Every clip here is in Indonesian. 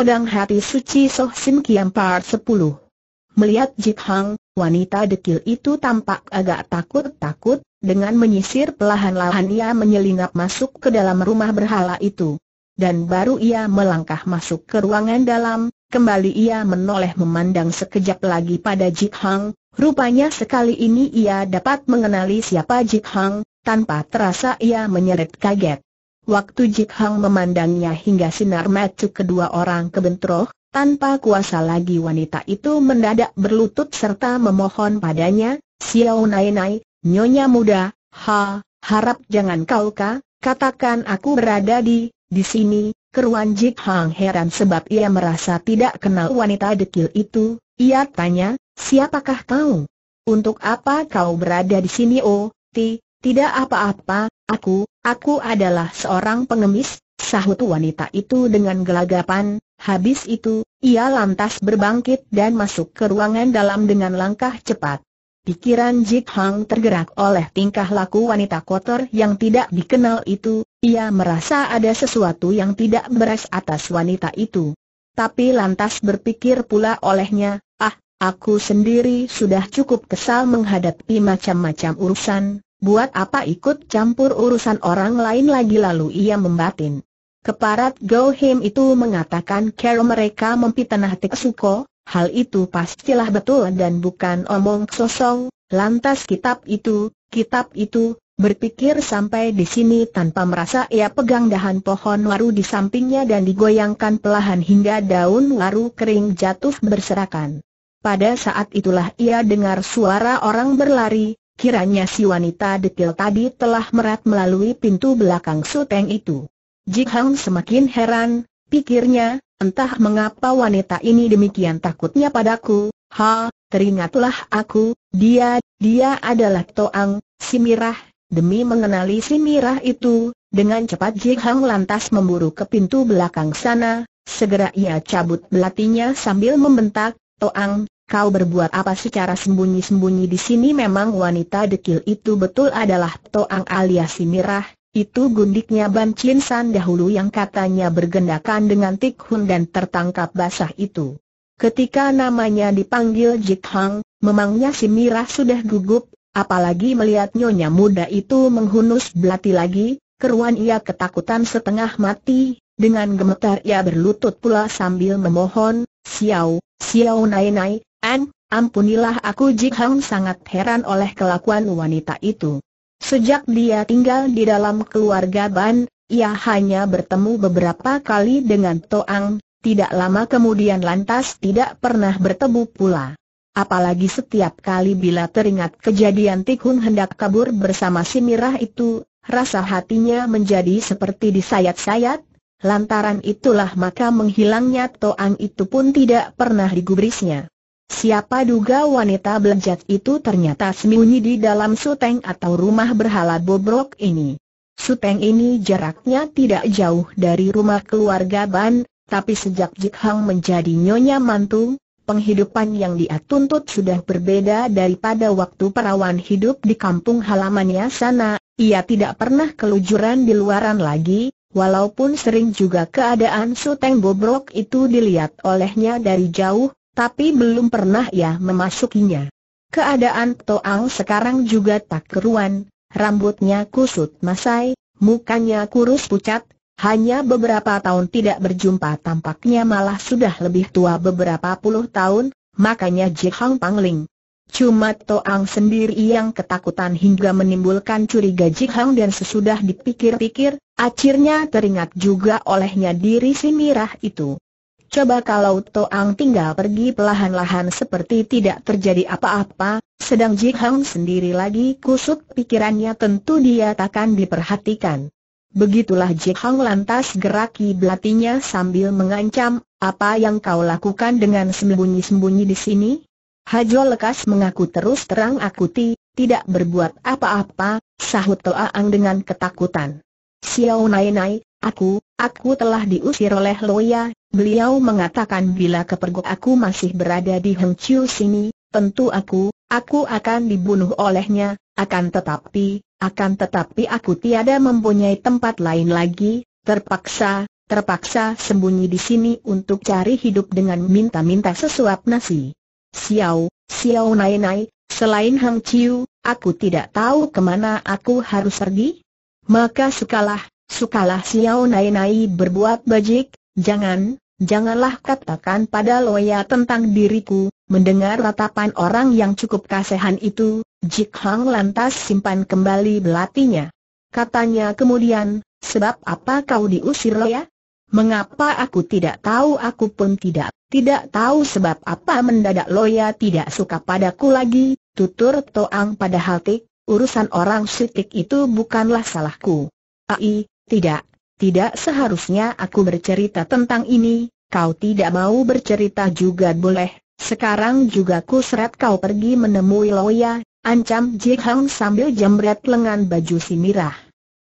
Pedang Hati Suci Soh Sim Kiam Part 10 Melihat Jip Hang, wanita dekil itu tampak agak takut-takut, dengan menyisir pelahan-lahan ia menyelinap masuk ke dalam rumah berhala itu. Dan baru ia melangkah masuk ke ruangan dalam, kembali ia menoleh memandang sekejap lagi pada Jip Hang, rupanya sekali ini ia dapat mengenali siapa Jip Hang, tanpa terasa ia menyeret kaget. Waktu Jik Hang memandangnya hingga sinar mata kedua orang kebentroh, tanpa kuasa lagi wanita itu mendadak berlutut serta memohon padanya, Xiao Nai Nai, Nyonya muda, ha, harap jangan kau ka, katakan aku berada di, di sini, keruan Jik Hang heran sebab ia merasa tidak kenal wanita dekil itu, ia tanya, siapakah kau? Untuk apa kau berada di sini oh, ti, tidak apa-apa, Aku, aku adalah seorang pengemis, sahut wanita itu dengan gelagapan, habis itu, ia lantas berbangkit dan masuk ke ruangan dalam dengan langkah cepat. Pikiran Jik Hang tergerak oleh tingkah laku wanita kotor yang tidak dikenal itu, ia merasa ada sesuatu yang tidak beres atas wanita itu. Tapi lantas berpikir pula olehnya, ah, aku sendiri sudah cukup kesal menghadapi macam-macam urusan, buat apa ikut campur urusan orang lain lagi lalu ia membatin. Keparat Go itu mengatakan kalau mereka mempitnah Tek Suko, hal itu pastilah betul dan bukan omong kosong, lantas kitab itu, kitab itu, Berpikir sampai di sini tanpa merasa ia pegang dahan pohon waru di sampingnya dan digoyangkan pelahan hingga daun waru kering jatuh berserakan. Pada saat itulah ia dengar suara orang berlari, Kiranya si wanita detil tadi telah merat melalui pintu belakang suteng itu. Jihang semakin heran, pikirnya, entah mengapa wanita ini demikian takutnya padaku, ha, teringatlah aku, dia, dia adalah Toang, si Mirah, demi mengenali si Mirah itu, dengan cepat Jihang lantas memburu ke pintu belakang sana, segera ia cabut belatinya sambil membentak, Toang, kau berbuat apa secara sembunyi-sembunyi di sini memang wanita dekil itu betul adalah Toang alias si Mirah, itu gundiknya Ban Chin San dahulu yang katanya bergendakan dengan Tik Hun dan tertangkap basah itu. Ketika namanya dipanggil Jik Hang, memangnya si Mirah sudah gugup, apalagi melihat nyonya muda itu menghunus belati lagi, keruan ia ketakutan setengah mati, dengan gemetar ia berlutut pula sambil memohon, Siau, Siau Nai Nai, An, ampunilah aku Jik Hang sangat heran oleh kelakuan wanita itu. Sejak dia tinggal di dalam keluarga Ban, ia hanya bertemu beberapa kali dengan Toang, tidak lama kemudian lantas tidak pernah bertemu pula. Apalagi setiap kali bila teringat kejadian Tikun hendak kabur bersama si Mirah itu, rasa hatinya menjadi seperti disayat-sayat, lantaran itulah maka menghilangnya Toang itu pun tidak pernah digubrisnya. Siapa duga wanita belajat itu ternyata sembunyi di dalam suteng atau rumah berhala bobrok ini. Suteng ini jaraknya tidak jauh dari rumah keluarga Ban, tapi sejak Jik Hang menjadi nyonya mantu, penghidupan yang dia tuntut sudah berbeda daripada waktu perawan hidup di kampung halamannya sana, ia tidak pernah kelujuran di luaran lagi, walaupun sering juga keadaan suteng bobrok itu dilihat olehnya dari jauh, tapi belum pernah ia memasukinya. Keadaan Toang sekarang juga tak keruan, rambutnya kusut masai, mukanya kurus pucat, hanya beberapa tahun tidak berjumpa tampaknya malah sudah lebih tua beberapa puluh tahun, makanya Jihang Pangling. Cuma Toang sendiri yang ketakutan hingga menimbulkan curiga Jihang dan sesudah dipikir-pikir, akhirnya teringat juga olehnya diri si mirah itu. Coba kalau Toang tinggal pergi pelahan-lahan seperti tidak terjadi apa-apa, sedang Ji Hang sendiri lagi kusut pikirannya tentu dia takkan diperhatikan. Begitulah Ji Hang lantas geraki belatinya sambil mengancam, apa yang kau lakukan dengan sembunyi-sembunyi di sini? Hajo lekas mengaku terus terang aku tidak berbuat apa-apa, sahut Toang dengan ketakutan. Xiao Nai Nai, Aku, aku telah diusir oleh Loya, beliau mengatakan bila kepergok aku masih berada di Heng Chiu sini, tentu aku, aku akan dibunuh olehnya, akan tetapi, akan tetapi aku tiada mempunyai tempat lain lagi, terpaksa, terpaksa sembunyi di sini untuk cari hidup dengan minta-minta sesuap nasi. Xiao, Xiao Nai Nai, selain Hang Chiu, aku tidak tahu kemana aku harus pergi. Maka sekalah. Sukalah Xiao Nai Nai berbuat bajik, jangan, janganlah katakan pada Loya tentang diriku, mendengar ratapan orang yang cukup kasihan itu, Jik Hang lantas simpan kembali belatinya. Katanya kemudian, sebab apa kau diusir Loya? Mengapa aku tidak tahu aku pun tidak, tidak tahu sebab apa mendadak Loya tidak suka padaku lagi, tutur Toang pada Haltik, urusan orang sitik itu bukanlah salahku. Ai, tidak, tidak seharusnya aku bercerita tentang ini, kau tidak mau bercerita juga boleh. Sekarang juga ku seret kau pergi menemui Loya, ancam Ji Hang sambil jambret lengan baju si Mirah.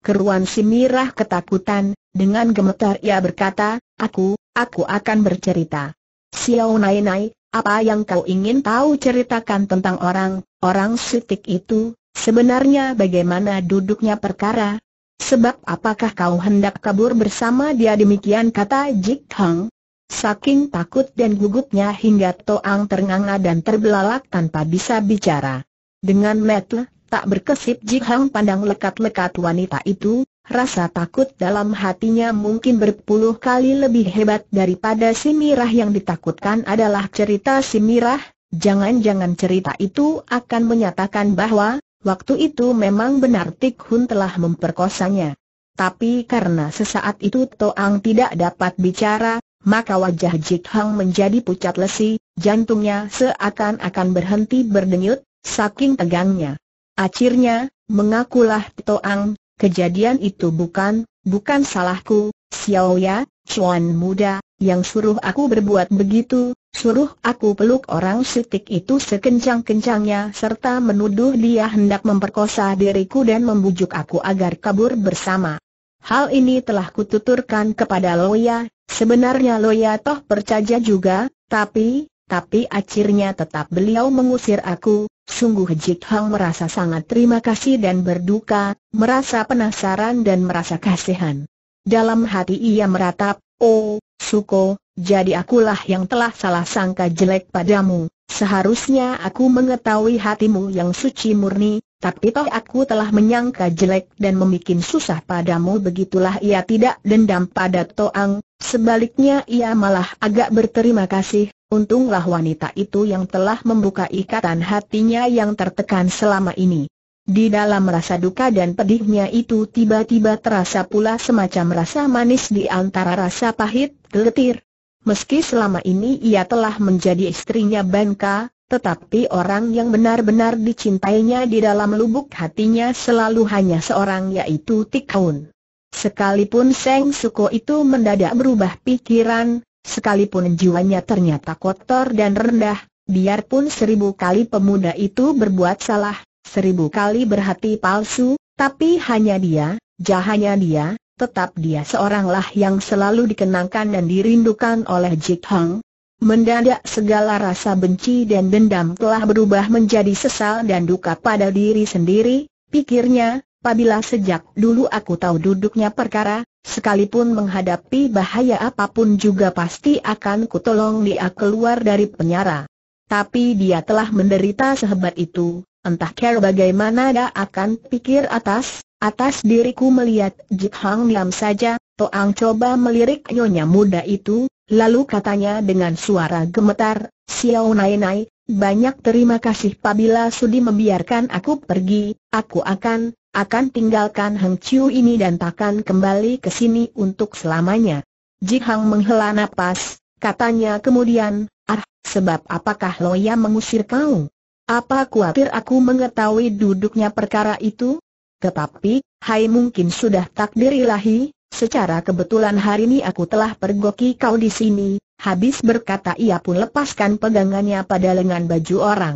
Keruan si Mirah ketakutan, dengan gemetar ia berkata, aku, aku akan bercerita. Xiao Nai Nai, apa yang kau ingin tahu ceritakan tentang orang, orang sitik itu, sebenarnya bagaimana duduknya perkara, Sebab apakah kau hendak kabur bersama dia demikian kata Jik Hang? Saking takut dan gugupnya hingga Toang ternganga dan terbelalak tanpa bisa bicara. Dengan metle, tak berkesip Jik Hang pandang lekat-lekat wanita itu, rasa takut dalam hatinya mungkin berpuluh kali lebih hebat daripada si Mirah yang ditakutkan adalah cerita si Mirah, jangan-jangan cerita itu akan menyatakan bahwa Waktu itu memang benar Tik Hun telah memperkosanya. Tapi karena sesaat itu Toang tidak dapat bicara, maka wajah Jik Hang menjadi pucat lesi, jantungnya seakan-akan berhenti berdenyut, saking tegangnya. Akhirnya, mengakulah Toang, kejadian itu bukan, bukan salahku, Xiao Ya, Chuan muda, yang suruh aku berbuat begitu, Suruh aku peluk orang sitik itu sekencang-kencangnya serta menuduh dia hendak memperkosa diriku dan membujuk aku agar kabur bersama. Hal ini telah kututurkan kepada Loya, sebenarnya Loya toh percaya juga, tapi, tapi akhirnya tetap beliau mengusir aku, sungguh Jik Hang merasa sangat terima kasih dan berduka, merasa penasaran dan merasa kasihan. Dalam hati ia meratap, oh, Suko, jadi akulah yang telah salah sangka jelek padamu. Seharusnya aku mengetahui hatimu yang suci murni, tapi toh aku telah menyangka jelek dan membuat susah padamu begitulah ia tidak dendam pada Toang, sebaliknya ia malah agak berterima kasih, untunglah wanita itu yang telah membuka ikatan hatinya yang tertekan selama ini. Di dalam rasa duka dan pedihnya itu tiba-tiba terasa pula semacam rasa manis di antara rasa pahit, geletir. Meski selama ini ia telah menjadi istrinya Banka, tetapi orang yang benar-benar dicintainya di dalam lubuk hatinya selalu hanya seorang yaitu Tikun. Sekalipun Seng Suko itu mendadak berubah pikiran, sekalipun jiwanya ternyata kotor dan rendah, biarpun seribu kali pemuda itu berbuat salah, Seribu kali berhati palsu, tapi hanya dia, jahanya dia, tetap dia seoranglah yang selalu dikenangkan dan dirindukan oleh Jik Hong. Mendadak segala rasa benci dan dendam telah berubah menjadi sesal dan duka pada diri sendiri, pikirnya, apabila sejak dulu aku tahu duduknya perkara, sekalipun menghadapi bahaya apapun juga pasti akan kutolong dia keluar dari penyara. Tapi dia telah menderita sehebat itu, Entah cara bagaimana dia akan pikir atas, atas diriku melihat Jik Hang Niam saja, Toang coba melirik nyonya muda itu, lalu katanya dengan suara gemetar, Xiao Nai Nai, banyak terima kasih Pabila sudi membiarkan aku pergi, aku akan, akan tinggalkan Hang Chiu ini dan takkan kembali ke sini untuk selamanya. Jik Hang menghela napas, katanya kemudian, ah, sebab apakah Loya mengusir kau? Apa kuatir aku mengetahui duduknya perkara itu? Tetapi, hai mungkin sudah takdir ilahi, secara kebetulan hari ini aku telah pergoki kau di sini, habis berkata ia pun lepaskan pegangannya pada lengan baju orang.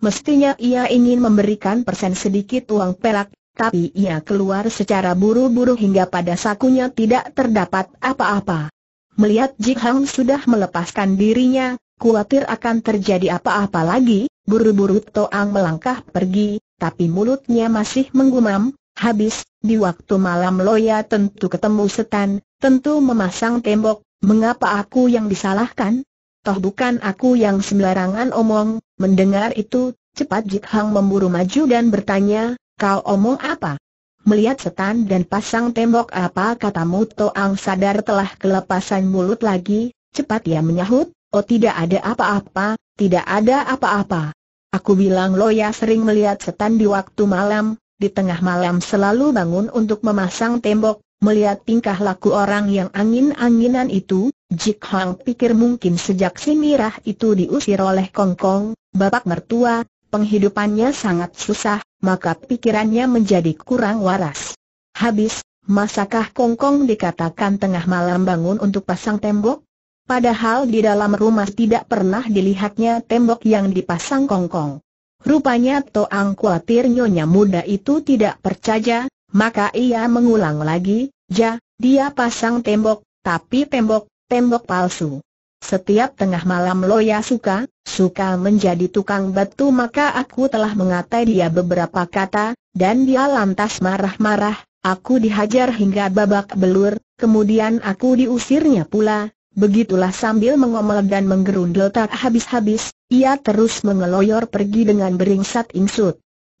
Mestinya ia ingin memberikan persen sedikit uang perak, tapi ia keluar secara buru-buru hingga pada sakunya tidak terdapat apa-apa. Melihat Jihang sudah melepaskan dirinya, Kuatir akan terjadi apa-apa lagi, buru-buru Toang melangkah pergi, tapi mulutnya masih menggumam, habis, di waktu malam Loya tentu ketemu setan, tentu memasang tembok, mengapa aku yang disalahkan? Toh bukan aku yang sembarangan omong, mendengar itu, cepat Jik Hang memburu maju dan bertanya, kau omong apa? Melihat setan dan pasang tembok apa katamu Toang sadar telah kelepasan mulut lagi, cepat ia menyahut, Oh tidak ada apa-apa, tidak ada apa-apa. Aku bilang Loya sering melihat setan di waktu malam, di tengah malam selalu bangun untuk memasang tembok, melihat tingkah laku orang yang angin-anginan itu, Jik Hang pikir mungkin sejak si Mirah itu diusir oleh Kong Kong, bapak mertua, penghidupannya sangat susah, maka pikirannya menjadi kurang waras. Habis, masakah Kong Kong dikatakan tengah malam bangun untuk pasang tembok? Padahal di dalam rumah tidak pernah dilihatnya tembok yang dipasang kongkong. Rupanya Toang khawatir nyonya muda itu tidak percaya, maka ia mengulang lagi, ja, dia pasang tembok, tapi tembok, tembok palsu. Setiap tengah malam Loya suka, suka menjadi tukang batu maka aku telah mengatai dia beberapa kata, dan dia lantas marah-marah, aku dihajar hingga babak belur, kemudian aku diusirnya pula, Begitulah sambil mengomel dan menggerundel tak habis-habis, ia terus mengeloyor pergi dengan beringsat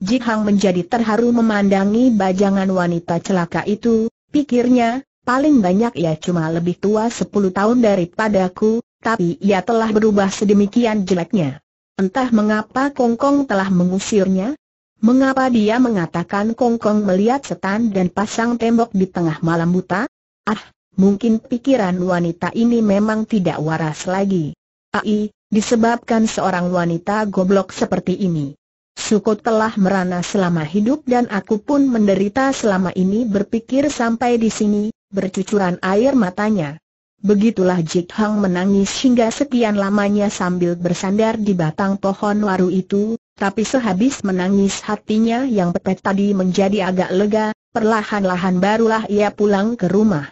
Ji Hang menjadi terharu memandangi bajangan wanita celaka itu, pikirnya, paling banyak ia cuma lebih tua 10 tahun daripadaku, tapi ia telah berubah sedemikian jeleknya. Entah mengapa Kongkong telah mengusirnya, mengapa dia mengatakan Kongkong melihat setan dan pasang tembok di tengah malam buta? Ah, mungkin pikiran wanita ini memang tidak waras lagi. Ai, disebabkan seorang wanita goblok seperti ini. Suko telah merana selama hidup dan aku pun menderita selama ini berpikir sampai di sini, bercucuran air matanya. Begitulah Jik Hang menangis hingga sekian lamanya sambil bersandar di batang pohon waru itu, tapi sehabis menangis hatinya yang pepet tadi menjadi agak lega, perlahan-lahan barulah ia pulang ke rumah.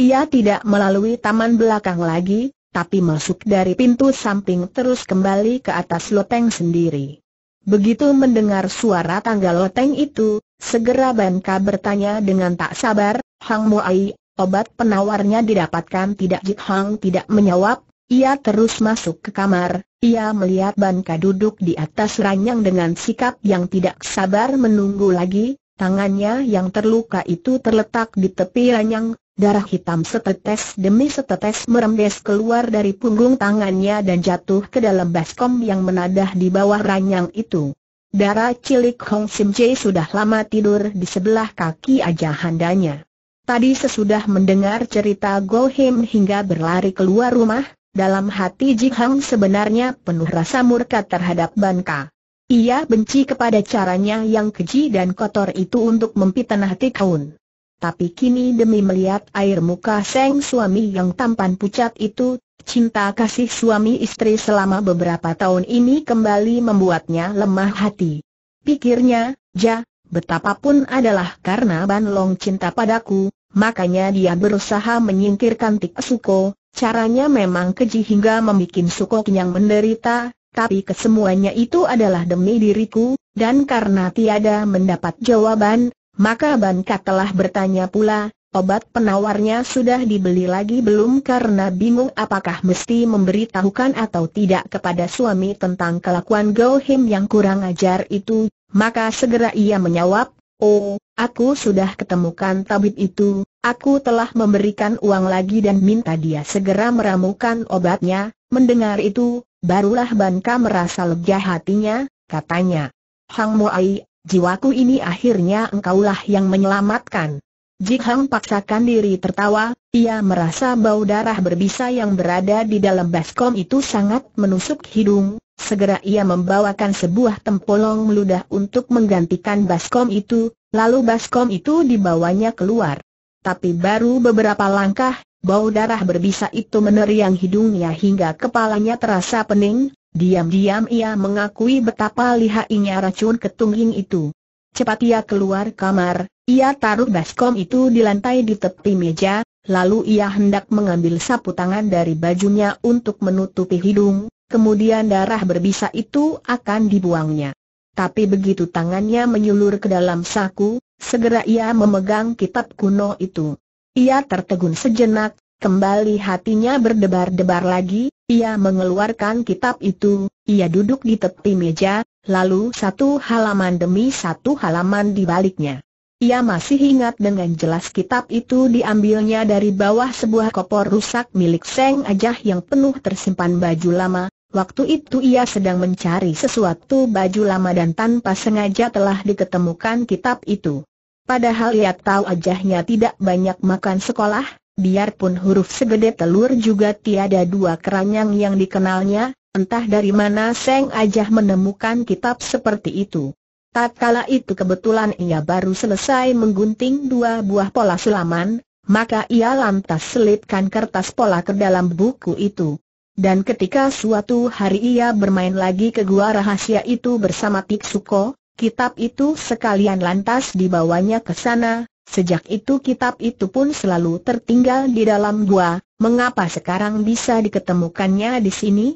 Ia tidak melalui taman belakang lagi, tapi masuk dari pintu samping terus kembali ke atas loteng sendiri. Begitu mendengar suara tangga loteng itu, segera Banka bertanya dengan tak sabar, Hang Moai, obat penawarnya didapatkan tidak Jik Hang tidak menjawab, ia terus masuk ke kamar, ia melihat Banka duduk di atas ranjang dengan sikap yang tidak sabar menunggu lagi, Tangannya yang terluka itu terletak di tepi ranjang, darah hitam setetes demi setetes merembes keluar dari punggung tangannya dan jatuh ke dalam baskom yang menadah di bawah ranjang itu. Darah cilik Hong Sim Jae sudah lama tidur di sebelah kaki ajahandanya. Tadi sesudah mendengar cerita Go Him hingga berlari keluar rumah, dalam hati Ji Hang sebenarnya penuh rasa murka terhadap Ban Ka. Ia benci kepada caranya yang keji dan kotor itu untuk memfitnah Tikaun. Tapi kini demi melihat air muka Seng suami yang tampan pucat itu, cinta kasih suami istri selama beberapa tahun ini kembali membuatnya lemah hati. Pikirnya, ja, betapapun adalah karena Ban Long cinta padaku, makanya dia berusaha menyingkirkan Tik Suko, caranya memang keji hingga membuat Suko kenyang menderita, tapi kesemuanya itu adalah demi diriku, dan karena tiada mendapat jawaban, maka Banka telah bertanya pula, obat penawarnya sudah dibeli lagi belum karena bingung apakah mesti memberitahukan atau tidak kepada suami tentang kelakuan Gohim yang kurang ajar itu, maka segera ia menjawab, Oh, aku sudah ketemukan tabib itu, aku telah memberikan uang lagi dan minta dia segera meramukan obatnya, Mendengar itu, barulah Banka merasa lega hatinya, katanya. Hang Moai, jiwaku ini akhirnya engkaulah yang menyelamatkan. Jik Hang paksakan diri tertawa, ia merasa bau darah berbisa yang berada di dalam baskom itu sangat menusuk hidung, segera ia membawakan sebuah tempolong meludah untuk menggantikan baskom itu, lalu baskom itu dibawanya keluar. Tapi baru beberapa langkah, Bau darah berbisa itu meneriang hidungnya hingga kepalanya terasa pening, diam-diam ia mengakui betapa lihainya racun ketungging itu. Cepat ia keluar kamar, ia taruh baskom itu di lantai di tepi meja, lalu ia hendak mengambil sapu tangan dari bajunya untuk menutupi hidung, kemudian darah berbisa itu akan dibuangnya. Tapi begitu tangannya menyulur ke dalam saku, segera ia memegang kitab kuno itu. Ia tertegun sejenak, kembali hatinya berdebar-debar lagi, ia mengeluarkan kitab itu, ia duduk di tepi meja, lalu satu halaman demi satu halaman di baliknya. Ia masih ingat dengan jelas kitab itu diambilnya dari bawah sebuah kopor rusak milik Seng Ajah yang penuh tersimpan baju lama. Waktu itu ia sedang mencari sesuatu baju lama dan tanpa sengaja telah diketemukan kitab itu. Padahal ia tahu ajahnya tidak banyak makan sekolah, biarpun huruf segede telur juga tiada dua keranyang yang dikenalnya, entah dari mana Seng Ajah menemukan kitab seperti itu. Tak kala itu kebetulan ia baru selesai menggunting dua buah pola sulaman, maka ia lantas selipkan kertas pola ke dalam buku itu. Dan ketika suatu hari ia bermain lagi ke gua rahasia itu bersama Tiksuko, Kitab itu sekalian lantas dibawanya ke sana, sejak itu kitab itu pun selalu tertinggal di dalam gua, mengapa sekarang bisa diketemukannya di sini?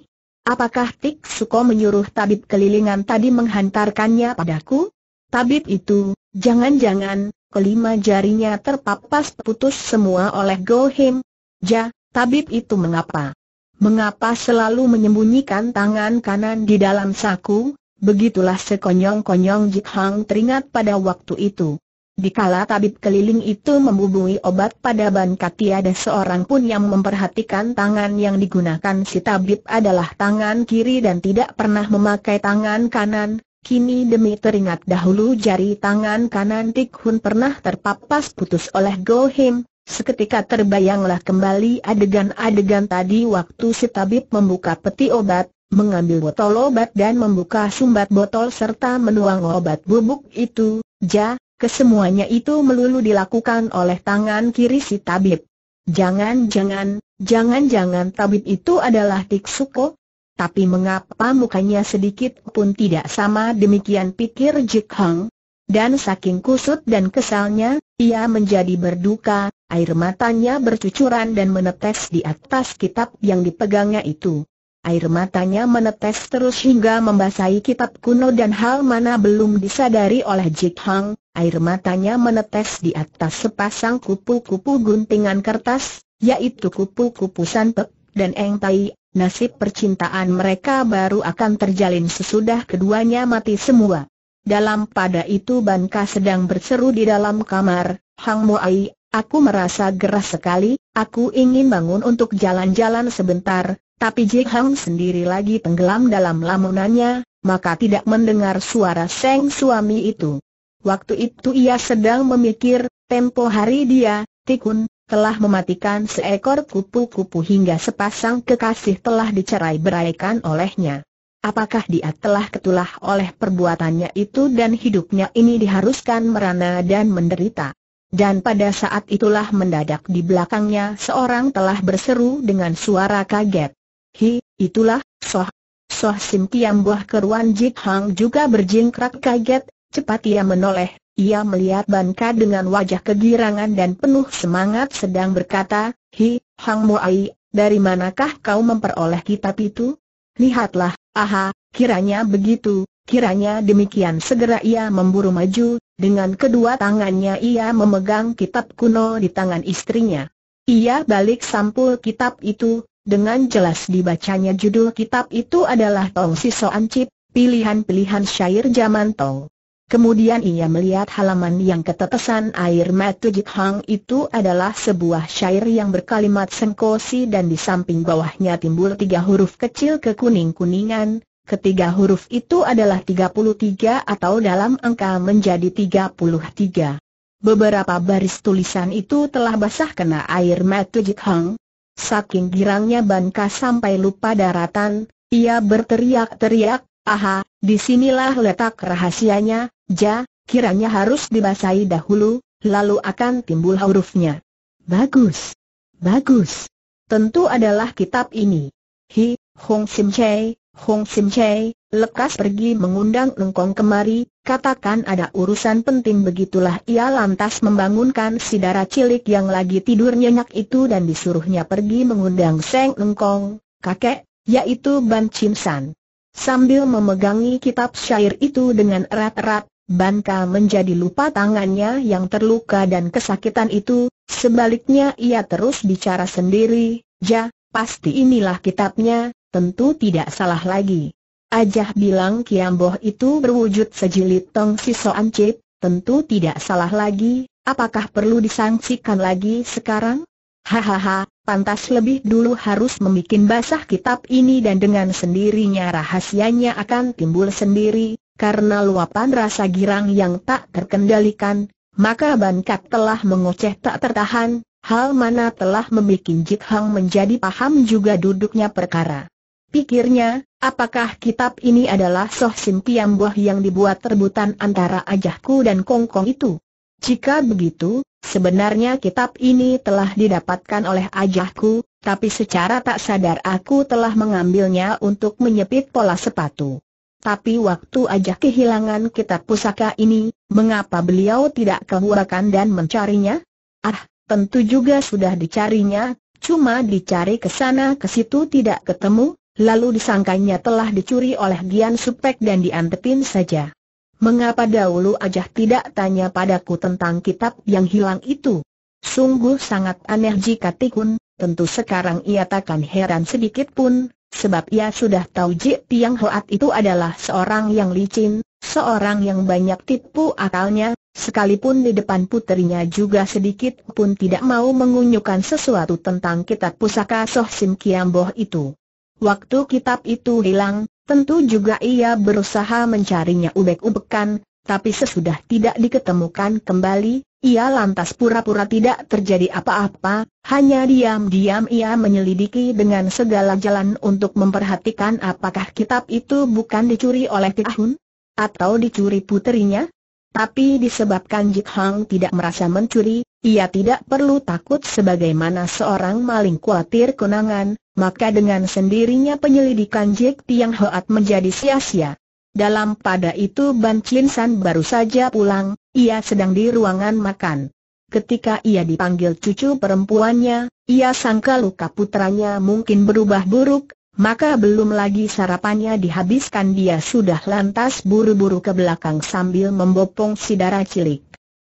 Apakah Tik Suko menyuruh tabib kelilingan tadi menghantarkannya padaku? Tabib itu, jangan-jangan, kelima jarinya terpapas putus semua oleh Gohim. Ja, tabib itu mengapa? Mengapa selalu menyembunyikan tangan kanan di dalam saku, Begitulah sekonyong-konyong Jik Hang teringat pada waktu itu. Dikala tabib keliling itu membubui obat pada ban kati ada seorang pun yang memperhatikan tangan yang digunakan si tabib adalah tangan kiri dan tidak pernah memakai tangan kanan. Kini demi teringat dahulu jari tangan kanan Tik Hun pernah terpapas putus oleh Go Him. Seketika terbayanglah kembali adegan-adegan tadi waktu si tabib membuka peti obat, mengambil botol obat dan membuka sumbat botol serta menuang obat bubuk itu, ja, kesemuanya itu melulu dilakukan oleh tangan kiri si tabib. Jangan-jangan, jangan-jangan tabib itu adalah Tiksuko? Tapi mengapa mukanya sedikit pun tidak sama demikian pikir Jik Hang? Dan saking kusut dan kesalnya, ia menjadi berduka, air matanya bercucuran dan menetes di atas kitab yang dipegangnya itu. Air matanya menetes terus hingga membasahi kitab kuno dan hal mana belum disadari oleh Jik Hang, air matanya menetes di atas sepasang kupu-kupu guntingan kertas, yaitu kupu-kupu santet dan Eng Tai, nasib percintaan mereka baru akan terjalin sesudah keduanya mati semua. Dalam pada itu Ban sedang berseru di dalam kamar, Hang Ai, aku merasa gerah sekali, aku ingin bangun untuk jalan-jalan sebentar, tapi Ji sendiri lagi tenggelam dalam lamunannya, maka tidak mendengar suara Seng suami itu. Waktu itu ia sedang memikir, tempo hari dia, Tikun, telah mematikan seekor kupu-kupu hingga sepasang kekasih telah dicerai beraikan olehnya. Apakah dia telah ketulah oleh perbuatannya itu dan hidupnya ini diharuskan merana dan menderita? Dan pada saat itulah mendadak di belakangnya seorang telah berseru dengan suara kaget. Hi, itulah, Soh. Soh Sim Kiam Buah Keruan Jik Hang juga berjingkrak kaget, cepat ia menoleh. Ia melihat Banka dengan wajah kegirangan dan penuh semangat sedang berkata, Hi, Hang Muai, dari manakah kau memperoleh kitab itu? Lihatlah, aha, kiranya begitu, kiranya demikian segera ia memburu maju, dengan kedua tangannya ia memegang kitab kuno di tangan istrinya. Ia balik sampul kitab itu, dengan jelas dibacanya judul kitab itu adalah Tong Siso Ancip, pilihan-pilihan syair zaman Tong. Kemudian ia melihat halaman yang ketetesan air mata Jit Hang itu adalah sebuah syair yang berkalimat sengkosi dan di samping bawahnya timbul tiga huruf kecil kekuning-kuningan, ketiga huruf itu adalah 33 atau dalam angka menjadi 33. Beberapa baris tulisan itu telah basah kena air mata Jit Hang, Saking girangnya Banka sampai lupa daratan, ia berteriak-teriak, aha, disinilah letak rahasianya, ja, kiranya harus dibasahi dahulu, lalu akan timbul hurufnya. Bagus. Bagus. Tentu adalah kitab ini. Hi, Hong Sim Chai, Hong Sim Chai, lekas pergi mengundang Kong kemari, katakan ada urusan penting begitulah ia lantas membangunkan si darah cilik yang lagi tidur nyenyak itu dan disuruhnya pergi mengundang Seng Kong, kakek, yaitu Ban Chim San. Sambil memegangi kitab syair itu dengan erat-erat, Ban Ka menjadi lupa tangannya yang terluka dan kesakitan itu, sebaliknya ia terus bicara sendiri, Ya, pasti inilah kitabnya, tentu tidak salah lagi. Ajah bilang Kiamboh itu berwujud sejilid tong sisoan cip, tentu tidak salah lagi, apakah perlu disangsikan lagi sekarang? Hahaha, pantas lebih dulu harus membuat basah kitab ini dan dengan sendirinya rahasianya akan timbul sendiri, karena luapan rasa girang yang tak terkendalikan, maka Bankat telah mengoceh tak tertahan, hal mana telah membuat Jik Hang menjadi paham juga duduknya perkara. Pikirnya, apakah kitab ini adalah Soh simpiam buah yang dibuat rebutan antara Ajahku dan Kongkong itu? Jika begitu, sebenarnya kitab ini telah didapatkan oleh Ajahku, tapi secara tak sadar aku telah mengambilnya untuk menyepit pola sepatu. Tapi waktu Ajah kehilangan kitab pusaka ini, mengapa beliau tidak kehuakan dan mencarinya? Ah, tentu juga sudah dicarinya, cuma dicari ke sana ke situ tidak ketemu, lalu disangkanya telah dicuri oleh Dian Supek dan diantepin saja. Mengapa dahulu Ajah tidak tanya padaku tentang kitab yang hilang itu? Sungguh sangat aneh jika Tikun, tentu sekarang ia takkan heran sedikit pun, sebab ia sudah tahu Jik Tiang Hoat itu adalah seorang yang licin, seorang yang banyak tipu akalnya, sekalipun di depan putrinya juga sedikit pun tidak mau mengunyukan sesuatu tentang kitab pusaka Soh Sim Kiamboh itu. Waktu kitab itu hilang, tentu juga ia berusaha mencarinya ubek-ubekan, tapi sesudah tidak diketemukan kembali, ia lantas pura-pura tidak terjadi apa-apa, hanya diam-diam ia menyelidiki dengan segala jalan untuk memperhatikan apakah kitab itu bukan dicuri oleh Tiahun? Atau dicuri puterinya? Tapi disebabkan Jik Hang tidak merasa mencuri, ia tidak perlu takut sebagaimana seorang maling khawatir kenangan. maka dengan sendirinya penyelidikan Jik Tiang Hoat menjadi sia-sia. Dalam pada itu Ban Chin San baru saja pulang, ia sedang di ruangan makan. Ketika ia dipanggil cucu perempuannya, ia sangka luka putranya mungkin berubah buruk, maka belum lagi sarapannya dihabiskan dia sudah lantas buru-buru ke belakang sambil membopong si darah cilik.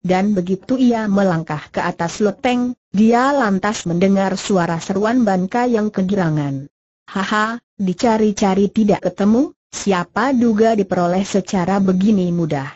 Dan begitu ia melangkah ke atas loteng, dia lantas mendengar suara seruan Banka yang kegirangan. Haha, dicari-cari tidak ketemu, siapa duga diperoleh secara begini mudah.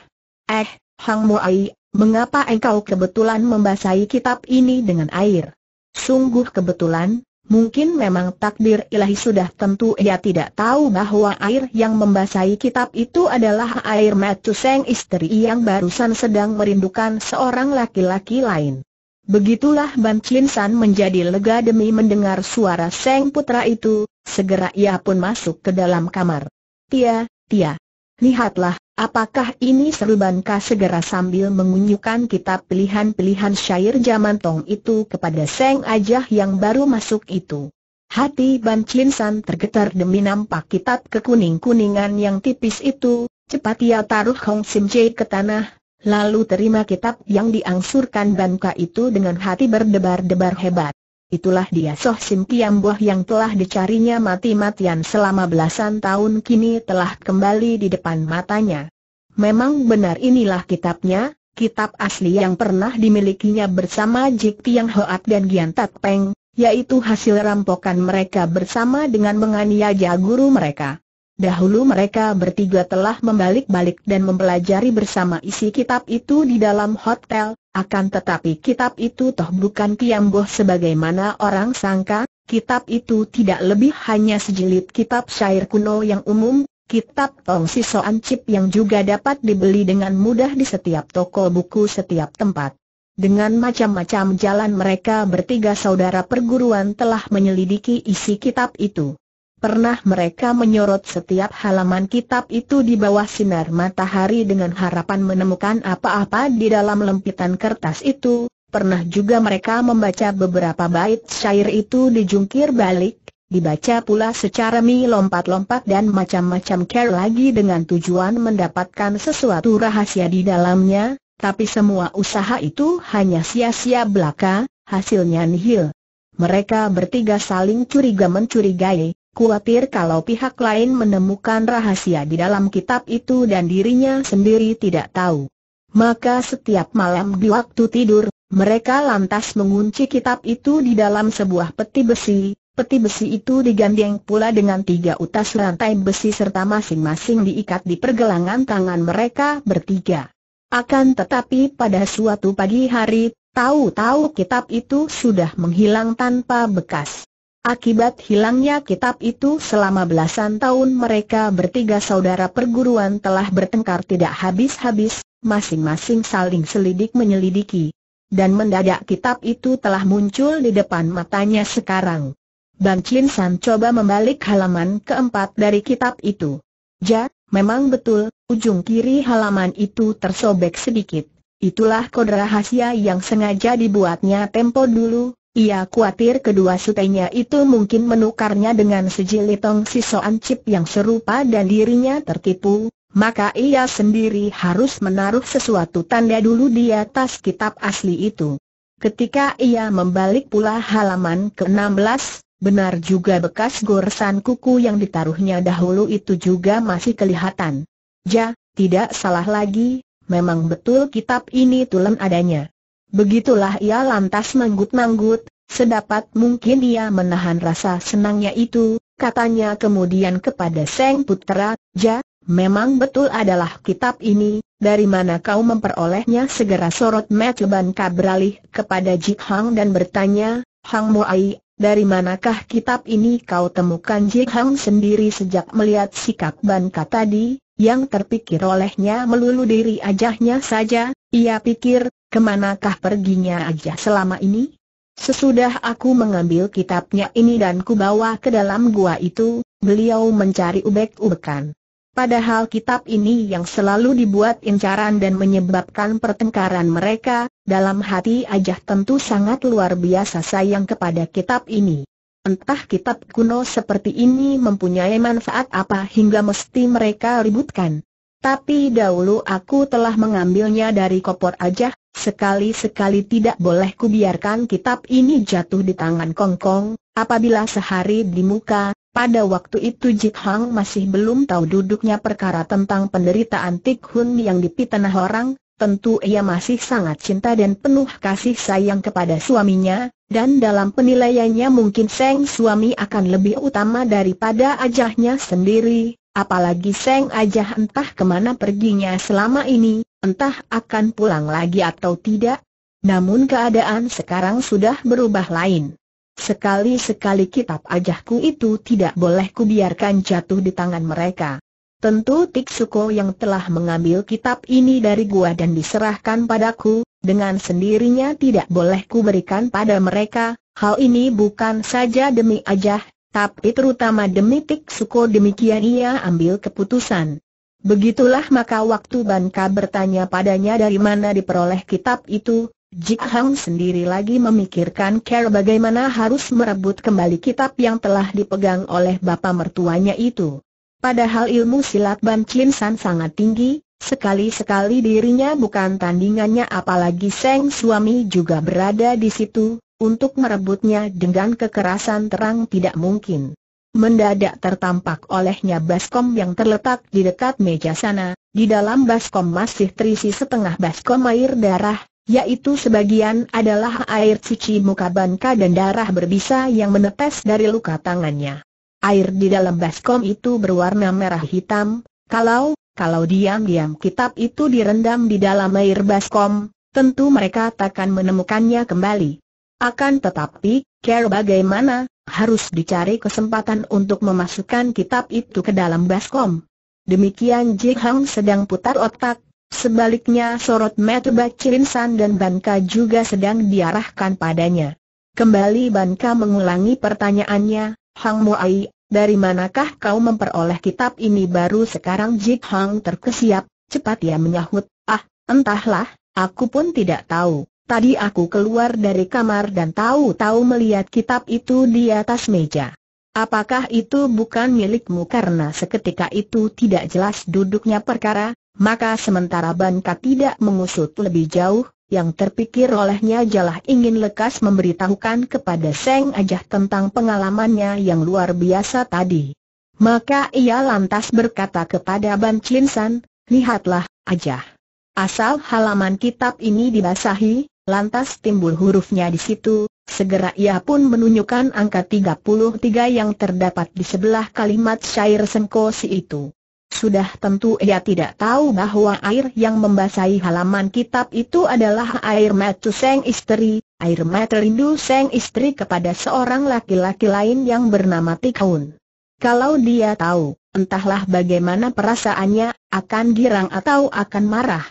Eh, Hang Moai, mengapa engkau kebetulan membasahi kitab ini dengan air? Sungguh kebetulan, Mungkin memang takdir ilahi sudah tentu ia tidak tahu bahwa air yang membasahi kitab itu adalah air mata sang istri yang barusan sedang merindukan seorang laki-laki lain. Begitulah Ban Chin San menjadi lega demi mendengar suara Seng putra itu, segera ia pun masuk ke dalam kamar. Tia, Tia, lihatlah, Apakah ini serubankah segera sambil mengunyukan kitab pilihan-pilihan syair zaman Tong itu kepada Seng Ajah yang baru masuk itu? Hati Ban Chin San tergetar demi nampak kitab kekuning-kuningan yang tipis itu, cepat ia taruh Hong Sim Jai ke tanah, lalu terima kitab yang diangsurkan Banka itu dengan hati berdebar-debar hebat. Itulah dia Soh Sim Kiam Boh yang telah dicarinya mati-matian selama belasan tahun kini telah kembali di depan matanya. Memang benar inilah kitabnya, kitab asli yang pernah dimilikinya bersama Jik Tiang Hoat dan Gian Tat Peng, yaitu hasil rampokan mereka bersama dengan menganiaya guru mereka. Dahulu mereka bertiga telah membalik-balik dan mempelajari bersama isi kitab itu di dalam hotel, akan tetapi kitab itu toh bukan kiamboh sebagaimana orang sangka, kitab itu tidak lebih hanya sejilid kitab syair kuno yang umum, kitab tong sisoan chip yang juga dapat dibeli dengan mudah di setiap toko buku setiap tempat. Dengan macam-macam jalan mereka bertiga saudara perguruan telah menyelidiki isi kitab itu. Pernah mereka menyorot setiap halaman kitab itu di bawah sinar matahari dengan harapan menemukan apa-apa di dalam lempitan kertas itu, pernah juga mereka membaca beberapa bait syair itu dijungkir balik, dibaca pula secara mi lompat-lompat dan macam-macam care lagi dengan tujuan mendapatkan sesuatu rahasia di dalamnya, tapi semua usaha itu hanya sia-sia belaka, hasilnya nihil. Mereka bertiga saling curiga mencurigai, Kuatir kalau pihak lain menemukan rahasia di dalam kitab itu dan dirinya sendiri tidak tahu. Maka setiap malam di waktu tidur, mereka lantas mengunci kitab itu di dalam sebuah peti besi, Peti besi itu digandeng pula dengan tiga utas rantai besi serta masing-masing diikat di pergelangan tangan mereka bertiga. Akan tetapi pada suatu pagi hari, tahu-tahu kitab itu sudah menghilang tanpa bekas. Akibat hilangnya kitab itu selama belasan tahun mereka bertiga saudara perguruan telah bertengkar tidak habis-habis, masing-masing saling selidik menyelidiki. Dan mendadak kitab itu telah muncul di depan matanya sekarang. Bang Chin San coba membalik halaman keempat dari kitab itu. Ja, memang betul, ujung kiri halaman itu tersobek sedikit. Itulah kode rahasia yang sengaja dibuatnya tempo dulu, ia khawatir kedua sutenya itu mungkin menukarnya dengan sejilitong sisaan sisoan chip yang serupa dan dirinya tertipu, maka ia sendiri harus menaruh sesuatu tanda dulu di atas kitab asli itu. Ketika ia membalik pula halaman ke-16, benar juga bekas goresan kuku yang ditaruhnya dahulu itu juga masih kelihatan. Ja, tidak salah lagi, memang betul kitab ini tulen adanya. Begitulah ia lantas manggut-manggut, sedapat mungkin ia menahan rasa senangnya itu, katanya kemudian kepada Seng Putera, Ja, memang betul adalah kitab ini, dari mana kau memperolehnya segera sorot Mecuban beralih kepada Jik Hang dan bertanya, Hang Muai, dari manakah kitab ini kau temukan Jik Hang sendiri sejak melihat sikap Ban tadi? yang terpikir olehnya melulu diri ajahnya saja, ia pikir, kemanakah perginya ajah selama ini? Sesudah aku mengambil kitabnya ini dan kubawa ke dalam gua itu, beliau mencari ubek-ubekan. Padahal kitab ini yang selalu dibuat incaran dan menyebabkan pertengkaran mereka, dalam hati Ajah tentu sangat luar biasa sayang kepada kitab ini. Entah kitab kuno seperti ini mempunyai manfaat apa hingga mesti mereka ributkan. Tapi dahulu aku telah mengambilnya dari kopor aja, sekali-sekali tidak boleh kubiarkan kitab ini jatuh di tangan Kongkong, apabila sehari di muka, pada waktu itu Jit Hang masih belum tahu duduknya perkara tentang penderitaan Tik Hun yang dipitanah orang, tentu ia masih sangat cinta dan penuh kasih sayang kepada suaminya, dan dalam penilaiannya mungkin Seng suami akan lebih utama daripada ajahnya sendiri, apalagi Seng ajah entah kemana perginya selama ini, entah akan pulang lagi atau tidak. Namun keadaan sekarang sudah berubah lain. Sekali-sekali kitab ajahku itu tidak boleh kubiarkan jatuh di tangan mereka. Tentu Tik Suko yang telah mengambil kitab ini dari gua dan diserahkan padaku, dengan sendirinya tidak boleh kuberikan pada mereka, hal ini bukan saja demi ajah, tapi terutama demi Tik Suko demikian ia ambil keputusan. Begitulah maka waktu Banka bertanya padanya dari mana diperoleh kitab itu, Jik Hang sendiri lagi memikirkan cara bagaimana harus merebut kembali kitab yang telah dipegang oleh bapa mertuanya itu. Padahal ilmu silat Ban Chin San sangat tinggi, Sekali-sekali dirinya bukan tandingannya apalagi Seng suami juga berada di situ, untuk merebutnya dengan kekerasan terang tidak mungkin. Mendadak tertampak olehnya baskom yang terletak di dekat meja sana, di dalam baskom masih terisi setengah baskom air darah, yaitu sebagian adalah air cuci muka Banka dan darah berbisa yang menetes dari luka tangannya. Air di dalam baskom itu berwarna merah hitam, kalau kalau diam-diam kitab itu direndam di dalam air baskom, tentu mereka takkan menemukannya kembali. Akan tetapi, care bagaimana, harus dicari kesempatan untuk memasukkan kitab itu ke dalam baskom. Demikian Ji Hang sedang putar otak, sebaliknya sorot mata Bacirin San dan Banka juga sedang diarahkan padanya. Kembali Banka mengulangi pertanyaannya, Hang Muai, dari manakah kau memperoleh kitab ini baru sekarang Jik Hang terkesiap, cepat ia menyahut, ah, entahlah, aku pun tidak tahu. Tadi aku keluar dari kamar dan tahu-tahu melihat kitab itu di atas meja. Apakah itu bukan milikmu karena seketika itu tidak jelas duduknya perkara, maka sementara Banka tidak mengusut lebih jauh, yang terpikir olehnya jalah ingin lekas memberitahukan kepada Seng Ajah tentang pengalamannya yang luar biasa tadi. Maka ia lantas berkata kepada Ban Chin San, lihatlah, Ajah. Asal halaman kitab ini dibasahi, lantas timbul hurufnya di situ, segera ia pun menunjukkan angka 33 yang terdapat di sebelah kalimat syair Sengkosi itu. Sudah tentu ia tidak tahu bahwa air yang membasahi halaman kitab itu adalah air mata sang istri, air mata rindu sang istri kepada seorang laki-laki lain yang bernama Tikaun. Kalau dia tahu, entahlah bagaimana perasaannya, akan girang atau akan marah.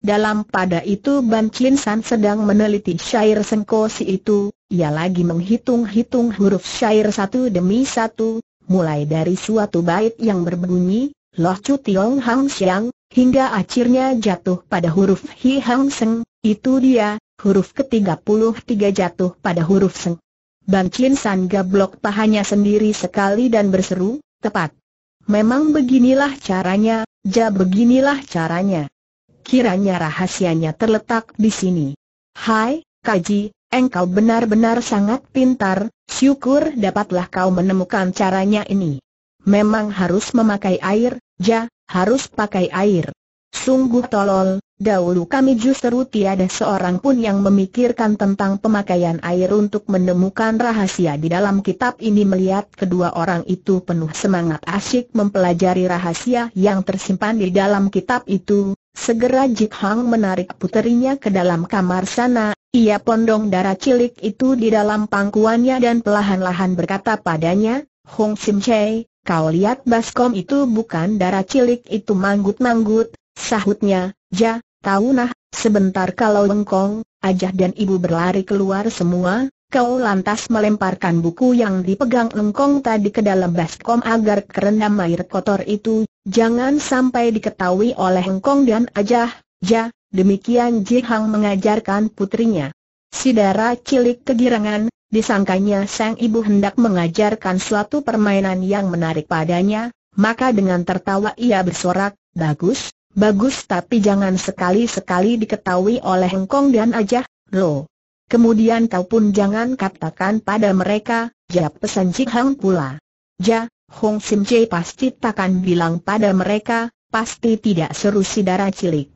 Dalam pada itu Ban Chin San sedang meneliti syair sengkosi itu, ia lagi menghitung-hitung huruf syair satu demi satu, mulai dari suatu bait yang berbunyi, Loh Chu Tiong Hang Xiang, hingga akhirnya jatuh pada huruf Hi Hang Seng, itu dia, huruf ke-33 jatuh pada huruf Seng. Ban Chin San gablok pahanya sendiri sekali dan berseru, tepat. Memang beginilah caranya, ja beginilah caranya. Kiranya rahasianya terletak di sini. Hai, Kaji, engkau benar-benar sangat pintar, syukur dapatlah kau menemukan caranya ini. Memang harus memakai air, ja, harus pakai air. Sungguh tolol, dahulu kami justru tiada seorang pun yang memikirkan tentang pemakaian air untuk menemukan rahasia di dalam kitab ini melihat kedua orang itu penuh semangat asyik mempelajari rahasia yang tersimpan di dalam kitab itu, segera Jik Hang menarik puterinya ke dalam kamar sana, ia pondong darah cilik itu di dalam pangkuannya dan pelahan-lahan berkata padanya, Hong Sim Chei, Kau lihat baskom itu bukan darah cilik itu manggut-manggut, sahutnya, ja, tahu nah, sebentar kalau lengkong, ajah dan ibu berlari keluar semua, kau lantas melemparkan buku yang dipegang lengkong tadi ke dalam baskom agar kerendam air kotor itu, jangan sampai diketahui oleh lengkong dan ajah, ja, demikian Jihang mengajarkan putrinya. Si darah cilik kegirangan, disangkanya sang ibu hendak mengajarkan suatu permainan yang menarik padanya, maka dengan tertawa ia bersorak, bagus, bagus tapi jangan sekali-sekali diketahui oleh Hengkong dan Aja, loh. Kemudian kau pun jangan katakan pada mereka, jawab pesan Jihang Hang pula. Ja, Hong Sim Jai pasti takkan bilang pada mereka, pasti tidak seru si darah cilik.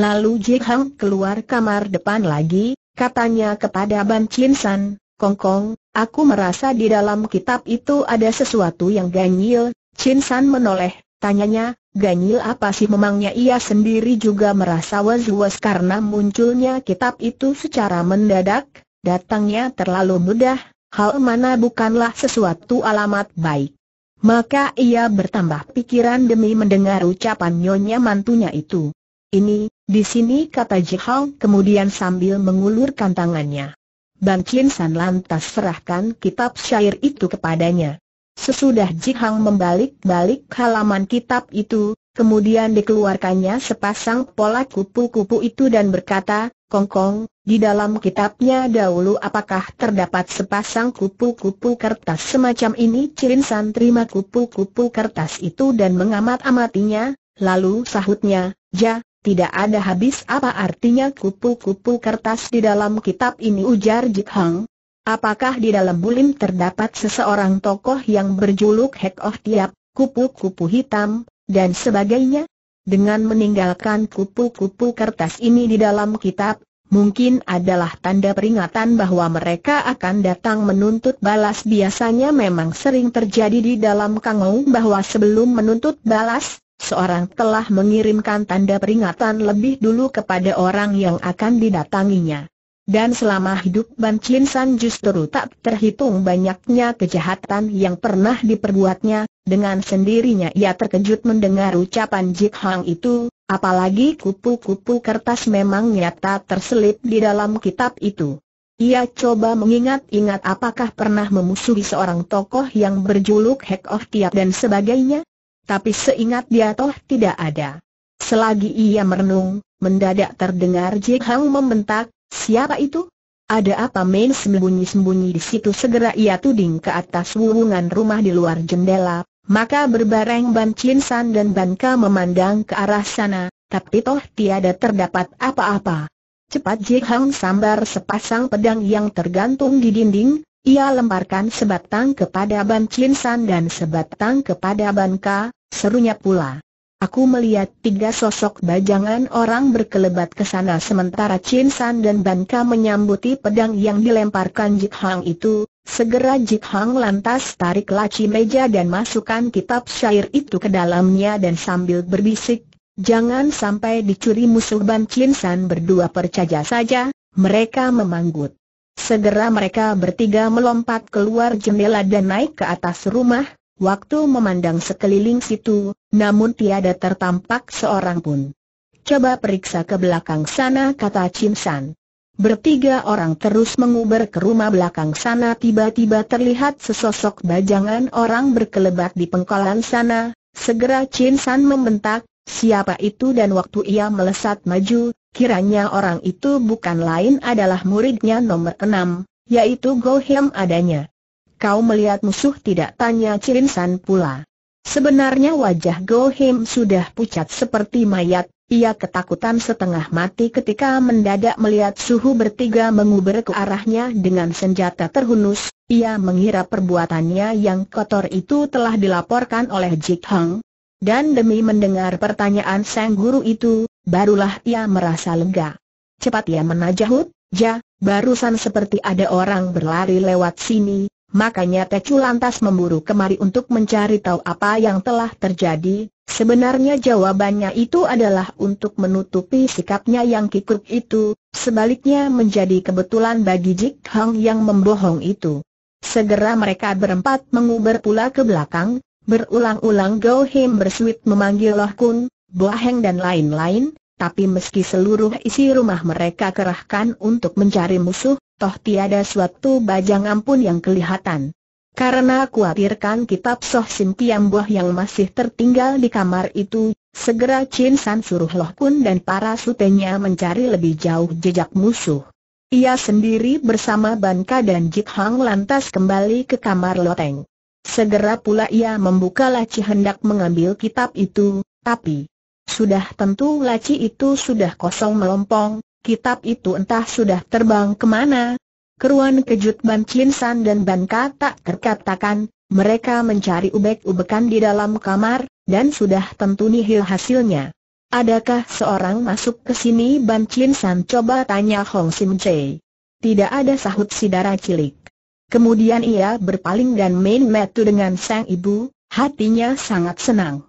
Lalu Jihang Hang keluar kamar depan lagi, katanya kepada Ban Chin San, Kongkong, aku merasa di dalam kitab itu ada sesuatu yang ganjil, Chin San menoleh, tanyanya, ganjil apa sih memangnya ia sendiri juga merasa was-was karena munculnya kitab itu secara mendadak, datangnya terlalu mudah, hal mana bukanlah sesuatu alamat baik. Maka ia bertambah pikiran demi mendengar ucapan nyonya mantunya itu. Ini, di sini kata Jihao kemudian sambil mengulurkan tangannya. Ban Chin San lantas serahkan kitab syair itu kepadanya. Sesudah Ji Hang membalik-balik halaman kitab itu, kemudian dikeluarkannya sepasang pola kupu-kupu itu dan berkata, Kongkong, di dalam kitabnya dahulu apakah terdapat sepasang kupu-kupu kertas semacam ini? San terima kupu-kupu kertas itu dan mengamat-amatinya, lalu sahutnya, Ja, tidak ada habis apa artinya kupu-kupu kertas di dalam kitab ini ujar Jik Hang. Apakah di dalam bulim terdapat seseorang tokoh yang berjuluk Hek Oh Tiap, kupu-kupu hitam, dan sebagainya? Dengan meninggalkan kupu-kupu kertas ini di dalam kitab, mungkin adalah tanda peringatan bahwa mereka akan datang menuntut balas biasanya memang sering terjadi di dalam kangau bahwa sebelum menuntut balas, seorang telah mengirimkan tanda peringatan lebih dulu kepada orang yang akan didatanginya. Dan selama hidup Ban Chin San justru tak terhitung banyaknya kejahatan yang pernah diperbuatnya, dengan sendirinya ia terkejut mendengar ucapan Jik Hang itu, apalagi kupu-kupu kertas memang nyata terselip di dalam kitab itu. Ia coba mengingat-ingat apakah pernah memusuhi seorang tokoh yang berjuluk heck of Tiap dan sebagainya, tapi seingat dia toh tidak ada. Selagi ia merenung, mendadak terdengar Jie Hang membentak, siapa itu? Ada apa main sembunyi-sembunyi di situ segera ia tuding ke atas wuwungan rumah di luar jendela, maka berbareng Ban Chin San dan Ban Ka memandang ke arah sana, tapi toh tiada terdapat apa-apa. Cepat Jie Hang sambar sepasang pedang yang tergantung di dinding, ia lemparkan sebatang kepada Ban Chin San dan sebatang kepada Ban Ka, serunya pula. Aku melihat tiga sosok bajangan orang berkelebat ke sana sementara Chin San dan Ban Ka menyambuti pedang yang dilemparkan Jik Hang itu, segera Jik Hang lantas tarik laci meja dan masukkan kitab syair itu ke dalamnya dan sambil berbisik, jangan sampai dicuri musuh Ban Chin San berdua percaya saja, mereka memanggut. Segera mereka bertiga melompat keluar jendela dan naik ke atas rumah, Waktu memandang sekeliling situ, namun tiada tertampak seorang pun. Coba periksa ke belakang sana kata Chin San. Bertiga orang terus menguber ke rumah belakang sana tiba-tiba terlihat sesosok bajangan orang berkelebat di pengkolan sana, segera Chin San membentak, siapa itu dan waktu ia melesat maju, kiranya orang itu bukan lain adalah muridnya nomor enam, yaitu Go Hiam adanya. Kau melihat musuh tidak tanya San pula. Sebenarnya wajah Go Him sudah pucat seperti mayat, ia ketakutan setengah mati ketika mendadak melihat suhu bertiga menguber ke arahnya dengan senjata terhunus, ia mengira perbuatannya yang kotor itu telah dilaporkan oleh Jik Hong. Dan demi mendengar pertanyaan sang guru itu, barulah ia merasa lega. Cepat ia menajahut, ja, barusan seperti ada orang berlari lewat sini, Makanya Tecu lantas memburu kemari untuk mencari tahu apa yang telah terjadi. Sebenarnya jawabannya itu adalah untuk menutupi sikapnya yang kikuk itu, sebaliknya menjadi kebetulan bagi Jik Hang yang membohong itu. Segera mereka berempat menguber pula ke belakang, berulang-ulang Go Him bersuit memanggil Loh Kun, Boaheng dan lain-lain, tapi meski seluruh isi rumah mereka kerahkan untuk mencari musuh, toh tiada suatu bajang ampun yang kelihatan. Karena khawatirkan kitab Soh Sim buah yang masih tertinggal di kamar itu, segera Chin San suruh Loh Kun dan para sutenya mencari lebih jauh jejak musuh. Ia sendiri bersama Banka dan Jik Hang lantas kembali ke kamar Loteng. Segera pula ia membuka laci hendak mengambil kitab itu, tapi sudah tentu laci itu sudah kosong melompong, kitab itu entah sudah terbang kemana. Keruan kejut Ban Chin San dan Ban Ka tak terkatakan, mereka mencari ubek-ubekan di dalam kamar, dan sudah tentu nihil hasilnya. Adakah seorang masuk ke sini Ban Chin San coba tanya Hong Sim Che? Tidak ada sahut si darah cilik. Kemudian ia berpaling dan main metu dengan sang ibu, hatinya sangat senang.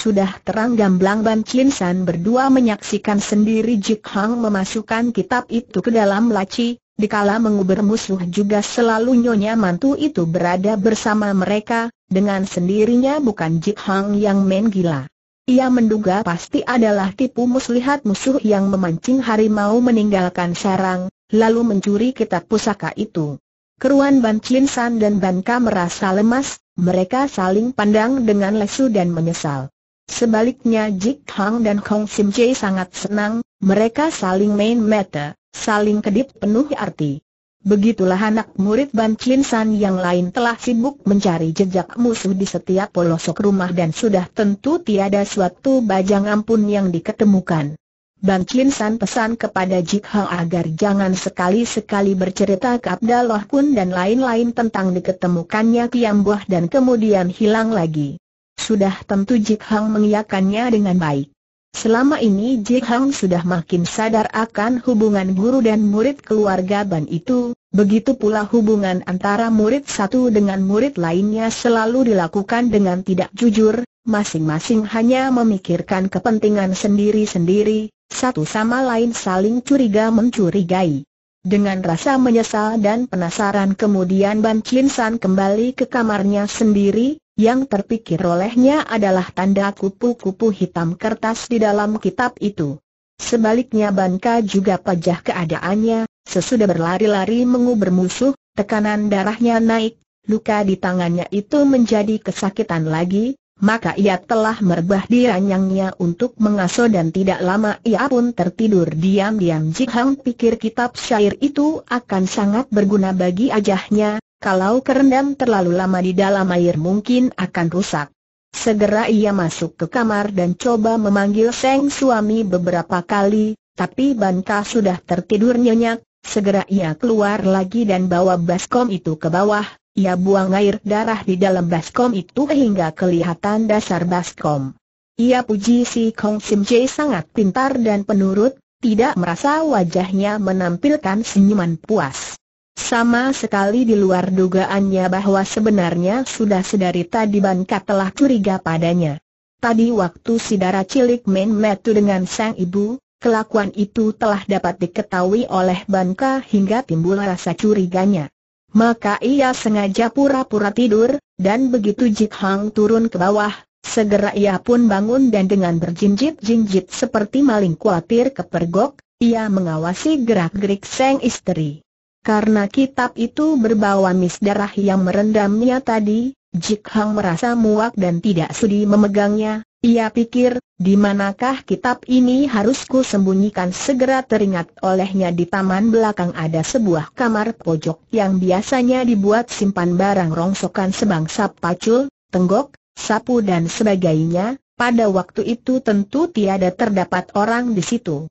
Sudah terang gamblang Ban Chin San berdua menyaksikan sendiri Jik Hang memasukkan kitab itu ke dalam laci, dikala menguber musuh juga selalu nyonya mantu itu berada bersama mereka, dengan sendirinya bukan Jik Hang yang main gila. Ia menduga pasti adalah tipu muslihat musuh yang memancing harimau meninggalkan sarang, lalu mencuri kitab pusaka itu. Keruan Ban Chin San dan Ban Ka merasa lemas, mereka saling pandang dengan lesu dan menyesal. Sebaliknya Jik Hang dan Kong Sim Jie sangat senang, mereka saling main mata, saling kedip penuh arti. Begitulah anak murid Ban Chin San yang lain telah sibuk mencari jejak musuh di setiap pelosok rumah dan sudah tentu tiada suatu bajang ampun yang diketemukan. Ban Chin San pesan kepada Jik Hang agar jangan sekali-sekali bercerita ke Abdallah pun dan lain-lain tentang diketemukannya Kiam Buah dan kemudian hilang lagi. Sudah tentu Jik Hang mengiyakannya dengan baik. Selama ini Jik Hang sudah makin sadar akan hubungan guru dan murid keluarga Ban itu, begitu pula hubungan antara murid satu dengan murid lainnya selalu dilakukan dengan tidak jujur, masing-masing hanya memikirkan kepentingan sendiri-sendiri, satu sama lain saling curiga mencurigai. Dengan rasa menyesal dan penasaran kemudian Ban Chin San kembali ke kamarnya sendiri, yang terpikir olehnya adalah tanda kupu-kupu hitam kertas di dalam kitab itu. Sebaliknya Banka juga pajah keadaannya, sesudah berlari-lari mengubur musuh, tekanan darahnya naik, luka di tangannya itu menjadi kesakitan lagi, maka ia telah merebah ranyangnya untuk mengaso dan tidak lama ia pun tertidur diam-diam Jihang pikir kitab syair itu akan sangat berguna bagi ajahnya, kalau kerendam terlalu lama di dalam air mungkin akan rusak. Segera ia masuk ke kamar dan coba memanggil Seng suami beberapa kali, tapi Banta sudah tertidur nyenyak, segera ia keluar lagi dan bawa baskom itu ke bawah, ia buang air darah di dalam baskom itu hingga kelihatan dasar baskom. Ia puji si Kong Sim Jae sangat pintar dan penurut, tidak merasa wajahnya menampilkan senyuman puas. Sama sekali di luar dugaannya bahwa sebenarnya sudah sedari tadi Banka telah curiga padanya. Tadi waktu si darah cilik main metu dengan sang ibu, kelakuan itu telah dapat diketahui oleh Banka hingga timbul rasa curiganya. Maka ia sengaja pura-pura tidur, dan begitu Jik Hang turun ke bawah, segera ia pun bangun dan dengan berjinjit-jinjit seperti maling khawatir kepergok, ia mengawasi gerak-gerik sang istri. Karena kitab itu berbau amis darah yang merendamnya tadi, Jik Hang merasa muak dan tidak sudi memegangnya. Ia pikir, di manakah kitab ini harus ku sembunyikan segera teringat olehnya di taman belakang ada sebuah kamar pojok yang biasanya dibuat simpan barang rongsokan sebangsa pacul, tenggok, sapu dan sebagainya, pada waktu itu tentu tiada terdapat orang di situ.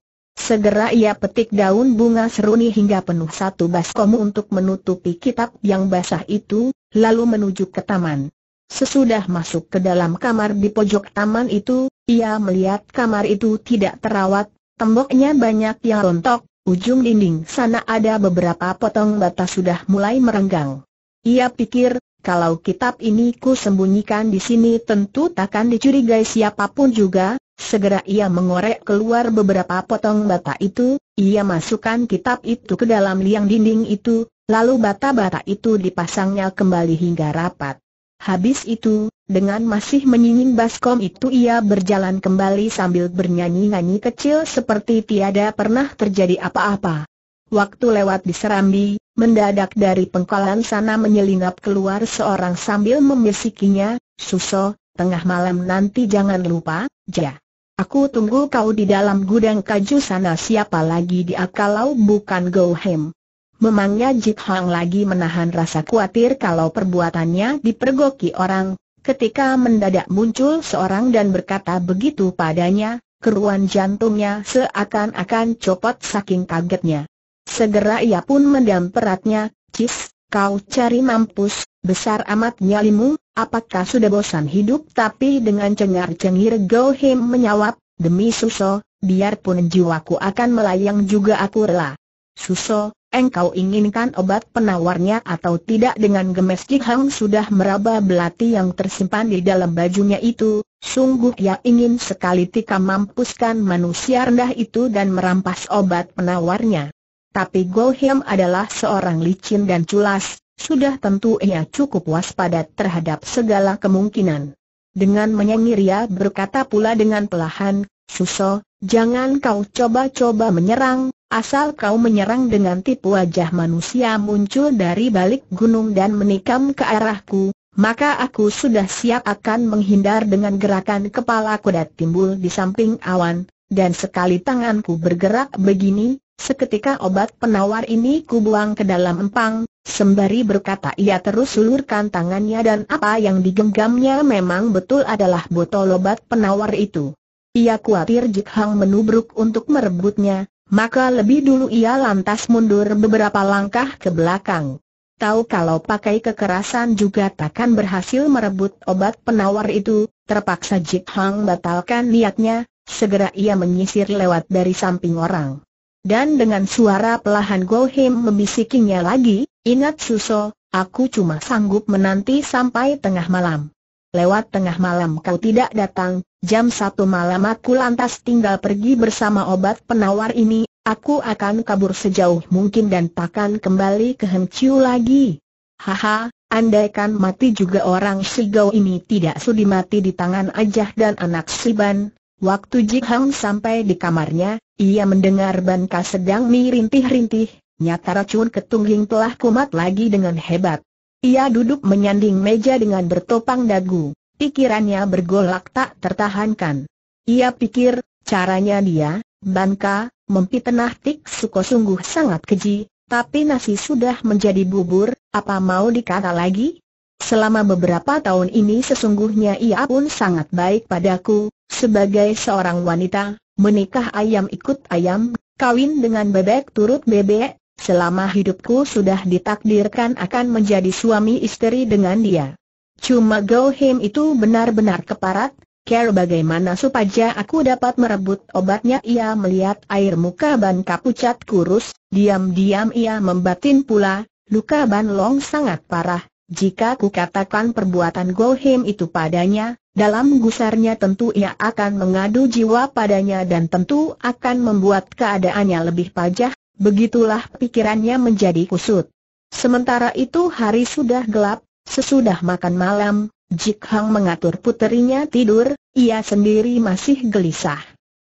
Segera ia petik daun bunga seruni hingga penuh satu baskom untuk menutupi kitab yang basah itu, lalu menuju ke taman. Sesudah masuk ke dalam kamar di pojok taman itu, ia melihat kamar itu tidak terawat, temboknya banyak yang rontok, ujung dinding sana ada beberapa potong bata sudah mulai merenggang. Ia pikir, kalau kitab ini ku sembunyikan di sini tentu takkan dicurigai siapapun juga, Segera ia mengorek keluar beberapa potong bata itu, ia masukkan kitab itu ke dalam liang dinding itu, lalu bata-bata itu dipasangnya kembali hingga rapat. Habis itu, dengan masih menyingin baskom itu ia berjalan kembali sambil bernyanyi-nyanyi kecil seperti tiada pernah terjadi apa-apa. Waktu lewat di Serambi, mendadak dari pengkolan sana menyelinap keluar seorang sambil memisikinya, Suso, tengah malam nanti jangan lupa, Jah. Aku tunggu kau di dalam gudang kaju sana siapa lagi dia kalau bukan Gohem? Memangnya Jit Hang lagi menahan rasa khawatir kalau perbuatannya dipergoki orang, ketika mendadak muncul seorang dan berkata begitu padanya, keruan jantungnya seakan-akan copot saking kagetnya. Segera ia pun mendam peratnya, cis, Kau cari mampus, besar amat nyalimu, apakah sudah bosan hidup? Tapi dengan cengar-cengir Gohim menyawab, demi Suso, biarpun jiwaku akan melayang juga aku rela. Suso, engkau inginkan obat penawarnya atau tidak dengan gemes Ji sudah meraba belati yang tersimpan di dalam bajunya itu, sungguh ia ingin sekali tika mampuskan manusia rendah itu dan merampas obat penawarnya tapi Golhem adalah seorang licin dan culas, sudah tentu ia cukup waspada terhadap segala kemungkinan. Dengan menyengir ia berkata pula dengan pelahan, Suso, jangan kau coba-coba menyerang, asal kau menyerang dengan tipu wajah manusia muncul dari balik gunung dan menikam ke arahku, maka aku sudah siap akan menghindar dengan gerakan kepala kuda timbul di samping awan, dan sekali tanganku bergerak begini, Seketika obat penawar ini kubuang ke dalam empang, sembari berkata ia terus ulurkan tangannya dan apa yang digenggamnya memang betul adalah botol obat penawar itu. Ia khawatir Jik Hang menubruk untuk merebutnya, maka lebih dulu ia lantas mundur beberapa langkah ke belakang. Tahu kalau pakai kekerasan juga takkan berhasil merebut obat penawar itu, terpaksa Jik Hang batalkan niatnya, segera ia menyisir lewat dari samping orang. Dan dengan suara pelahan Gohim membisikinya lagi, ingat Suso, aku cuma sanggup menanti sampai tengah malam. Lewat tengah malam kau tidak datang, jam satu malam aku lantas tinggal pergi bersama obat penawar ini, aku akan kabur sejauh mungkin dan takkan kembali ke Hengciu lagi. Haha, andaikan mati juga orang Sigau ini tidak sudi mati di tangan Ajah dan anak Siban, Waktu Ji Hang sampai di kamarnya, ia mendengar Banka sedang mirintih-rintih, nyata racun ketungging telah kumat lagi dengan hebat. Ia duduk menyanding meja dengan bertopang dagu, pikirannya bergolak tak tertahankan. Ia pikir, caranya dia, Banka, mempitenah Tik Suko sungguh sangat keji, tapi nasi sudah menjadi bubur, apa mau dikata lagi? Selama beberapa tahun ini sesungguhnya ia pun sangat baik padaku, sebagai seorang wanita, menikah ayam ikut ayam, kawin dengan bebek turut bebek, selama hidupku sudah ditakdirkan akan menjadi suami istri dengan dia. Cuma Gohim itu benar-benar keparat, care bagaimana supaya aku dapat merebut obatnya ia melihat air muka Ban Kapucat kurus, diam-diam ia membatin pula, luka Ban Long sangat parah, jika kukatakan perbuatan Gohim itu padanya, dalam gusarnya tentu ia akan mengadu jiwa padanya dan tentu akan membuat keadaannya lebih pajah, begitulah pikirannya menjadi kusut. Sementara itu hari sudah gelap, sesudah makan malam, Jik Hang mengatur puterinya tidur, ia sendiri masih gelisah.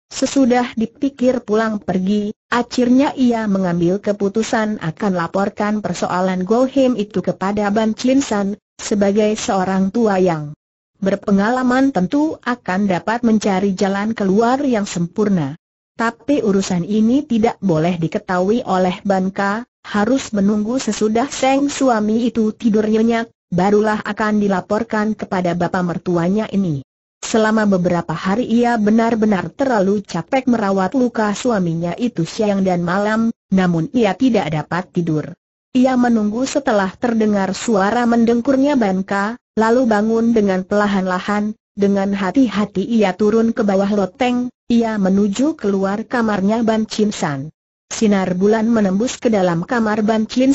Sesudah dipikir pulang pergi, Akhirnya ia mengambil keputusan akan laporkan persoalan Gohim itu kepada Ban Chin San, sebagai seorang tua yang berpengalaman tentu akan dapat mencari jalan keluar yang sempurna. Tapi urusan ini tidak boleh diketahui oleh Ban Ka, harus menunggu sesudah Seng suami itu tidur nyenyak, barulah akan dilaporkan kepada bapak mertuanya ini. Selama beberapa hari ia benar-benar terlalu capek merawat luka suaminya itu siang dan malam, namun ia tidak dapat tidur. Ia menunggu setelah terdengar suara mendengkurnya Banka, lalu bangun dengan pelahan-lahan, dengan hati-hati ia turun ke bawah loteng, ia menuju keluar kamarnya Ban Chin Sinar bulan menembus ke dalam kamar Ban Chin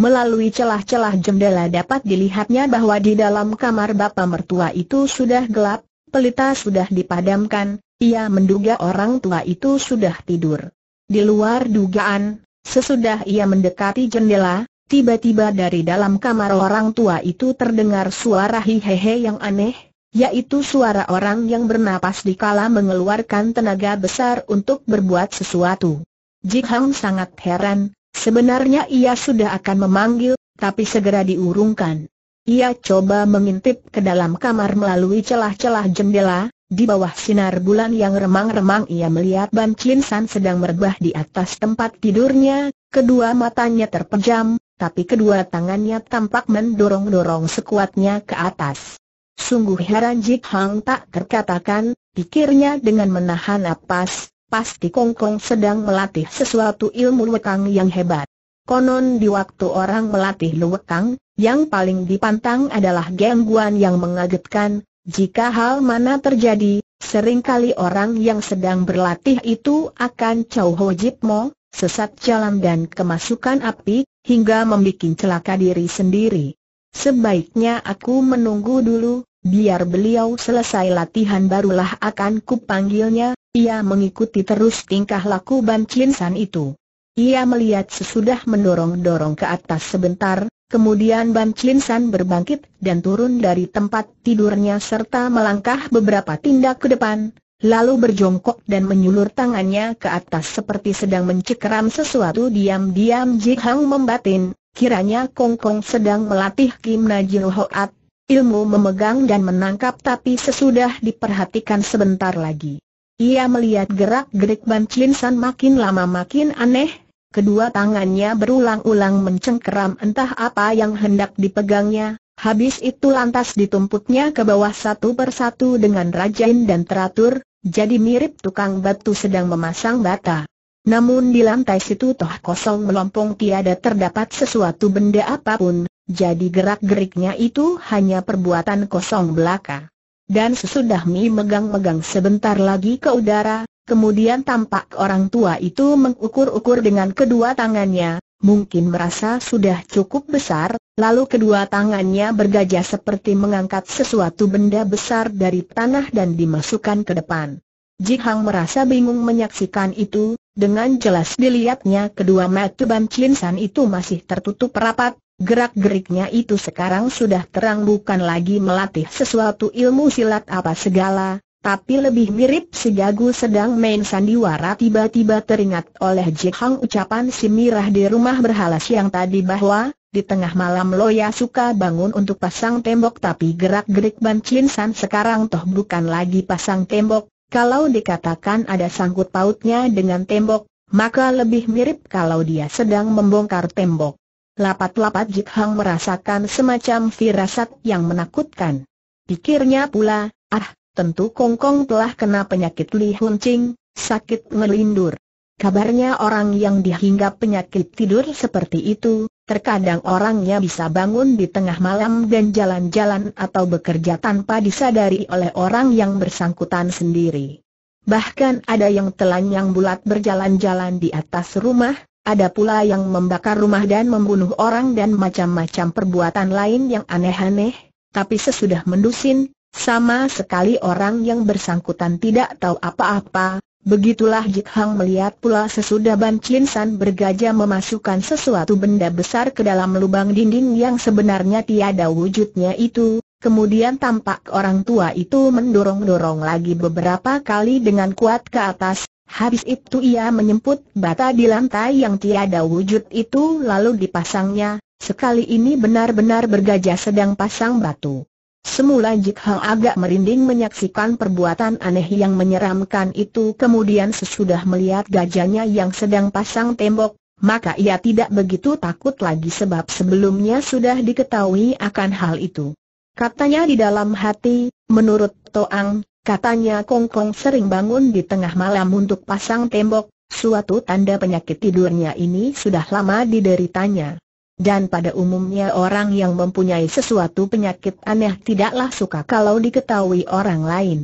melalui celah-celah jendela dapat dilihatnya bahwa di dalam kamar bapa mertua itu sudah gelap, pelita sudah dipadamkan, ia menduga orang tua itu sudah tidur. Di luar dugaan, sesudah ia mendekati jendela, tiba-tiba dari dalam kamar orang tua itu terdengar suara hihehe yang aneh, yaitu suara orang yang bernapas di kala mengeluarkan tenaga besar untuk berbuat sesuatu. Jihang sangat heran, sebenarnya ia sudah akan memanggil, tapi segera diurungkan. Ia coba mengintip ke dalam kamar melalui celah-celah jendela, di bawah sinar bulan yang remang-remang ia melihat Ban Chin San sedang merebah di atas tempat tidurnya, kedua matanya terpejam, tapi kedua tangannya tampak mendorong-dorong sekuatnya ke atas. Sungguh heran Jik Hang tak terkatakan, pikirnya dengan menahan napas, pasti Kongkong -kong sedang melatih sesuatu ilmu lekang yang hebat. Konon di waktu orang melatih luwetang, yang paling dipantang adalah gangguan yang mengagetkan, jika hal mana terjadi, seringkali orang yang sedang berlatih itu akan cau mo, sesat jalan dan kemasukan api, hingga membuat celaka diri sendiri. Sebaiknya aku menunggu dulu, biar beliau selesai latihan barulah akan kupanggilnya, ia mengikuti terus tingkah laku Ban Chin San itu. Ia melihat sesudah mendorong-dorong ke atas sebentar, kemudian Ban Chin San berbangkit dan turun dari tempat tidurnya serta melangkah beberapa tindak ke depan, lalu berjongkok dan menyulur tangannya ke atas seperti sedang mencekram sesuatu diam-diam Ji Hang membatin, kiranya Kong Kong sedang melatih Kim Na Najin Hoat, ilmu memegang dan menangkap tapi sesudah diperhatikan sebentar lagi. Ia melihat gerak-gerik Ban Chin San makin lama makin aneh, Kedua tangannya berulang-ulang mencengkeram entah apa yang hendak dipegangnya, habis itu lantas ditumpuknya ke bawah satu persatu dengan rajin dan teratur, jadi mirip tukang batu sedang memasang bata. Namun di lantai situ toh kosong melompong tiada terdapat sesuatu benda apapun, jadi gerak-geriknya itu hanya perbuatan kosong belaka. Dan sesudah Mi megang-megang sebentar lagi ke udara, Kemudian tampak orang tua itu mengukur-ukur dengan kedua tangannya, mungkin merasa sudah cukup besar, lalu kedua tangannya bergajah seperti mengangkat sesuatu benda besar dari tanah dan dimasukkan ke depan. Ji Hang merasa bingung menyaksikan itu, dengan jelas dilihatnya kedua mata Ban Chin San itu masih tertutup rapat, gerak-geriknya itu sekarang sudah terang bukan lagi melatih sesuatu ilmu silat apa segala, tapi lebih mirip si jago sedang main sandiwara tiba-tiba teringat oleh Jik Hang ucapan si Mirah di rumah berhala siang tadi bahwa, di tengah malam Loya suka bangun untuk pasang tembok tapi gerak-gerik Ban Chin San sekarang toh bukan lagi pasang tembok, kalau dikatakan ada sangkut pautnya dengan tembok, maka lebih mirip kalau dia sedang membongkar tembok. Lapat-lapat Jik Hang merasakan semacam firasat yang menakutkan. Pikirnya pula, ah, tentu Kong Kong telah kena penyakit Li Hun Ching, sakit ngelindur. Kabarnya orang yang dihinggap penyakit tidur seperti itu, terkadang orangnya bisa bangun di tengah malam dan jalan-jalan atau bekerja tanpa disadari oleh orang yang bersangkutan sendiri. Bahkan ada yang yang bulat berjalan-jalan di atas rumah, ada pula yang membakar rumah dan membunuh orang dan macam-macam perbuatan lain yang aneh-aneh, tapi sesudah mendusin, sama sekali orang yang bersangkutan tidak tahu apa-apa, begitulah Jit Hang melihat pula sesudah Ban Chin San bergajah memasukkan sesuatu benda besar ke dalam lubang dinding yang sebenarnya tiada wujudnya itu, Kemudian tampak orang tua itu mendorong-dorong lagi beberapa kali dengan kuat ke atas, habis itu ia menyemput bata di lantai yang tiada wujud itu lalu dipasangnya, sekali ini benar-benar bergajah sedang pasang batu. Semula Jik Hang agak merinding menyaksikan perbuatan aneh yang menyeramkan itu kemudian sesudah melihat gajahnya yang sedang pasang tembok, maka ia tidak begitu takut lagi sebab sebelumnya sudah diketahui akan hal itu. Katanya di dalam hati, menurut Toang, katanya Kong Kong sering bangun di tengah malam untuk pasang tembok, suatu tanda penyakit tidurnya ini sudah lama dideritanya. Dan pada umumnya orang yang mempunyai sesuatu penyakit aneh tidaklah suka kalau diketahui orang lain.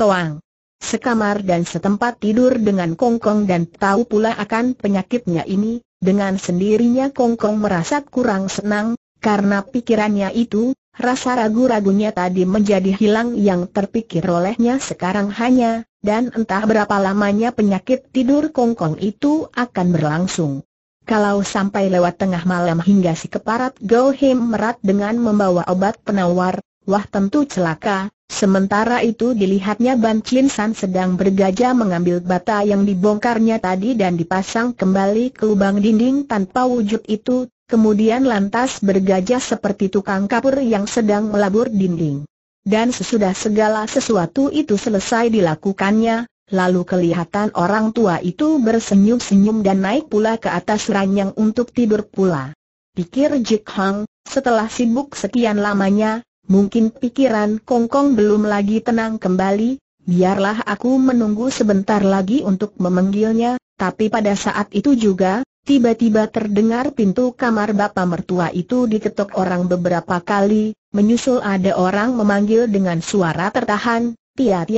Toang. Sekamar dan setempat tidur dengan Kongkong dan tahu pula akan penyakitnya ini, dengan sendirinya Kongkong merasa kurang senang, karena pikirannya itu, rasa ragu-ragunya tadi menjadi hilang yang terpikir olehnya sekarang hanya, dan entah berapa lamanya penyakit tidur Kongkong itu akan berlangsung. Kalau sampai lewat tengah malam hingga si keparat Gohim merat dengan membawa obat penawar, wah tentu celaka, sementara itu dilihatnya Ban Chin San sedang bergajah mengambil bata yang dibongkarnya tadi dan dipasang kembali ke lubang dinding tanpa wujud itu, kemudian lantas bergajah seperti tukang kapur yang sedang melabur dinding. Dan sesudah segala sesuatu itu selesai dilakukannya, Lalu kelihatan orang tua itu bersenyum-senyum dan naik pula ke atas ranjang untuk tidur pula. Pikir Jik Hang, setelah sibuk sekian lamanya, mungkin pikiran Kong Kong belum lagi tenang kembali, biarlah aku menunggu sebentar lagi untuk memanggilnya, tapi pada saat itu juga, tiba-tiba terdengar pintu kamar bapak mertua itu diketuk orang beberapa kali, menyusul ada orang memanggil dengan suara tertahan, Tia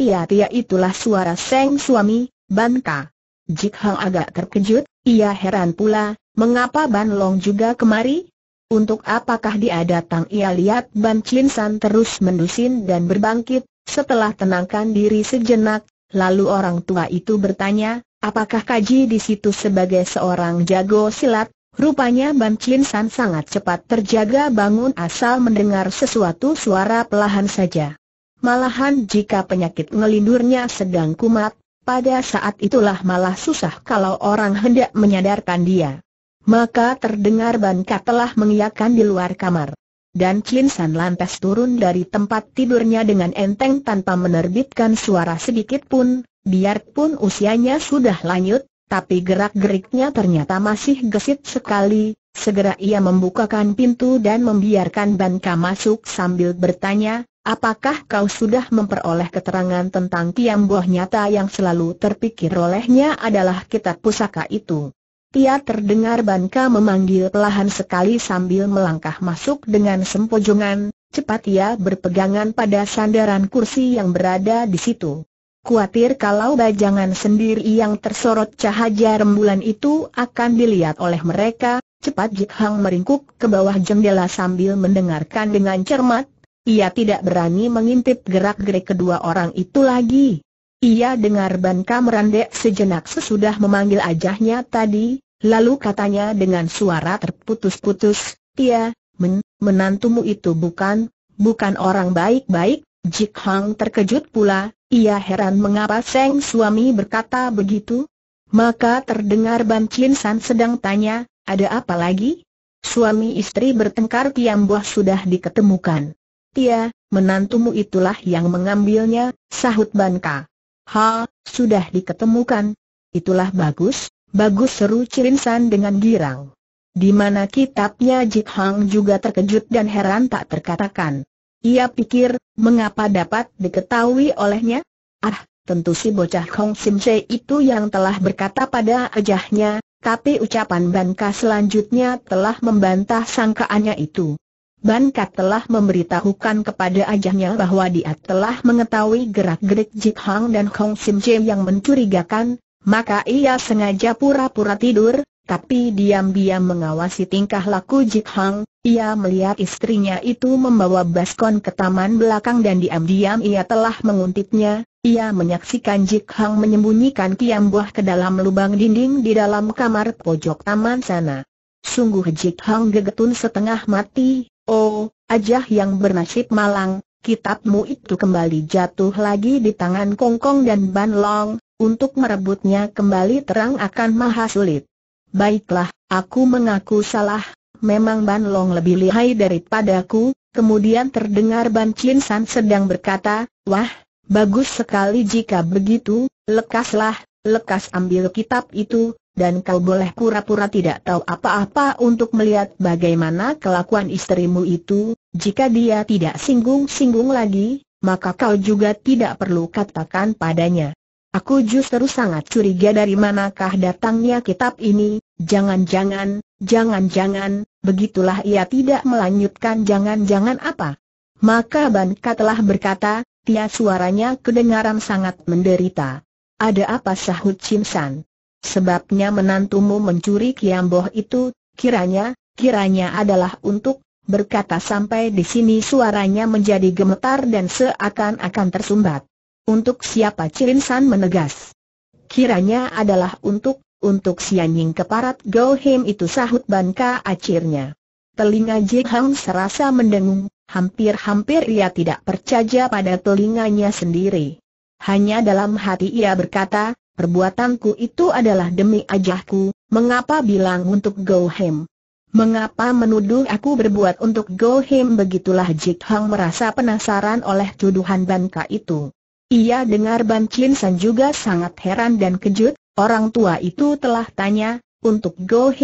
Tia-tia itulah suara Seng suami, Ka. Jik Hang agak terkejut, ia heran pula, mengapa Ban Long juga kemari? Untuk apakah dia datang ia lihat Ban Chin San terus mendusin dan berbangkit, setelah tenangkan diri sejenak, lalu orang tua itu bertanya, apakah Kaji di situ sebagai seorang jago silat? Rupanya Ban Chin San sangat cepat terjaga bangun asal mendengar sesuatu suara pelahan saja. Malahan jika penyakit ngelindurnya sedang kumat, pada saat itulah malah susah kalau orang hendak menyadarkan dia. Maka terdengar Banka telah mengiakan di luar kamar. Dan Chin San lantas turun dari tempat tidurnya dengan enteng tanpa menerbitkan suara sedikit pun, biarpun usianya sudah lanjut, tapi gerak-geriknya ternyata masih gesit sekali, Segera ia membukakan pintu dan membiarkan Banka masuk sambil bertanya, Apakah kau sudah memperoleh keterangan tentang buah nyata yang selalu terpikir olehnya adalah kitab pusaka itu? Ia terdengar Banka memanggil pelahan sekali sambil melangkah masuk dengan sempojongan, cepat ia berpegangan pada sandaran kursi yang berada di situ. Kuatir kalau bajangan sendiri yang tersorot cahaya rembulan itu akan dilihat oleh mereka, cepat Jik Hang meringkuk ke bawah jendela sambil mendengarkan dengan cermat, ia tidak berani mengintip gerak-gerik kedua orang itu lagi. Ia dengar ban merendek sejenak sesudah memanggil ajahnya tadi, lalu katanya dengan suara terputus-putus, Tia, men, menantumu itu bukan, bukan orang baik-baik, Jik Hang terkejut pula, ia heran mengapa Seng suami berkata begitu. Maka terdengar Ban Chin San sedang tanya, ada apa lagi? Suami istri bertengkar Tiam buah sudah diketemukan. Tia, menantumu itulah yang mengambilnya, sahut Banka. Ha, sudah diketemukan. Itulah bagus, bagus seru Cirinsan dengan girang. Di mana kitabnya Jik Hang juga terkejut dan heran tak terkatakan. Ia pikir, mengapa dapat diketahui olehnya? Ah, tentu si bocah Hong Sim Che itu yang telah berkata pada ajahnya, tapi ucapan Banka selanjutnya telah membantah sangkaannya itu. Ban Kat telah memberitahukan kepada ajahnya bahwa dia telah mengetahui gerak-gerik Jit Hang dan Kong Sim Jie yang mencurigakan, maka ia sengaja pura-pura tidur, tapi diam-diam mengawasi tingkah laku Jit Hang, ia melihat istrinya itu membawa baskon ke taman belakang dan diam-diam ia telah menguntitnya, ia menyaksikan Jik Hang menyembunyikan kiam buah ke dalam lubang dinding di dalam kamar pojok taman sana. Sungguh Jik Hang gegetun setengah mati, ajah yang bernasib malang, kitabmu itu kembali jatuh lagi di tangan Kongkong dan Ban Long, untuk merebutnya kembali terang akan maha sulit. Baiklah, aku mengaku salah, memang Ban Long lebih lihai daripadaku, kemudian terdengar Ban Chin San sedang berkata, wah, bagus sekali jika begitu, lekaslah, lekas ambil kitab itu, dan kau boleh pura-pura tidak tahu apa-apa untuk melihat bagaimana kelakuan istrimu itu, jika dia tidak singgung-singgung lagi, maka kau juga tidak perlu katakan padanya. Aku justru sangat curiga dari manakah datangnya kitab ini, jangan-jangan, jangan-jangan, begitulah ia tidak melanjutkan jangan-jangan apa. Maka Banka telah berkata, Tia suaranya kedengaran sangat menderita. Ada apa sahut Cimsan? Sebabnya menantumu mencuri kiamboh itu, kiranya, kiranya adalah untuk, berkata sampai di sini suaranya menjadi gemetar dan seakan-akan tersumbat. Untuk siapa San menegas? Kiranya adalah untuk, untuk sianying keparat Go Him itu sahut Banka acirnya. Telinga Jik Hang serasa mendengung, hampir-hampir ia tidak percaya pada telinganya sendiri. Hanya dalam hati ia berkata, Perbuatanku itu adalah demi ajahku, mengapa bilang untuk Go Mengapa menuduh aku berbuat untuk Go Begitulah Jik Hang merasa penasaran oleh tuduhan Banka itu. Ia dengar Ban Chin San juga sangat heran dan kejut, orang tua itu telah tanya, untuk Go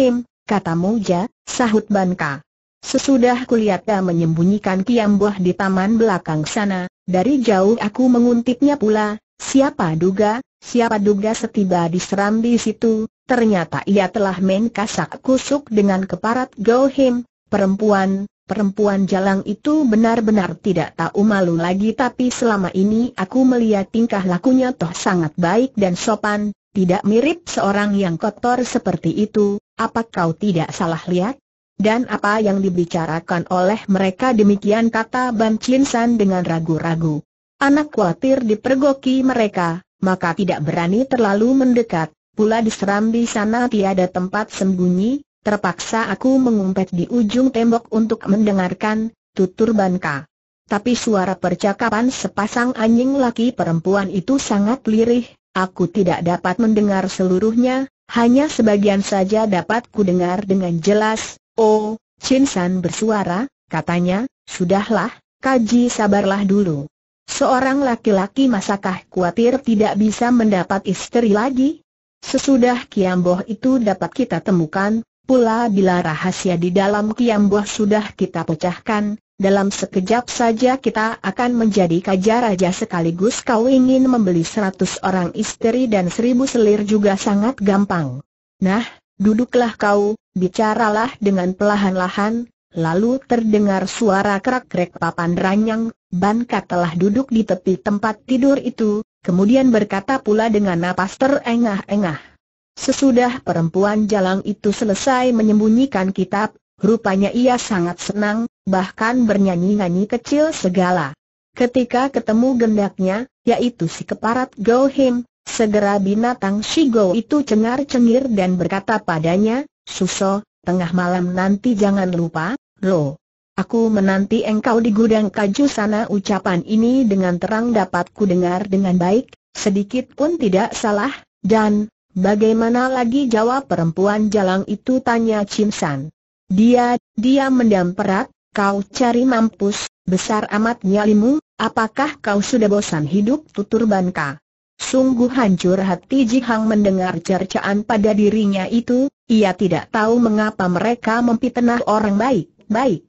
kata Moja, sahut Banka. Sesudah kulihatnya menyembunyikan kiam buah di taman belakang sana, dari jauh aku menguntitnya pula, siapa duga, Siapa duga setiba di Serambi situ, ternyata ia telah main kasak kusuk dengan keparat Gohim, perempuan, perempuan jalang itu benar-benar tidak tahu malu lagi tapi selama ini aku melihat tingkah lakunya toh sangat baik dan sopan, tidak mirip seorang yang kotor seperti itu, apa kau tidak salah lihat? Dan apa yang dibicarakan oleh mereka demikian kata Ban Chin San dengan ragu-ragu. Anak khawatir dipergoki mereka, maka tidak berani terlalu mendekat, pula diseram di sana tiada tempat sembunyi, terpaksa aku mengumpet di ujung tembok untuk mendengarkan, tutur Banka. Tapi suara percakapan sepasang anjing laki perempuan itu sangat lirih, aku tidak dapat mendengar seluruhnya, hanya sebagian saja dapat ku dengar dengan jelas. Oh, Chin San bersuara, katanya, sudahlah, kaji sabarlah dulu. Seorang laki-laki masakah khawatir tidak bisa mendapat istri lagi? Sesudah Kiamboh itu dapat kita temukan, pula bila rahasia di dalam Kiamboh sudah kita pecahkan, dalam sekejap saja kita akan menjadi kajar raja sekaligus kau ingin membeli seratus orang istri dan seribu selir juga sangat gampang. Nah, duduklah kau, bicaralah dengan pelahan-lahan, Lalu terdengar suara krek krek papan ranyang, Banka telah duduk di tepi tempat tidur itu, kemudian berkata pula dengan napas terengah-engah. Sesudah perempuan jalang itu selesai menyembunyikan kitab, rupanya ia sangat senang, bahkan bernyanyi-nyanyi kecil segala. Ketika ketemu gendaknya, yaitu si keparat Go segera binatang Shigo itu cengar-cengir dan berkata padanya, Suso, tengah malam nanti jangan lupa, lo. Aku menanti engkau di gudang kaju sana ucapan ini dengan terang dapat ku dengar dengan baik, sedikit pun tidak salah, dan, bagaimana lagi jawab perempuan jalang itu tanya Chin San. Dia, dia mendam perat, kau cari mampus, besar amat nyalimu, apakah kau sudah bosan hidup tutur banka? Sungguh hancur hati Jihang mendengar cercaan pada dirinya itu, ia tidak tahu mengapa mereka mempitnah orang baik-baik.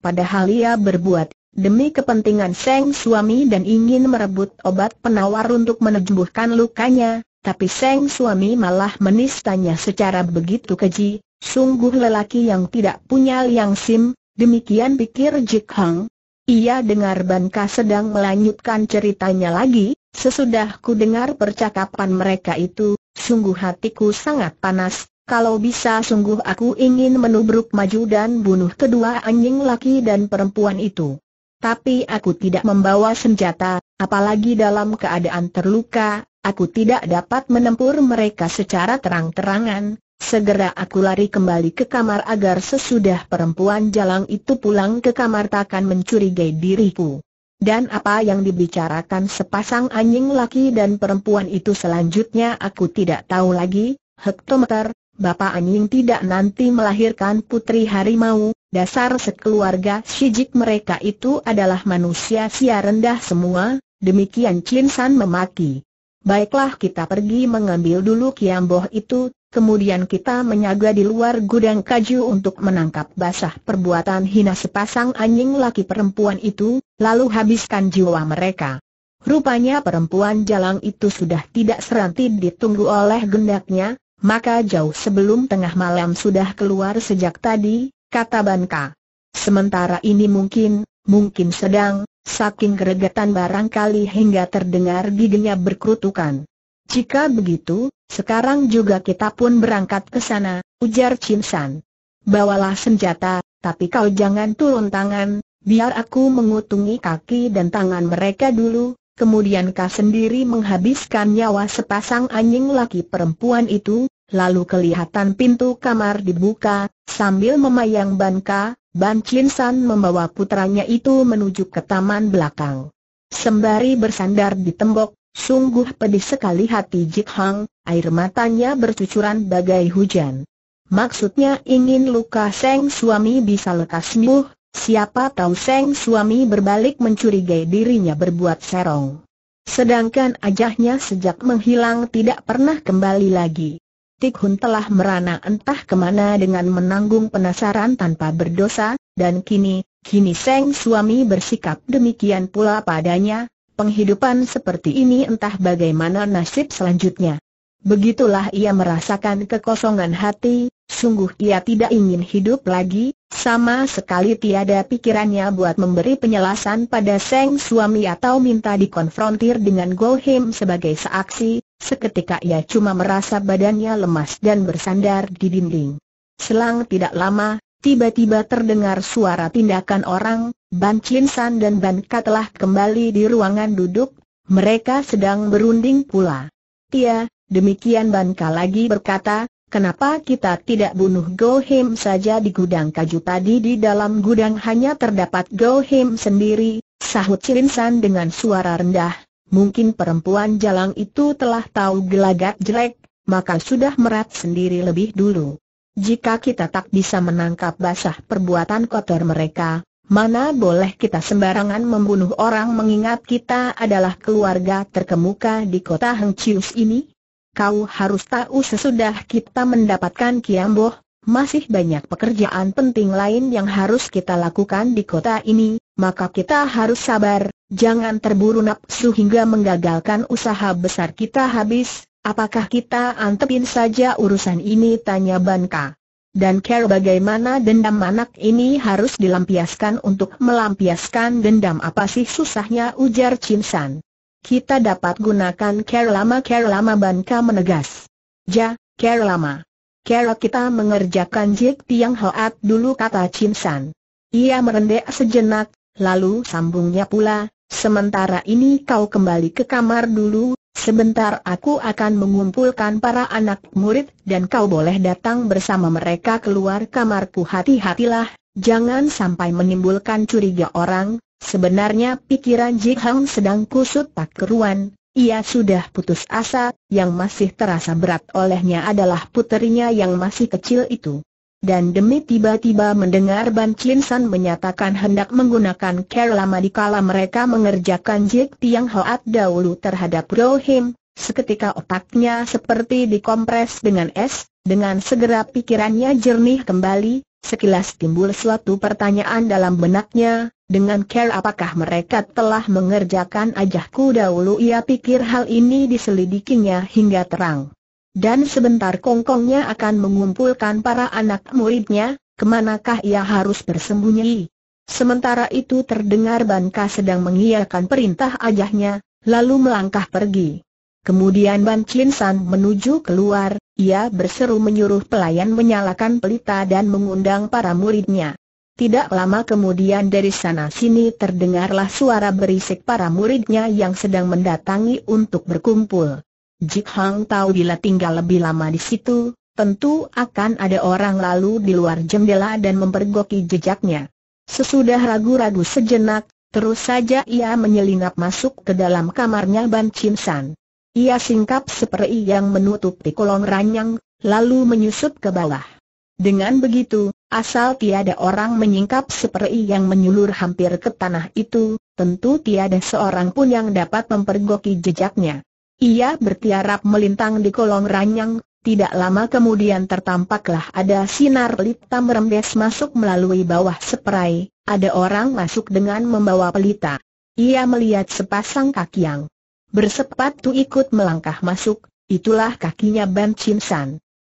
Padahal ia berbuat, demi kepentingan Seng suami dan ingin merebut obat penawar untuk menyembuhkan lukanya, tapi Seng suami malah menistanya secara begitu keji, sungguh lelaki yang tidak punya liang sim, demikian pikir Jihang. Ia dengar Banka sedang melanjutkan ceritanya lagi, Sesudah ku dengar percakapan mereka itu, sungguh hatiku sangat panas, kalau bisa sungguh aku ingin menubruk maju dan bunuh kedua anjing laki dan perempuan itu. Tapi aku tidak membawa senjata, apalagi dalam keadaan terluka, aku tidak dapat menempur mereka secara terang-terangan. Segera aku lari kembali ke kamar agar sesudah perempuan jalang itu pulang ke kamar takkan mencurigai diriku. Dan apa yang dibicarakan sepasang anjing laki dan perempuan itu selanjutnya aku tidak tahu lagi, hektometer, bapak anjing tidak nanti melahirkan putri harimau, dasar sekeluarga sijik mereka itu adalah manusia sia rendah semua, demikian Chin San memaki. Baiklah kita pergi mengambil dulu Kiamboh itu, Kemudian kita menyaga di luar gudang kaju untuk menangkap basah perbuatan hina sepasang anjing laki perempuan itu, lalu habiskan jiwa mereka. Rupanya perempuan jalang itu sudah tidak seranti ditunggu oleh gendaknya, maka jauh sebelum tengah malam sudah keluar sejak tadi, kata Banka. Sementara ini mungkin, mungkin sedang, saking keregetan barangkali hingga terdengar giginya berkerutukan. Jika begitu, sekarang juga kita pun berangkat ke sana, ujar Chin San. Bawalah senjata, tapi kau jangan turun tangan, biar aku mengutungi kaki dan tangan mereka dulu, kemudian kau sendiri menghabiskan nyawa sepasang anjing laki perempuan itu, lalu kelihatan pintu kamar dibuka, sambil memayang banka, Ban Chin San membawa putranya itu menuju ke taman belakang. Sembari bersandar di tembok, Sungguh pedih sekali hati Jik Hang, air matanya bercucuran bagai hujan. Maksudnya ingin luka Seng suami bisa lekas sembuh, siapa tahu Seng suami berbalik mencurigai dirinya berbuat serong. Sedangkan ajahnya sejak menghilang tidak pernah kembali lagi. Tik Hun telah merana entah kemana dengan menanggung penasaran tanpa berdosa, dan kini, kini Seng suami bersikap demikian pula padanya, Penghidupan seperti ini entah bagaimana nasib selanjutnya. Begitulah ia merasakan kekosongan hati, sungguh ia tidak ingin hidup lagi, sama sekali tiada pikirannya buat memberi penjelasan pada Seng suami atau minta dikonfrontir dengan Go sebagai seaksi, seketika ia cuma merasa badannya lemas dan bersandar di dinding. Selang tidak lama, tiba-tiba terdengar suara tindakan orang, Ban Chin San dan Ban Ka telah kembali di ruangan duduk, mereka sedang berunding pula. Tia, demikian Ban Ka lagi berkata, kenapa kita tidak bunuh Go Him saja di gudang kaju tadi di dalam gudang hanya terdapat Go Him sendiri, sahut Chin San dengan suara rendah. Mungkin perempuan jalang itu telah tahu gelagat jelek, maka sudah merat sendiri lebih dulu. Jika kita tak bisa menangkap basah perbuatan kotor mereka, Mana boleh kita sembarangan membunuh orang mengingat kita adalah keluarga terkemuka di kota Hengcius ini? Kau harus tahu sesudah kita mendapatkan Kiamboh, masih banyak pekerjaan penting lain yang harus kita lakukan di kota ini, maka kita harus sabar, jangan terburu nafsu hingga menggagalkan usaha besar kita habis. Apakah kita antepin saja urusan ini? Tanya Banka. Dan care bagaimana dendam anak ini harus dilampiaskan untuk melampiaskan dendam apa sih susahnya ujar Chin San. Kita dapat gunakan care lama care lama Banka menegas. Ja, care lama. Care kita mengerjakan jik tiang hoat dulu kata Chin San. Ia merendek sejenak, lalu sambungnya pula, sementara ini kau kembali ke kamar dulu Sebentar aku akan mengumpulkan para anak murid dan kau boleh datang bersama mereka keluar kamarku hati-hatilah, jangan sampai menimbulkan curiga orang, sebenarnya pikiran Jihang Hang sedang kusut tak keruan, ia sudah putus asa, yang masih terasa berat olehnya adalah puterinya yang masih kecil itu dan demi tiba-tiba mendengar Ban Chin San menyatakan hendak menggunakan care lama di kala mereka mengerjakan jik tiang hoat dahulu terhadap Rohim, seketika otaknya seperti dikompres dengan es, dengan segera pikirannya jernih kembali, sekilas timbul suatu pertanyaan dalam benaknya, dengan care apakah mereka telah mengerjakan ajahku dahulu ia pikir hal ini diselidikinya hingga terang. Dan sebentar kongkongnya akan mengumpulkan para anak muridnya, kemanakah ia harus bersembunyi. Sementara itu terdengar Banka sedang mengiyakan perintah ajahnya, lalu melangkah pergi. Kemudian Ban Chin menuju keluar, ia berseru menyuruh pelayan menyalakan pelita dan mengundang para muridnya. Tidak lama kemudian dari sana sini terdengarlah suara berisik para muridnya yang sedang mendatangi untuk berkumpul. Jik Hang tahu bila tinggal lebih lama di situ, tentu akan ada orang lalu di luar jendela dan mempergoki jejaknya. Sesudah ragu-ragu sejenak, terus saja ia menyelinap masuk ke dalam kamarnya Ban Chim San. Ia singkap seperti yang menutupi kolong ranjang, lalu menyusup ke bawah. Dengan begitu, asal tiada orang menyingkap seperti yang menyulur hampir ke tanah itu, tentu tiada seorang pun yang dapat mempergoki jejaknya. Ia bertiarap melintang di kolong ranjang. tidak lama kemudian tertampaklah ada sinar pelita merembes masuk melalui bawah seperai, ada orang masuk dengan membawa pelita. Ia melihat sepasang kaki yang bersepatu ikut melangkah masuk, itulah kakinya Ban Chin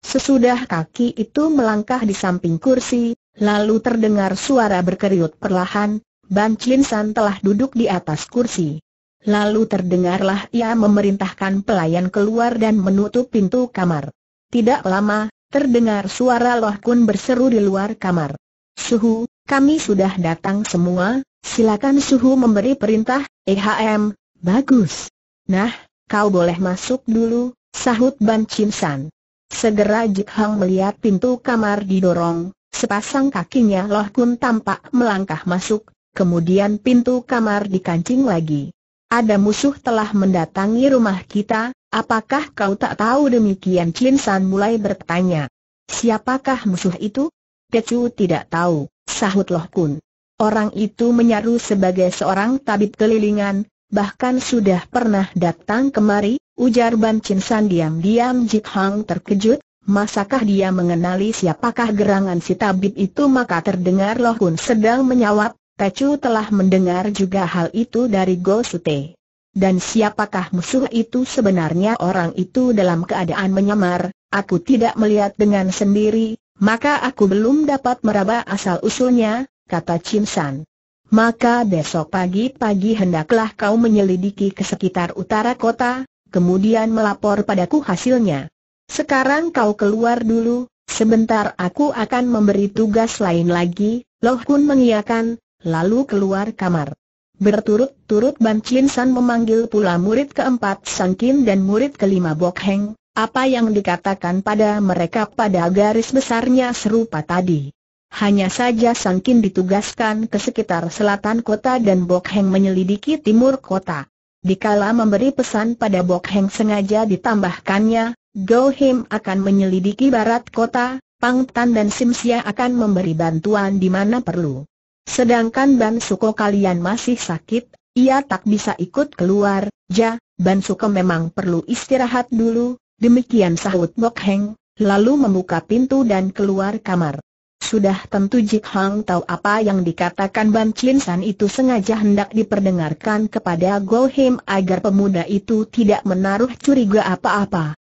Sesudah kaki itu melangkah di samping kursi, lalu terdengar suara berkeriut perlahan, Ban Chin San telah duduk di atas kursi. Lalu terdengarlah ia memerintahkan pelayan keluar dan menutup pintu kamar. Tidak lama, terdengar suara Loh Kun berseru di luar kamar. Suhu, kami sudah datang semua, silakan Suhu memberi perintah, EHM, bagus. Nah, kau boleh masuk dulu, sahut Ban Chin San. Segera Jik Hang melihat pintu kamar didorong, sepasang kakinya Loh Kun tampak melangkah masuk, kemudian pintu kamar dikancing lagi. Ada musuh telah mendatangi rumah kita, apakah kau tak tahu demikian Chin San mulai bertanya. Siapakah musuh itu? Tecu tidak tahu, sahut Loh Kun. Orang itu menyaru sebagai seorang tabib kelilingan, bahkan sudah pernah datang kemari, ujar Ban Chin San diam-diam Jik Hang terkejut, masakah dia mengenali siapakah gerangan si tabib itu maka terdengar Loh Kun sedang menyawab, Tecu telah mendengar juga hal itu dari Go Sute. Dan siapakah musuh itu sebenarnya orang itu dalam keadaan menyamar, aku tidak melihat dengan sendiri, maka aku belum dapat meraba asal-usulnya, kata Chin San. Maka besok pagi-pagi hendaklah kau menyelidiki ke sekitar utara kota, kemudian melapor padaku hasilnya. Sekarang kau keluar dulu, sebentar aku akan memberi tugas lain lagi, Loh Kun mengiakan, lalu keluar kamar. Berturut-turut Ban Chin San memanggil pula murid keempat Sang Kim dan murid kelima Bok Heng, apa yang dikatakan pada mereka pada garis besarnya serupa tadi. Hanya saja Sang Kim ditugaskan ke sekitar selatan kota dan Bok Heng menyelidiki timur kota. Dikala memberi pesan pada Bok Heng sengaja ditambahkannya, Go Him akan menyelidiki barat kota, Pang Tan dan Sim Sia akan memberi bantuan di mana perlu. Sedangkan Ban Suko kalian masih sakit, ia tak bisa ikut keluar, ja, Ban Suko memang perlu istirahat dulu, demikian sahut Bok Heng, lalu membuka pintu dan keluar kamar. Sudah tentu Jik Hang tahu apa yang dikatakan Ban Chin San itu sengaja hendak diperdengarkan kepada Go Him agar pemuda itu tidak menaruh curiga apa-apa.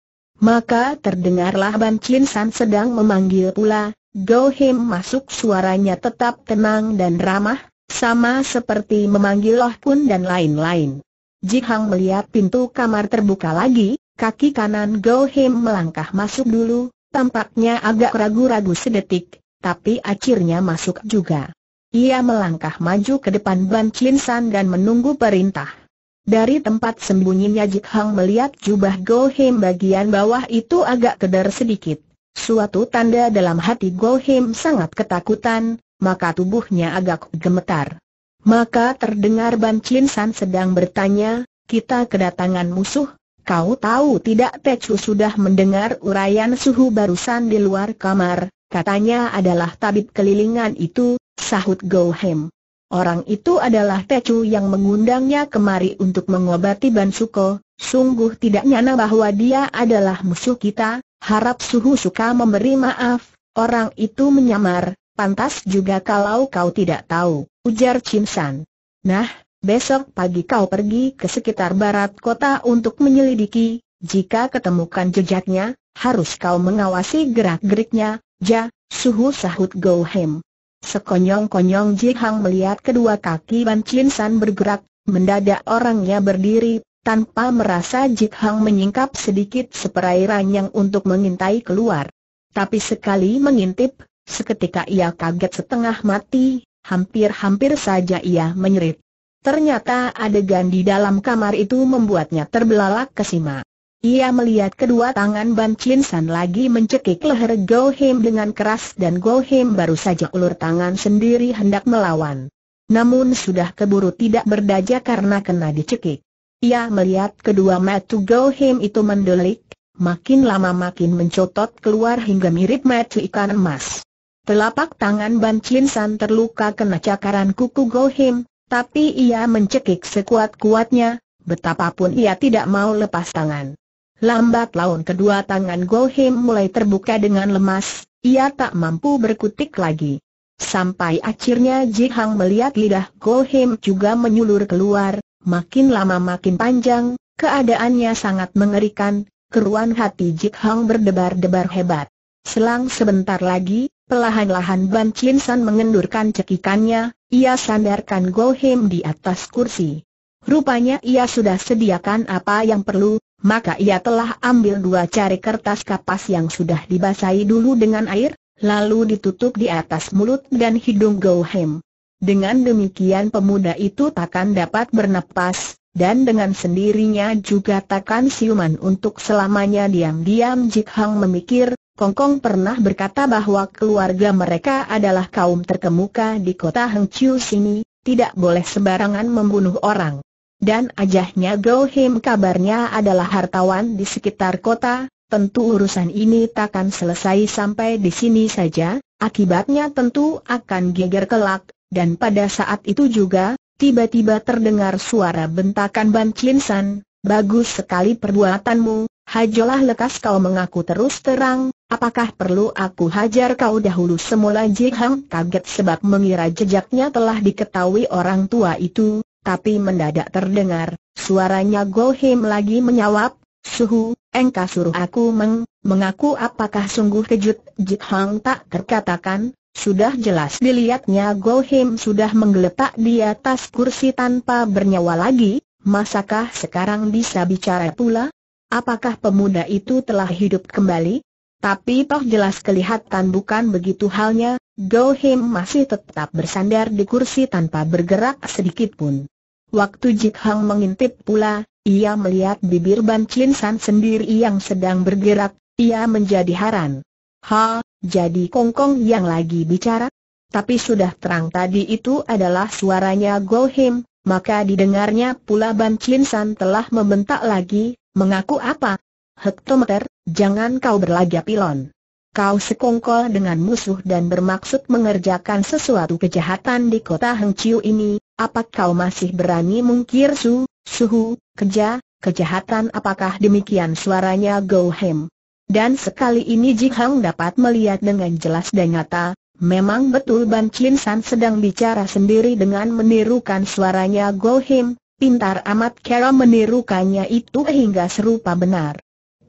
Maka terdengarlah Ban Chin San sedang memanggil pula, Gohim masuk suaranya tetap tenang dan ramah, sama seperti memanggil Loh Kun dan lain-lain. Jihang melihat pintu kamar terbuka lagi, kaki kanan Gohim melangkah masuk dulu, tampaknya agak ragu-ragu sedetik, tapi akhirnya masuk juga. Ia melangkah maju ke depan Ban Chin San dan menunggu perintah. Dari tempat sembunyinya Ji Hang melihat jubah Gohim bagian bawah itu agak keder sedikit. Suatu tanda dalam hati Gohim sangat ketakutan, maka tubuhnya agak gemetar. Maka terdengar Ban Chin San sedang bertanya, kita kedatangan musuh, kau tahu tidak Techu sudah mendengar urayan suhu barusan di luar kamar, katanya adalah tabib kelilingan itu, sahut Gohim. Orang itu adalah Techu yang mengundangnya kemari untuk mengobati Bansuko, sungguh tidak nyana bahwa dia adalah musuh kita, Harap suhu suka memberi maaf, orang itu menyamar, pantas juga kalau kau tidak tahu, ujar San. Nah, besok pagi kau pergi ke sekitar barat kota untuk menyelidiki, jika ketemukan jejaknya, harus kau mengawasi gerak-geriknya, ja, suhu sahut Go Hem. Sekonyong-konyong Ji Hang melihat kedua kaki Ban Chin San bergerak, mendadak orangnya berdiri, tanpa merasa Jik Hang menyingkap sedikit seperai yang untuk mengintai keluar. Tapi sekali mengintip, seketika ia kaget setengah mati, hampir-hampir saja ia menyerit. Ternyata adegan di dalam kamar itu membuatnya terbelalak kesima. Ia melihat kedua tangan Ban Chin San lagi mencekik leher Go Him dengan keras dan Go Him baru saja ulur tangan sendiri hendak melawan. Namun sudah keburu tidak berdaya karena kena dicekik. Ia melihat kedua metu Gohim itu mendelik, makin lama makin mencotot keluar hingga mirip metu ikan emas. Telapak tangan Ban Chin San terluka kena cakaran kuku Gohim, tapi ia mencekik sekuat-kuatnya, betapapun ia tidak mau lepas tangan. Lambat laun kedua tangan Gohim mulai terbuka dengan lemas, ia tak mampu berkutik lagi. Sampai akhirnya Ji Hang melihat lidah Gohim juga menyulur keluar, Makin lama makin panjang, keadaannya sangat mengerikan, keruan hati Jik Hang berdebar-debar hebat. Selang sebentar lagi, pelahan-lahan Ban Chin San mengendurkan cekikannya, ia sandarkan Go Him di atas kursi. Rupanya ia sudah sediakan apa yang perlu, maka ia telah ambil dua cari kertas kapas yang sudah dibasahi dulu dengan air, lalu ditutup di atas mulut dan hidung Go Him. Dengan demikian pemuda itu takkan dapat bernapas, dan dengan sendirinya juga takkan siuman untuk selamanya diam-diam Jik Hang memikir, Kongkong pernah berkata bahwa keluarga mereka adalah kaum terkemuka di kota Chiu sini, tidak boleh sembarangan membunuh orang. Dan ajahnya Go Him kabarnya adalah hartawan di sekitar kota, tentu urusan ini takkan selesai sampai di sini saja, akibatnya tentu akan geger kelak, dan pada saat itu juga, tiba-tiba terdengar suara bentakan Ban Chin San, bagus sekali perbuatanmu, hajolah lekas kau mengaku terus terang, apakah perlu aku hajar kau dahulu semula Ji Hang kaget sebab mengira jejaknya telah diketahui orang tua itu, tapi mendadak terdengar, suaranya Go Him lagi menyawab, Suhu, engkau suruh aku meng, mengaku apakah sungguh kejut Jit Hang tak terkatakan, sudah jelas dilihatnya Gohim sudah menggeletak di atas kursi tanpa bernyawa lagi, masakah sekarang bisa bicara pula? Apakah pemuda itu telah hidup kembali? Tapi toh jelas kelihatan bukan begitu halnya, Gohim masih tetap bersandar di kursi tanpa bergerak sedikit pun. Waktu Jik Hang mengintip pula, ia melihat bibir Ban Chin San sendiri yang sedang bergerak, ia menjadi haran. Ha, jadi Kongkong yang lagi bicara? Tapi sudah terang tadi itu adalah suaranya Go Him, maka didengarnya pula Ban Chin San telah membentak lagi, mengaku apa? Hektometer, jangan kau berlagak pilon. Kau sekongkol dengan musuh dan bermaksud mengerjakan sesuatu kejahatan di kota Hengqiu ini, apa kau masih berani mungkir su, suhu, keja, kejahatan apakah demikian suaranya Go Hem? Dan sekali ini Ji Hang dapat melihat dengan jelas dan nyata, memang betul Ban Chin San sedang bicara sendiri dengan menirukan suaranya Go Him, pintar amat cara menirukannya itu hingga serupa benar.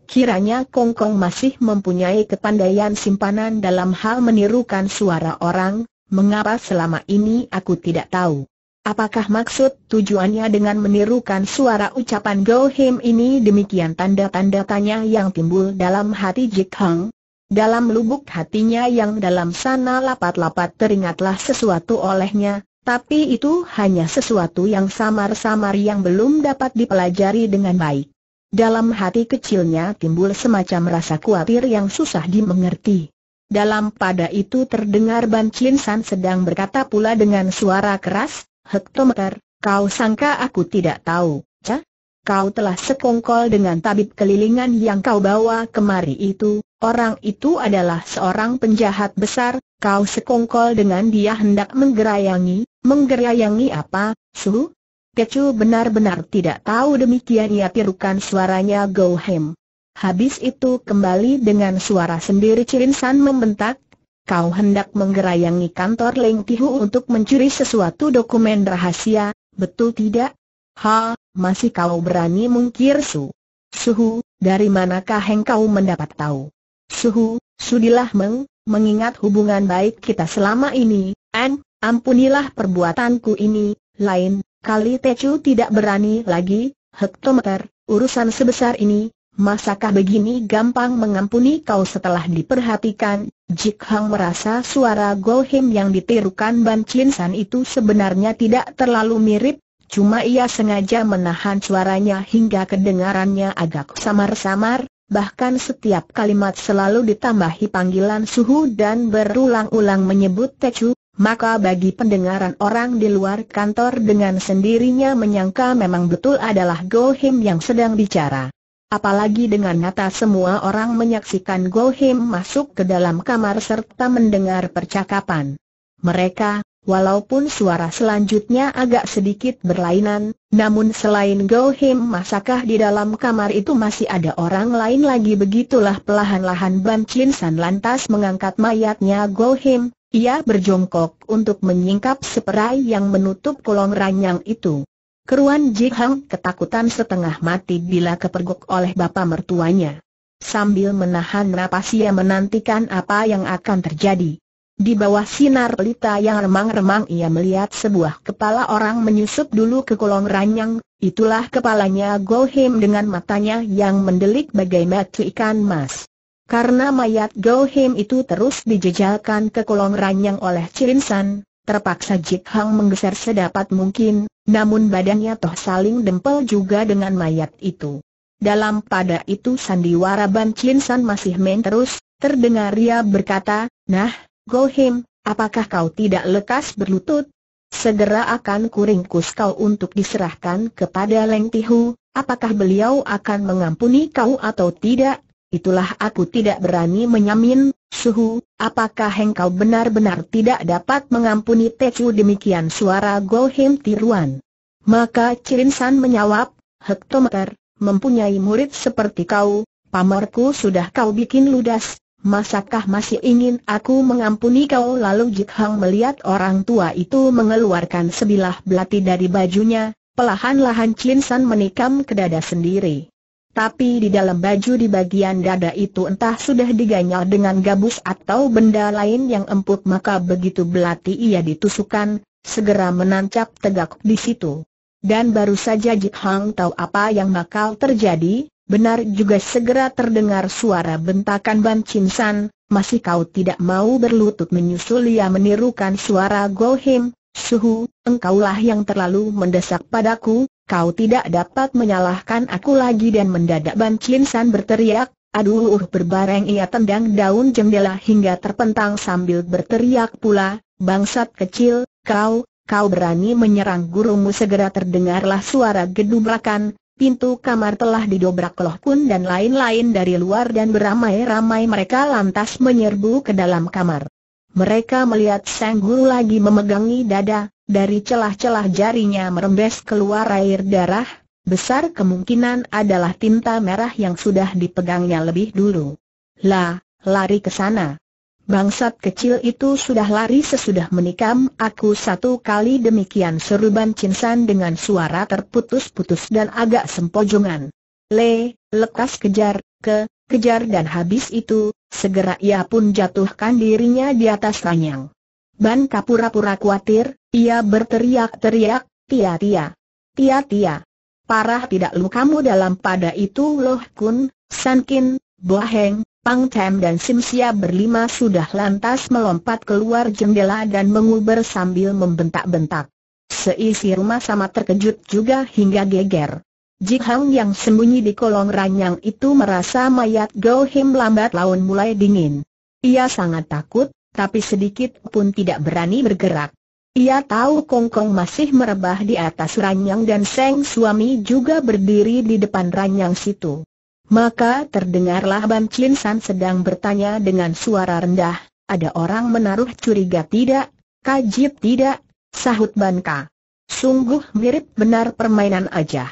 Kiranya Kong Kong masih mempunyai kepandaian simpanan dalam hal menirukan suara orang, mengapa selama ini aku tidak tahu. Apakah maksud tujuannya dengan menirukan suara ucapan Go Him ini demikian tanda-tanda tanya yang timbul dalam hati Jik Hang? Dalam lubuk hatinya yang dalam sana lapat-lapat teringatlah sesuatu olehnya, tapi itu hanya sesuatu yang samar-samar yang belum dapat dipelajari dengan baik. Dalam hati kecilnya timbul semacam rasa khawatir yang susah dimengerti. Dalam pada itu terdengar Ban Chin San sedang berkata pula dengan suara keras, Hektometer, kau sangka aku tidak tahu, Ca? Kau telah sekongkol dengan tabib kelilingan yang kau bawa kemari itu, orang itu adalah seorang penjahat besar, kau sekongkol dengan dia hendak menggerayangi, menggerayangi apa, Su? Kecu benar-benar tidak tahu demikian ia tirukan suaranya Gohem. Habis itu kembali dengan suara sendiri Cirin membentak, kau hendak menggerayangi kantor Leng Tihu untuk mencuri sesuatu dokumen rahasia, betul tidak? Ha, masih kau berani mungkir Su. Suhu, dari manakah engkau mendapat tahu? Suhu, sudilah meng, mengingat hubungan baik kita selama ini, En, ampunilah perbuatanku ini, lain, kali Tecu tidak berani lagi, hektometer, urusan sebesar ini, Masakah begini gampang mengampuni kau setelah diperhatikan? Jik Hang merasa suara Gohim yang ditirukan Ban Chin San itu sebenarnya tidak terlalu mirip, cuma ia sengaja menahan suaranya hingga kedengarannya agak samar-samar, bahkan setiap kalimat selalu ditambahi panggilan suhu dan berulang-ulang menyebut Teju. maka bagi pendengaran orang di luar kantor dengan sendirinya menyangka memang betul adalah Gohim yang sedang bicara. Apalagi dengan nyata semua orang menyaksikan Gohim masuk ke dalam kamar serta mendengar percakapan. Mereka, walaupun suara selanjutnya agak sedikit berlainan, namun selain Gohim masakah di dalam kamar itu masih ada orang lain lagi begitulah pelahan-lahan Ban Chin San lantas mengangkat mayatnya Gohim, ia berjongkok untuk menyingkap seperai yang menutup kolong ranjang itu. Keruan Ji Hang ketakutan setengah mati bila kepergok oleh bapa mertuanya. Sambil menahan napas ia menantikan apa yang akan terjadi. Di bawah sinar pelita yang remang-remang ia melihat sebuah kepala orang menyusup dulu ke kolong ranjang, itulah kepalanya Gohim dengan matanya yang mendelik bagai mata ikan mas. Karena mayat Gohim itu terus dijejalkan ke kolong ranjang oleh Cirinsan, Terpaksa Jik Hang menggeser sedapat mungkin, namun badannya toh saling dempel juga dengan mayat itu. Dalam pada itu sandiwara Ban Chin San masih main terus, terdengar Ria berkata, Nah, Go Him, apakah kau tidak lekas berlutut? Segera akan kuringkus kau untuk diserahkan kepada Leng Tihu, apakah beliau akan mengampuni kau atau tidak? Itulah aku tidak berani menyamin, Suhu, apakah engkau benar-benar tidak dapat mengampuni Tecu demikian suara Gohim tiruan. Maka Cirin San menjawab, Hektometer, mempunyai murid seperti kau, pamarku sudah kau bikin ludas, Masakah masih ingin aku mengampuni kau? Lalu Jik Hang melihat orang tua itu mengeluarkan sebilah belati dari bajunya, pelahan-lahan Chin San menikam ke dada sendiri tapi di dalam baju di bagian dada itu entah sudah diganyal dengan gabus atau benda lain yang empuk maka begitu belati ia ditusukan, segera menancap tegak di situ. Dan baru saja Jik Hang tahu apa yang bakal terjadi, benar juga segera terdengar suara bentakan Ban Chin San, masih kau tidak mau berlutut menyusul ia menirukan suara Go Him, Suhu, engkaulah yang terlalu mendesak padaku, kau tidak dapat menyalahkan aku lagi dan mendadak Ban Chin San berteriak, aduh uh, berbareng ia tendang daun jendela hingga terpentang sambil berteriak pula, bangsat kecil, kau, kau berani menyerang gurumu segera terdengarlah suara gedubrakan, pintu kamar telah didobrak loh pun dan lain-lain dari luar dan beramai-ramai mereka lantas menyerbu ke dalam kamar. Mereka melihat sang guru lagi memegangi dada, dari celah-celah jarinya merembes keluar air darah, besar kemungkinan adalah tinta merah yang sudah dipegangnya lebih dulu. Lah, lari ke sana. Bangsat kecil itu sudah lari sesudah menikam aku satu kali demikian seru Ban Cinsan dengan suara terputus-putus dan agak sempojongan. Le, lekas kejar, ke, kejar dan habis itu, segera ia pun jatuhkan dirinya di atas ranyang. Ban kapura-pura khawatir, ia berteriak-teriak, tia-tia. Tia-tia. Parah tidak lu kamu dalam pada itu Loh Kun, Sankin, Boheng, Pang Tem dan Simsia berlima sudah lantas melompat keluar jendela dan menguber sambil membentak-bentak. Seisi rumah sama terkejut juga hingga geger. Ji Hang yang sembunyi di kolong ranjang itu merasa mayat Go Him lambat laun mulai dingin. Ia sangat takut, tapi sedikit pun tidak berani bergerak. Ia tahu Kongkong masih merebah di atas ranyang dan Seng suami juga berdiri di depan ranyang situ. Maka terdengarlah Ban Chin San sedang bertanya dengan suara rendah, ada orang menaruh curiga tidak, kajib tidak, sahut Ban Ka. Sungguh mirip benar permainan aja.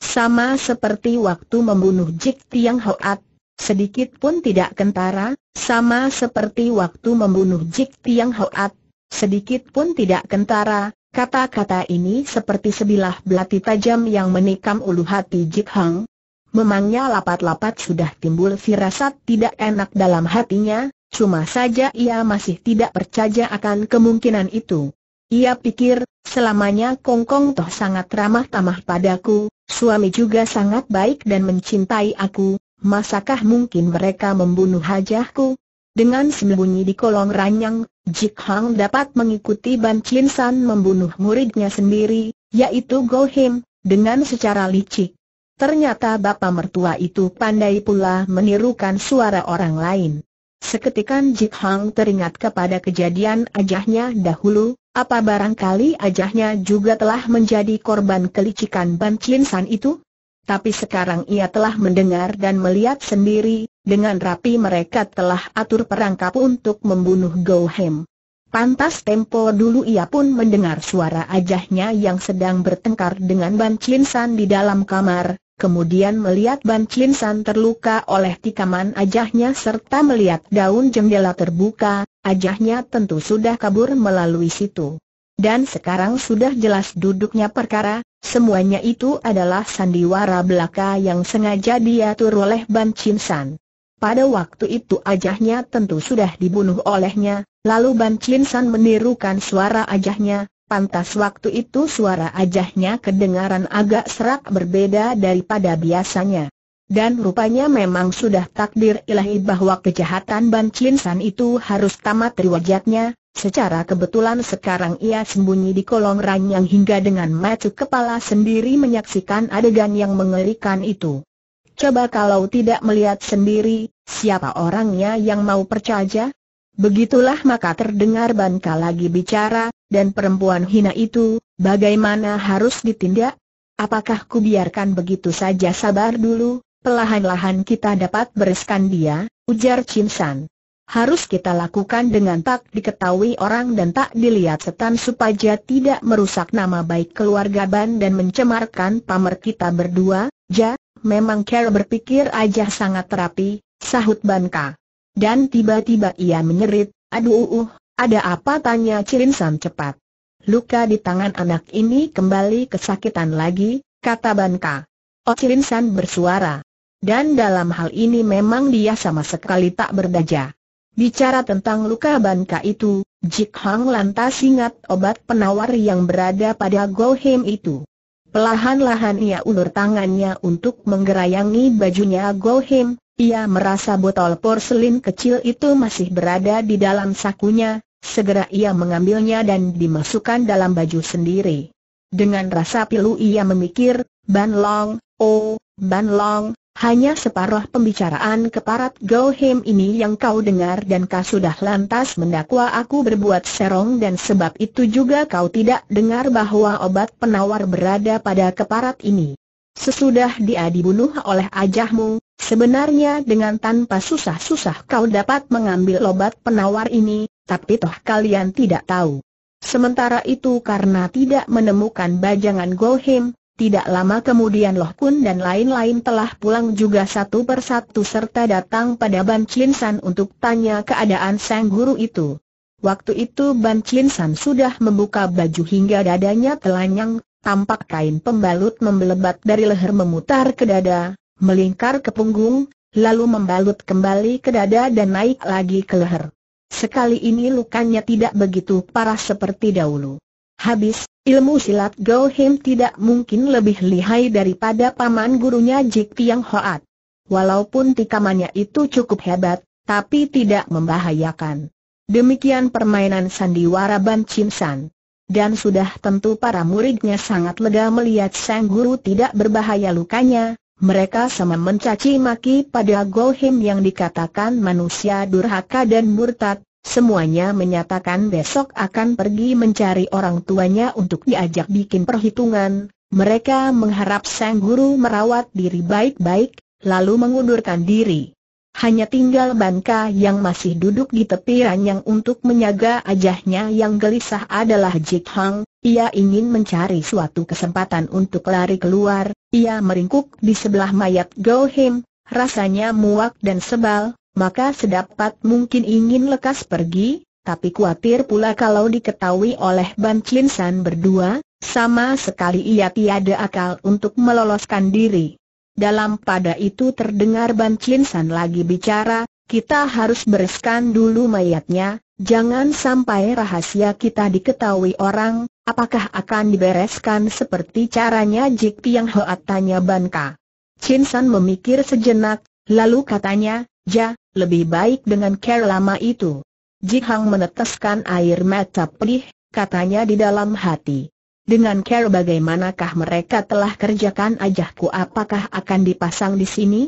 Sama seperti waktu membunuh Jik Tiang Hoat, Sedikit pun tidak kentara, sama seperti waktu membunuh Jik Tiang Hoat. Sedikit pun tidak kentara, kata-kata ini seperti sebilah belati tajam yang menikam ulu hati Jik Hang. Memangnya lapat-lapat sudah timbul firasat tidak enak dalam hatinya, cuma saja ia masih tidak percaya akan kemungkinan itu. Ia pikir, selamanya Kong Kong toh sangat ramah tamah padaku, suami juga sangat baik dan mencintai aku, Masakah mungkin mereka membunuh hajahku? Dengan sembunyi di kolong ranjang, Jik Hang dapat mengikuti Ban Chin San membunuh muridnya sendiri, yaitu Go Him, dengan secara licik. Ternyata bapak mertua itu pandai pula menirukan suara orang lain. Seketika Jik Hang teringat kepada kejadian ajahnya dahulu, apa barangkali ajahnya juga telah menjadi korban kelicikan Ban Chin San itu? tapi sekarang ia telah mendengar dan melihat sendiri, dengan rapi mereka telah atur perangkap untuk membunuh Gohem. Pantas tempo dulu ia pun mendengar suara ajahnya yang sedang bertengkar dengan Ban Chin San di dalam kamar, kemudian melihat Ban Chin San terluka oleh tikaman ajahnya serta melihat daun jendela terbuka, ajahnya tentu sudah kabur melalui situ. Dan sekarang sudah jelas duduknya perkara, semuanya itu adalah sandiwara belaka yang sengaja diatur oleh Ban Chin San. Pada waktu itu ajahnya tentu sudah dibunuh olehnya, lalu Ban Chin San menirukan suara ajahnya, pantas waktu itu suara ajahnya kedengaran agak serak berbeda daripada biasanya. Dan rupanya memang sudah takdir ilahi bahwa kejahatan Ban Chin San itu harus tamat riwayatnya, Secara kebetulan sekarang ia sembunyi di kolong ranjang hingga dengan mata kepala sendiri menyaksikan adegan yang mengerikan itu. Coba kalau tidak melihat sendiri, siapa orangnya yang mau percaya? Begitulah maka terdengar Banka lagi bicara, dan perempuan hina itu, bagaimana harus ditindak? Apakah ku biarkan begitu saja sabar dulu, pelahan-lahan kita dapat bereskan dia, ujar Chin San harus kita lakukan dengan tak diketahui orang dan tak dilihat setan supaya tidak merusak nama baik keluarga Ban dan mencemarkan pamer kita berdua, ja, memang Care berpikir aja sangat terapi, sahut Ban Ka. Dan tiba-tiba ia menyerit, aduh uh, uh ada apa tanya Cirinsan cepat. Luka di tangan anak ini kembali kesakitan lagi, kata Ban Ka. Oh Cirinsan bersuara. Dan dalam hal ini memang dia sama sekali tak berdaya. Bicara tentang luka banka itu, Jik Hang lantas ingat obat penawar yang berada pada Gohim itu. Pelahan-lahan ia ulur tangannya untuk menggerayangi bajunya Gohim, ia merasa botol porselin kecil itu masih berada di dalam sakunya, segera ia mengambilnya dan dimasukkan dalam baju sendiri. Dengan rasa pilu ia memikir, Ban Long, oh, Ban Long, hanya separuh pembicaraan keparat Gohem ini yang kau dengar dan kau sudah lantas mendakwa aku berbuat serong dan sebab itu juga kau tidak dengar bahwa obat penawar berada pada keparat ini. Sesudah dia dibunuh oleh ajahmu, sebenarnya dengan tanpa susah-susah kau dapat mengambil obat penawar ini, tapi toh kalian tidak tahu. Sementara itu karena tidak menemukan bajangan Gohem, tidak lama kemudian Loh Kun dan lain-lain telah pulang juga satu persatu serta datang pada Ban Chin San untuk tanya keadaan sang guru itu. Waktu itu Ban Chin San sudah membuka baju hingga dadanya telanjang, tampak kain pembalut membelebat dari leher memutar ke dada, melingkar ke punggung, lalu membalut kembali ke dada dan naik lagi ke leher. Sekali ini lukanya tidak begitu parah seperti dahulu. Habis, Ilmu silat Gohim tidak mungkin lebih lihai daripada paman gurunya Jik Tiang Hoat. Walaupun tikamannya itu cukup hebat, tapi tidak membahayakan. Demikian permainan sandiwara Ban Chin San. Dan sudah tentu para muridnya sangat lega melihat sang guru tidak berbahaya lukanya, mereka sama mencaci maki pada Gohim yang dikatakan manusia durhaka dan murtad, Semuanya menyatakan besok akan pergi mencari orang tuanya untuk diajak bikin perhitungan. Mereka mengharap sang guru merawat diri baik-baik, lalu mengundurkan diri. Hanya tinggal Banka yang masih duduk di tepi yang untuk menjaga ajahnya yang gelisah adalah Jik Hang. Ia ingin mencari suatu kesempatan untuk lari keluar. Ia meringkuk di sebelah mayat Go Him, rasanya muak dan sebal, maka sedapat mungkin ingin lekas pergi, tapi khawatir pula kalau diketahui oleh Ban Chin San berdua, sama sekali ia tiada akal untuk meloloskan diri. Dalam pada itu terdengar Ban Chin San lagi bicara, kita harus bereskan dulu mayatnya, jangan sampai rahasia kita diketahui orang, apakah akan dibereskan seperti caranya Jik Tiang Hoat tanya Ban Ka. Chin San memikir sejenak, lalu katanya, Ja, ya, lebih baik dengan care lama itu. Jihang meneteskan air mata pedih, katanya di dalam hati. Dengan care bagaimanakah mereka telah kerjakan ajahku apakah akan dipasang di sini?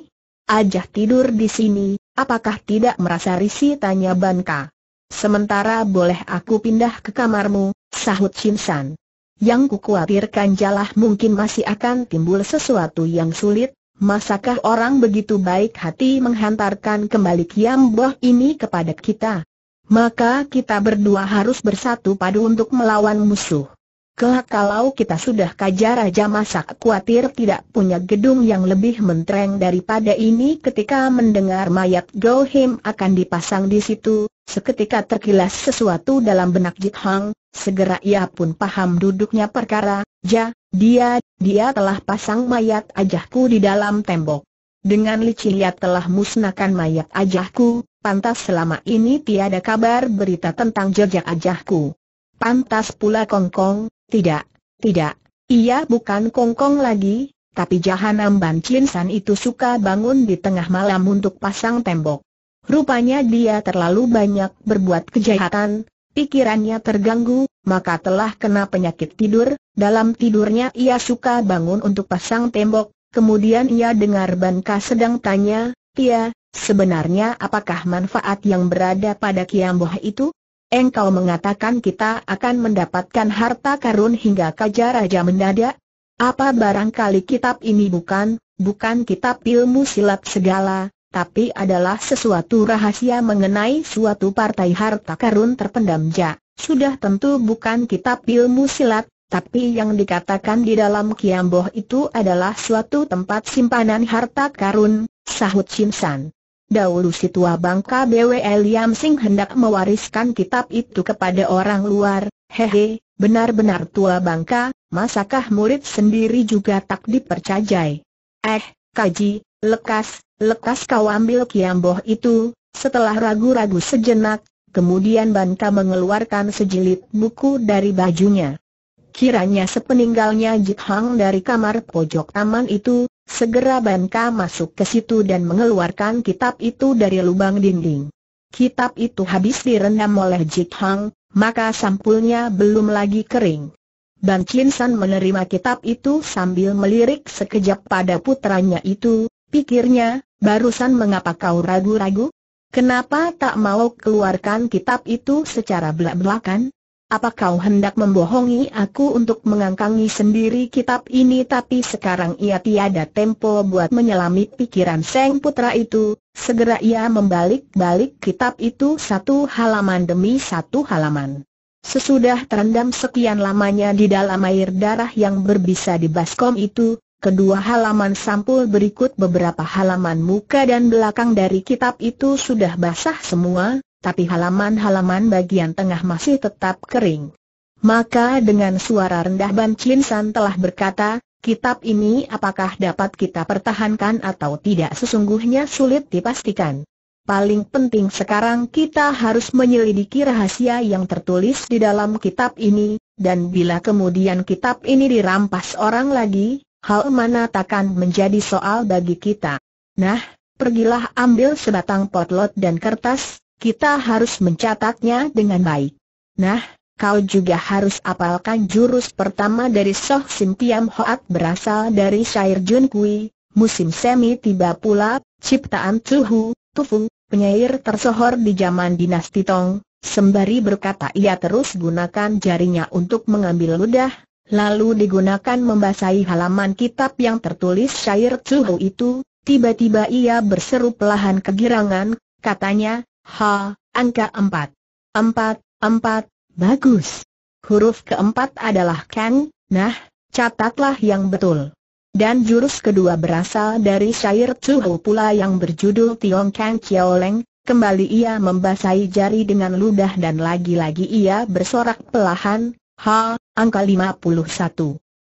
Ajah tidur di sini, apakah tidak merasa risih tanya Banka. Sementara boleh aku pindah ke kamarmu, sahut Simsan. Yang kukhawatirkan jalah mungkin masih akan timbul sesuatu yang sulit, Masakah orang begitu baik hati menghantarkan kembali Kiam Boh ini kepada kita? Maka kita berdua harus bersatu padu untuk melawan musuh. Kelak kalau kita sudah kajar Raja Masak khawatir tidak punya gedung yang lebih mentereng daripada ini ketika mendengar mayat Gohim akan dipasang di situ, seketika terkilas sesuatu dalam benak Jit Hang, segera ia pun paham duduknya perkara, ja, dia, dia telah pasang mayat ajahku di dalam tembok. Dengan licin ia telah musnahkan mayat ajahku, pantas selama ini tiada kabar berita tentang jejak ajahku. Pantas pula kongkong, tidak, tidak, ia bukan kongkong lagi, tapi jahanam Ban Chin San itu suka bangun di tengah malam untuk pasang tembok. Rupanya dia terlalu banyak berbuat kejahatan, Pikirannya terganggu, maka telah kena penyakit tidur, dalam tidurnya ia suka bangun untuk pasang tembok, kemudian ia dengar Banka sedang tanya, Tia, sebenarnya apakah manfaat yang berada pada Kiamboh itu? Engkau mengatakan kita akan mendapatkan harta karun hingga kajar raja mendadak? Apa barangkali kitab ini bukan, bukan kitab ilmu silat segala, tapi adalah sesuatu rahasia mengenai suatu partai harta karun terpendam ja. Sudah tentu bukan kitab ilmu silat, tapi yang dikatakan di dalam Kiamboh itu adalah suatu tempat simpanan harta karun, sahut Simsan. Dahulu si tua bangka BWL Yam Sing hendak mewariskan kitab itu kepada orang luar, hehe, benar-benar tua bangka, masakah murid sendiri juga tak dipercayai? Eh, Kaji, Lekas, lekas kau ambil kiamboh itu, setelah ragu-ragu sejenak, kemudian Banta mengeluarkan sejilid buku dari bajunya. Kiranya sepeninggalnya Jit Hang dari kamar pojok taman itu, segera Banta masuk ke situ dan mengeluarkan kitab itu dari lubang dinding. Kitab itu habis direndam oleh Jit Hang, maka sampulnya belum lagi kering. Ban Chin San menerima kitab itu sambil melirik sekejap pada putranya itu, pikirnya, barusan mengapa kau ragu-ragu? Kenapa tak mau keluarkan kitab itu secara belak-belakan? Apa kau hendak membohongi aku untuk mengangkangi sendiri kitab ini tapi sekarang ia tiada tempo buat menyelami pikiran Seng Putra itu, segera ia membalik-balik kitab itu satu halaman demi satu halaman. Sesudah terendam sekian lamanya di dalam air darah yang berbisa di baskom itu, Kedua halaman sampul berikut beberapa halaman muka dan belakang dari kitab itu sudah basah semua, tapi halaman-halaman bagian tengah masih tetap kering. Maka dengan suara rendah Ban Chin San telah berkata, kitab ini apakah dapat kita pertahankan atau tidak sesungguhnya sulit dipastikan. Paling penting sekarang kita harus menyelidiki rahasia yang tertulis di dalam kitab ini, dan bila kemudian kitab ini dirampas orang lagi, hal mana takkan menjadi soal bagi kita. Nah, pergilah ambil sebatang potlot dan kertas, kita harus mencatatnya dengan baik. Nah, kau juga harus apalkan jurus pertama dari Soh Sim Tiam Hoat berasal dari syair Jun Kui, musim semi tiba pula, ciptaan Tuhu, Fu, penyair tersohor di zaman dinasti Tong, sembari berkata ia terus gunakan jarinya untuk mengambil ludah, lalu digunakan membasahi halaman kitab yang tertulis syair Tsuhu itu, tiba-tiba ia berseru pelahan kegirangan, katanya, ha, angka empat. Empat, empat, bagus. Huruf keempat adalah Kang, nah, catatlah yang betul. Dan jurus kedua berasal dari syair Tsuhu pula yang berjudul Tiong Kang Chioleng, kembali ia membasahi jari dengan ludah dan lagi-lagi ia bersorak pelahan, H, angka 51.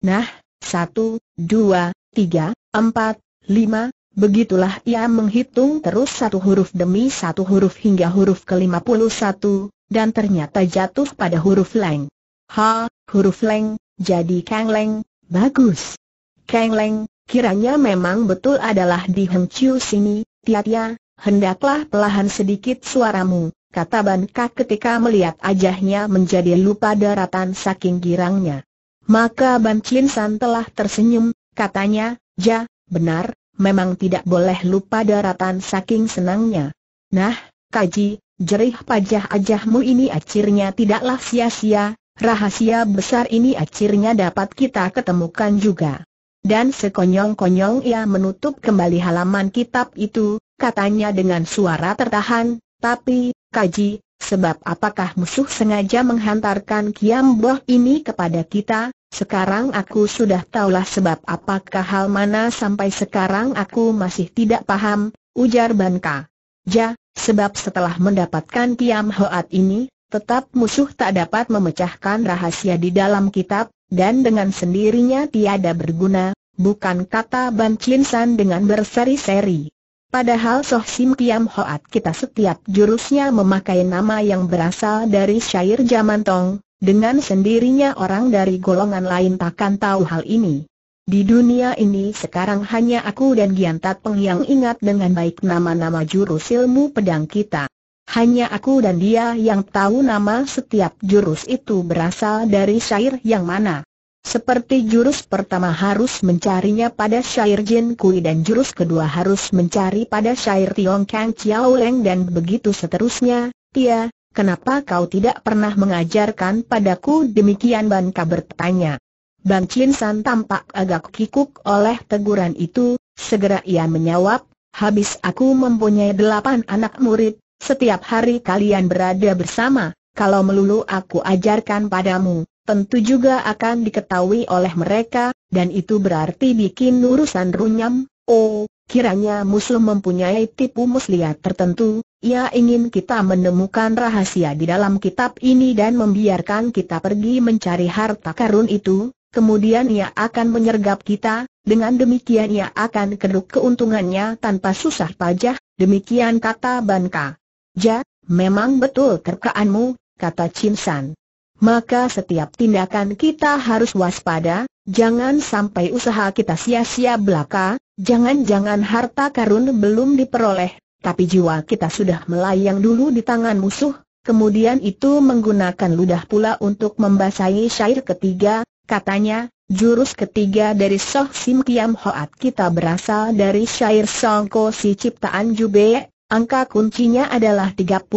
Nah, 1, 2, 3, 4, 5, begitulah ia menghitung terus satu huruf demi satu huruf hingga huruf ke-51, dan ternyata jatuh pada huruf leng. H, huruf leng, jadi Kang Leng, bagus. Kang Leng, kiranya memang betul adalah di Heng Chiu sini, tia-tia, hendaklah pelahan sedikit suaramu, kata Ban ketika melihat ajahnya menjadi lupa daratan saking girangnya. Maka Ban Chin San telah tersenyum, katanya, Ja, benar, memang tidak boleh lupa daratan saking senangnya. Nah, Kaji, jerih pajah ajahmu ini acirnya tidaklah sia-sia, rahasia besar ini acirnya dapat kita ketemukan juga. Dan sekonyong-konyong ia menutup kembali halaman kitab itu, katanya dengan suara tertahan, tapi, Kaji, sebab apakah musuh sengaja menghantarkan Kiam Boh ini kepada kita? Sekarang aku sudah tahulah sebab apakah hal mana sampai sekarang aku masih tidak paham, ujar Banka. Ja, sebab setelah mendapatkan Kiam Hoat ini, tetap musuh tak dapat memecahkan rahasia di dalam kitab, dan dengan sendirinya tiada berguna, bukan kata Ban Chin San dengan berseri-seri. Padahal Soh Sim Kiam Hoat kita setiap jurusnya memakai nama yang berasal dari syair zaman Tong, dengan sendirinya orang dari golongan lain takkan tahu hal ini. Di dunia ini sekarang hanya aku dan Gian Tatpeng yang ingat dengan baik nama-nama jurus ilmu pedang kita. Hanya aku dan dia yang tahu nama setiap jurus itu berasal dari syair yang mana. Seperti jurus pertama harus mencarinya pada Syair Jin Kui dan jurus kedua harus mencari pada Syair Tiong Kang Chiao Leng dan begitu seterusnya, Tia, kenapa kau tidak pernah mengajarkan padaku demikian Ban Ka bertanya. Ban Chin San tampak agak kikuk oleh teguran itu, segera ia menjawab, habis aku mempunyai delapan anak murid, setiap hari kalian berada bersama, kalau melulu aku ajarkan padamu, tentu juga akan diketahui oleh mereka, dan itu berarti bikin urusan runyam. Oh, kiranya musuh mempunyai tipu muslihat tertentu, ia ingin kita menemukan rahasia di dalam kitab ini dan membiarkan kita pergi mencari harta karun itu, kemudian ia akan menyergap kita, dengan demikian ia akan keruk keuntungannya tanpa susah payah, demikian kata Banka. Ja, memang betul kerkaanmu, kata Chin San maka setiap tindakan kita harus waspada, jangan sampai usaha kita sia-sia belaka, jangan-jangan harta karun belum diperoleh, tapi jiwa kita sudah melayang dulu di tangan musuh, kemudian itu menggunakan ludah pula untuk membasahi syair ketiga, katanya, jurus ketiga dari Soh Sim Kiam Hoat kita berasal dari syair Songko Si Ciptaan Jube, angka kuncinya adalah 33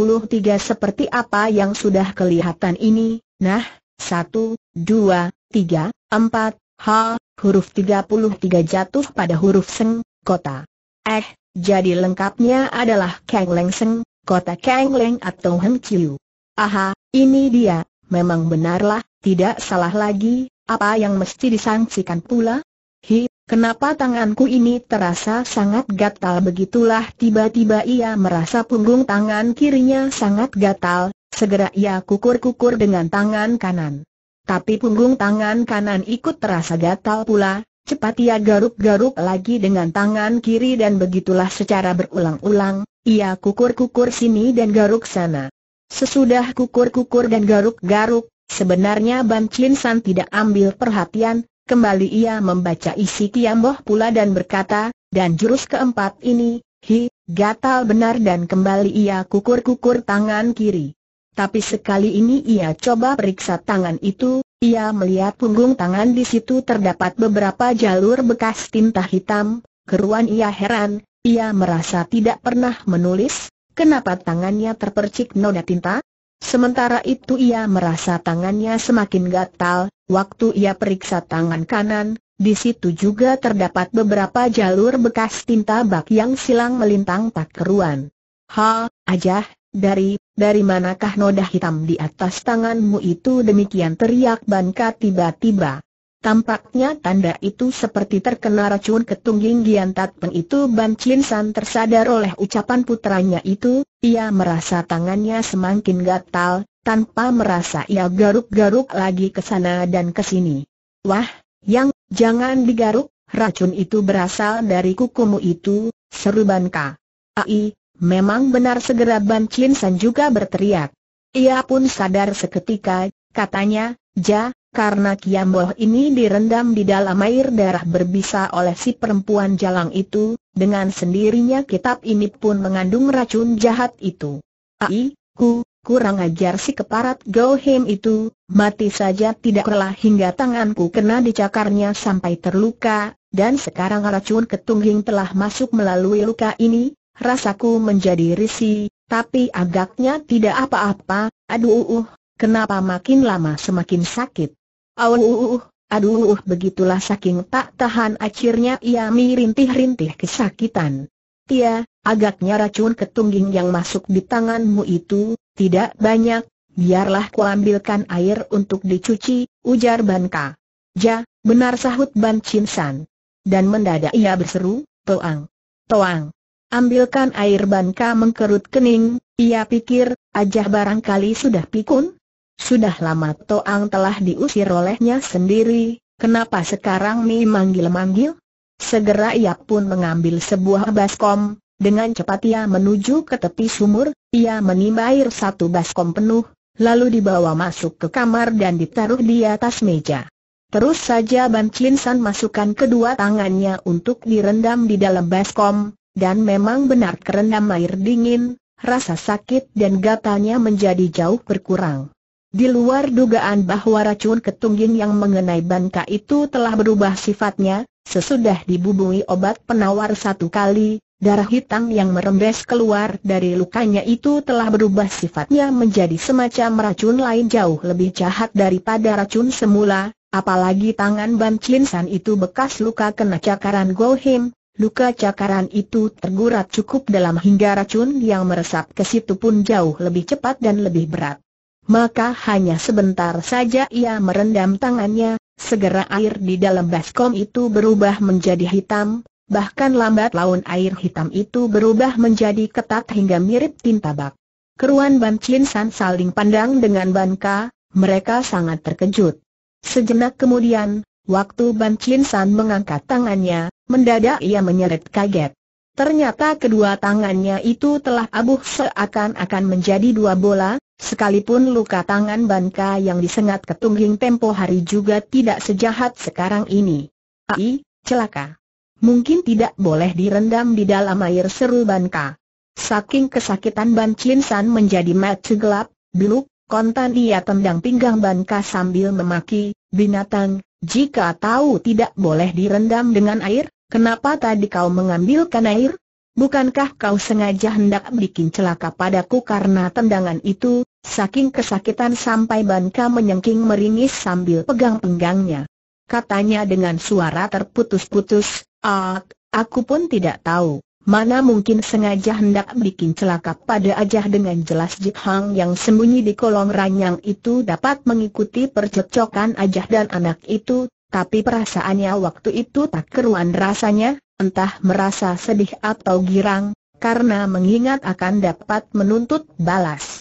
seperti apa yang sudah kelihatan ini, Nah, satu, dua, tiga, empat, H, huruf tiga jatuh pada huruf Seng, kota. Eh, jadi lengkapnya adalah Kang Leng Seng, kota Kang Leng atau Heng Chiu. Aha, ini dia, memang benarlah, tidak salah lagi, apa yang mesti disangsikan pula? Hi, Kenapa tanganku ini terasa sangat gatal begitulah tiba-tiba ia merasa punggung tangan kirinya sangat gatal, segera ia kukur-kukur dengan tangan kanan. Tapi punggung tangan kanan ikut terasa gatal pula, cepat ia garuk-garuk lagi dengan tangan kiri dan begitulah secara berulang-ulang, ia kukur-kukur sini dan garuk sana. Sesudah kukur-kukur dan garuk-garuk, sebenarnya Ban Chin San tidak ambil perhatian, Kembali ia membaca isi Tiamboh pula dan berkata, dan jurus keempat ini, hi, gatal benar dan kembali ia kukur-kukur tangan kiri. Tapi sekali ini ia coba periksa tangan itu, ia melihat punggung tangan di situ terdapat beberapa jalur bekas tinta hitam, keruan ia heran, ia merasa tidak pernah menulis, kenapa tangannya terpercik noda tinta? Sementara itu ia merasa tangannya semakin gatal, waktu ia periksa tangan kanan, di situ juga terdapat beberapa jalur bekas tinta bak yang silang melintang tak keruan. Ha, ajah, dari, dari manakah noda hitam di atas tanganmu itu demikian teriak Banka tiba-tiba. Tampaknya tanda itu seperti terkena racun ketungging Tat Pen itu Ban Chin San tersadar oleh ucapan putranya itu, ia merasa tangannya semakin gatal, tanpa merasa ia garuk-garuk lagi ke sana dan ke sini. Wah, yang, jangan digaruk, racun itu berasal dari kukumu itu, seru Ban Ka. Ai, memang benar segera Ban Chin San juga berteriak. Ia pun sadar seketika, katanya, Ja, karena Kiamboh ini direndam di dalam air darah berbisa oleh si perempuan jalang itu, dengan sendirinya kitab ini pun mengandung racun jahat itu. Ai, ku, kurang ajar si keparat Gohem itu, mati saja tidak rela hingga tanganku kena dicakarnya sampai terluka, dan sekarang racun ketungging telah masuk melalui luka ini, rasaku menjadi risi, tapi agaknya tidak apa-apa, aduh uh, kenapa makin lama semakin sakit. Aduh, aduh, begitulah saking tak tahan akhirnya ia mirintih rintih kesakitan. Tia, agaknya racun ketungging yang masuk di tanganmu itu, tidak banyak, biarlah kuambilkan air untuk dicuci, ujar Banka. Ja, benar sahut Ban Chinsan. Dan mendadak ia berseru, Toang, Toang. Ambilkan air Banka mengkerut kening, ia pikir, ajah barangkali sudah pikun, sudah lama Toang telah diusir olehnya sendiri, kenapa sekarang Mi manggil-manggil? Segera ia pun mengambil sebuah baskom, dengan cepat ia menuju ke tepi sumur, ia menimba air satu baskom penuh, lalu dibawa masuk ke kamar dan ditaruh di atas meja. Terus saja Ban Chin San masukkan kedua tangannya untuk direndam di dalam baskom, dan memang benar kerendam air dingin, rasa sakit dan gatalnya menjadi jauh berkurang. Di luar dugaan bahwa racun ketungging yang mengenai Banka itu telah berubah sifatnya, sesudah dibubui obat penawar satu kali, darah hitam yang merembes keluar dari lukanya itu telah berubah sifatnya menjadi semacam racun lain jauh lebih jahat daripada racun semula, apalagi tangan Ban Chin San itu bekas luka kena cakaran Gohim, Luka cakaran itu tergurat cukup dalam hingga racun yang meresap ke situ pun jauh lebih cepat dan lebih berat maka hanya sebentar saja ia merendam tangannya, segera air di dalam baskom itu berubah menjadi hitam, bahkan lambat laun air hitam itu berubah menjadi ketat hingga mirip tinta bak. Keruan Ban Chin San saling pandang dengan Ban Ka, mereka sangat terkejut. Sejenak kemudian, waktu Ban Chin San mengangkat tangannya, mendadak ia menyeret kaget. Ternyata kedua tangannya itu telah abuh seakan-akan menjadi dua bola, Sekalipun luka tangan Banka yang disengat ketungging tempo hari juga tidak sejahat sekarang ini. Ai, celaka. Mungkin tidak boleh direndam di dalam air seru Banka. Saking kesakitan Ban Chin San menjadi mata gelap, beluk, kontan ia tendang pinggang Banka sambil memaki, binatang, jika tahu tidak boleh direndam dengan air, kenapa tadi kau mengambilkan air? Bukankah kau sengaja hendak bikin celaka padaku karena tendangan itu? Saking kesakitan sampai Banka menyengking meringis sambil pegang pinggangnya. Katanya dengan suara terputus-putus, Ak, ah, aku pun tidak tahu, mana mungkin sengaja hendak bikin celaka pada Ajah dengan jelas Jik Hang yang sembunyi di kolong ranyang itu dapat mengikuti percekcokan Ajah dan anak itu, tapi perasaannya waktu itu tak keruan rasanya, entah merasa sedih atau girang, karena mengingat akan dapat menuntut balas.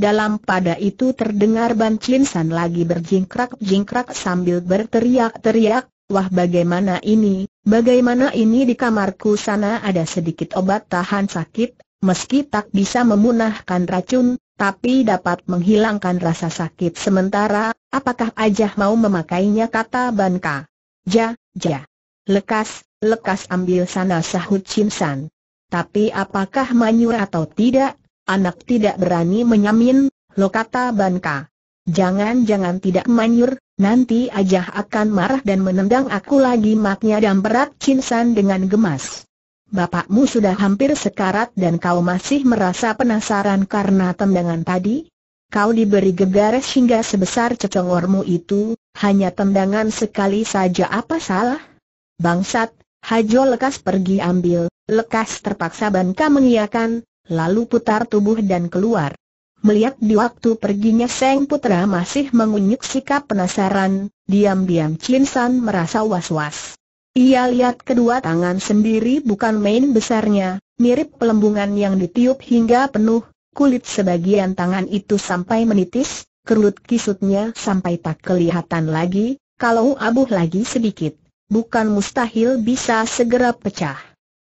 Dalam pada itu terdengar Ban Chin San lagi berjingkrak-jingkrak sambil berteriak-teriak, Wah bagaimana ini, bagaimana ini di kamarku sana ada sedikit obat tahan sakit, meski tak bisa memunahkan racun, tapi dapat menghilangkan rasa sakit sementara, apakah Ajah mau memakainya kata Banka? Ja, ja. Lekas, lekas ambil sana sahut Chin San. Tapi apakah manyur atau tidak, Anak tidak berani menyamin, lo kata Banka. Jangan-jangan tidak manyur, nanti Ajah akan marah dan menendang aku lagi maknya dan berat Cinsan dengan gemas. Bapakmu sudah hampir sekarat dan kau masih merasa penasaran karena tendangan tadi? Kau diberi gegares hingga sebesar cecongormu itu, hanya tendangan sekali saja apa salah? Bangsat, Hajo lekas pergi ambil, lekas terpaksa Banka mengiakan, lalu putar tubuh dan keluar. Melihat di waktu perginya Seng Putra masih mengunyuk sikap penasaran, diam-diam Chin San merasa was-was. Ia lihat kedua tangan sendiri bukan main besarnya, mirip pelembungan yang ditiup hingga penuh, kulit sebagian tangan itu sampai menitis, kerut kisutnya sampai tak kelihatan lagi, kalau abuh lagi sedikit, bukan mustahil bisa segera pecah.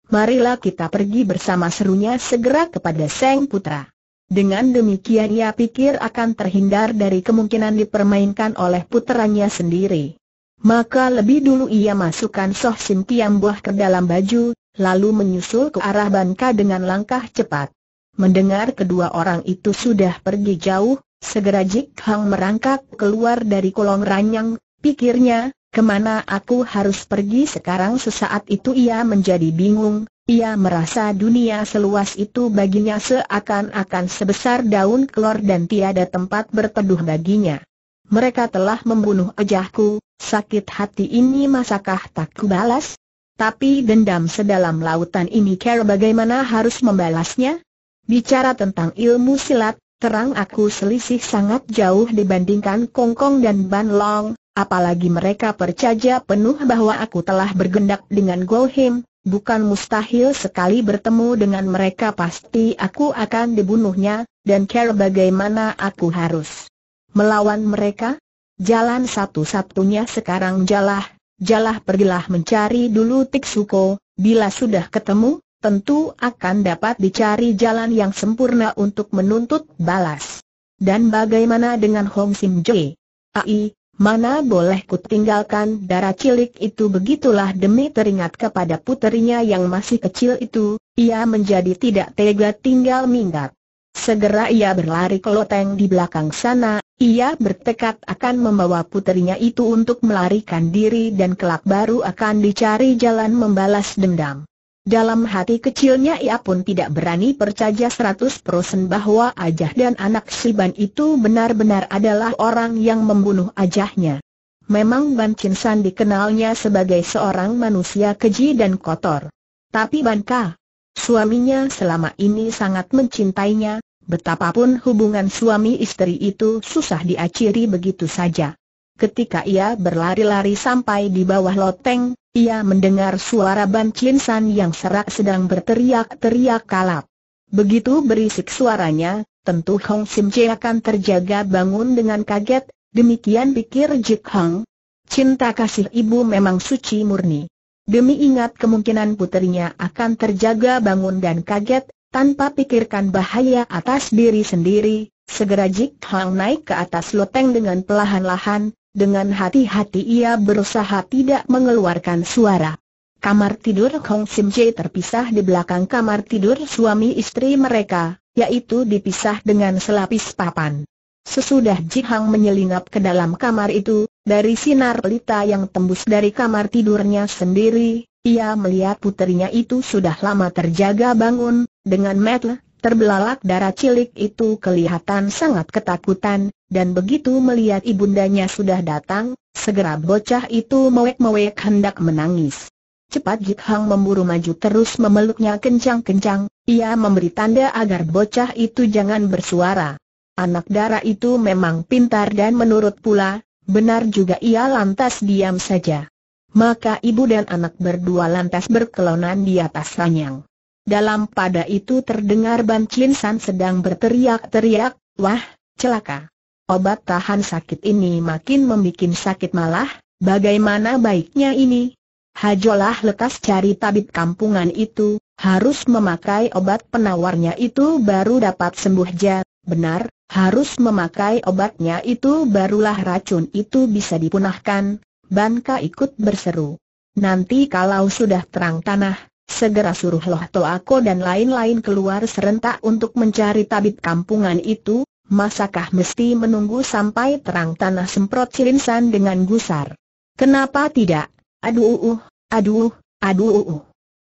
Marilah kita pergi bersama serunya segera kepada Seng Putra. Dengan demikian ia pikir akan terhindar dari kemungkinan dipermainkan oleh putranya sendiri. Maka lebih dulu ia masukkan Soh Sim Tiam Buah ke dalam baju, lalu menyusul ke arah Banka dengan langkah cepat. Mendengar kedua orang itu sudah pergi jauh, segera Jik Hang merangkak keluar dari kolong ranyang, pikirnya, Kemana aku harus pergi sekarang sesaat itu ia menjadi bingung, ia merasa dunia seluas itu baginya seakan-akan sebesar daun kelor dan tiada tempat berteduh baginya. Mereka telah membunuh ejahku, sakit hati ini masakah tak kubalas? Tapi dendam sedalam lautan ini care bagaimana harus membalasnya? Bicara tentang ilmu silat, terang aku selisih sangat jauh dibandingkan Kongkong dan Ban Long, Apalagi mereka percaya penuh bahwa aku telah bergendak dengan Golhim, bukan mustahil sekali bertemu dengan mereka pasti aku akan dibunuhnya, dan care bagaimana aku harus melawan mereka? Jalan satu-satunya sekarang jalah, jalah pergilah mencari dulu Tiksuko, bila sudah ketemu, tentu akan dapat dicari jalan yang sempurna untuk menuntut balas. Dan bagaimana dengan Hong Sim Jui? Ai, Mana boleh ku tinggalkan darah cilik itu begitulah demi teringat kepada puterinya yang masih kecil itu, ia menjadi tidak tega tinggal minggat. Segera ia berlari ke loteng di belakang sana, ia bertekad akan membawa puterinya itu untuk melarikan diri dan kelak baru akan dicari jalan membalas dendam. Dalam hati kecilnya ia pun tidak berani percaya seratus 100% bahwa Ajah dan anak Siban itu benar-benar adalah orang yang membunuh Ajahnya. Memang Ban Chin San dikenalnya sebagai seorang manusia keji dan kotor. Tapi Ban Ka, suaminya selama ini sangat mencintainya, betapapun hubungan suami istri itu susah diakhiri begitu saja. Ketika ia berlari-lari sampai di bawah loteng, ia mendengar suara Ban Chin San yang serak sedang berteriak-teriak kalap. Begitu berisik suaranya, tentu Hong Sim Jie akan terjaga bangun dengan kaget, demikian pikir Jik Hong. Cinta kasih ibu memang suci murni. Demi ingat kemungkinan putrinya akan terjaga bangun dan kaget, tanpa pikirkan bahaya atas diri sendiri, Segera Jik Hong naik ke atas loteng dengan pelahan-lahan, dengan hati-hati ia berusaha tidak mengeluarkan suara. Kamar tidur Hong Sim Jae terpisah di belakang kamar tidur suami istri mereka, yaitu dipisah dengan selapis papan. Sesudah Ji Hang menyelinap ke dalam kamar itu, dari sinar pelita yang tembus dari kamar tidurnya sendiri, ia melihat puterinya itu sudah lama terjaga bangun, dengan mata terbelalak darah cilik itu kelihatan sangat ketakutan, dan begitu melihat ibundanya sudah datang, segera bocah itu mewek-mewek hendak menangis. Cepat Jit Hang memburu maju terus memeluknya kencang-kencang, ia memberi tanda agar bocah itu jangan bersuara. Anak dara itu memang pintar dan menurut pula, benar juga ia lantas diam saja. Maka ibu dan anak berdua lantas berkelonan di atas sanyang. Dalam pada itu terdengar Ban Chin San sedang berteriak-teriak, wah, celaka. Obat tahan sakit ini makin membuat sakit malah, bagaimana baiknya ini? Hajolah lekas cari tabib kampungan itu, harus memakai obat penawarnya itu baru dapat sembuh ja, benar, harus memakai obatnya itu barulah racun itu bisa dipunahkan, Banka ikut berseru. Nanti kalau sudah terang tanah, segera suruh Loh Toako dan lain-lain keluar serentak untuk mencari tabib kampungan itu, masakah mesti menunggu sampai terang tanah semprot silinsan dengan gusar? Kenapa tidak? Aduh, uh, uh, aduh, aduh, uh,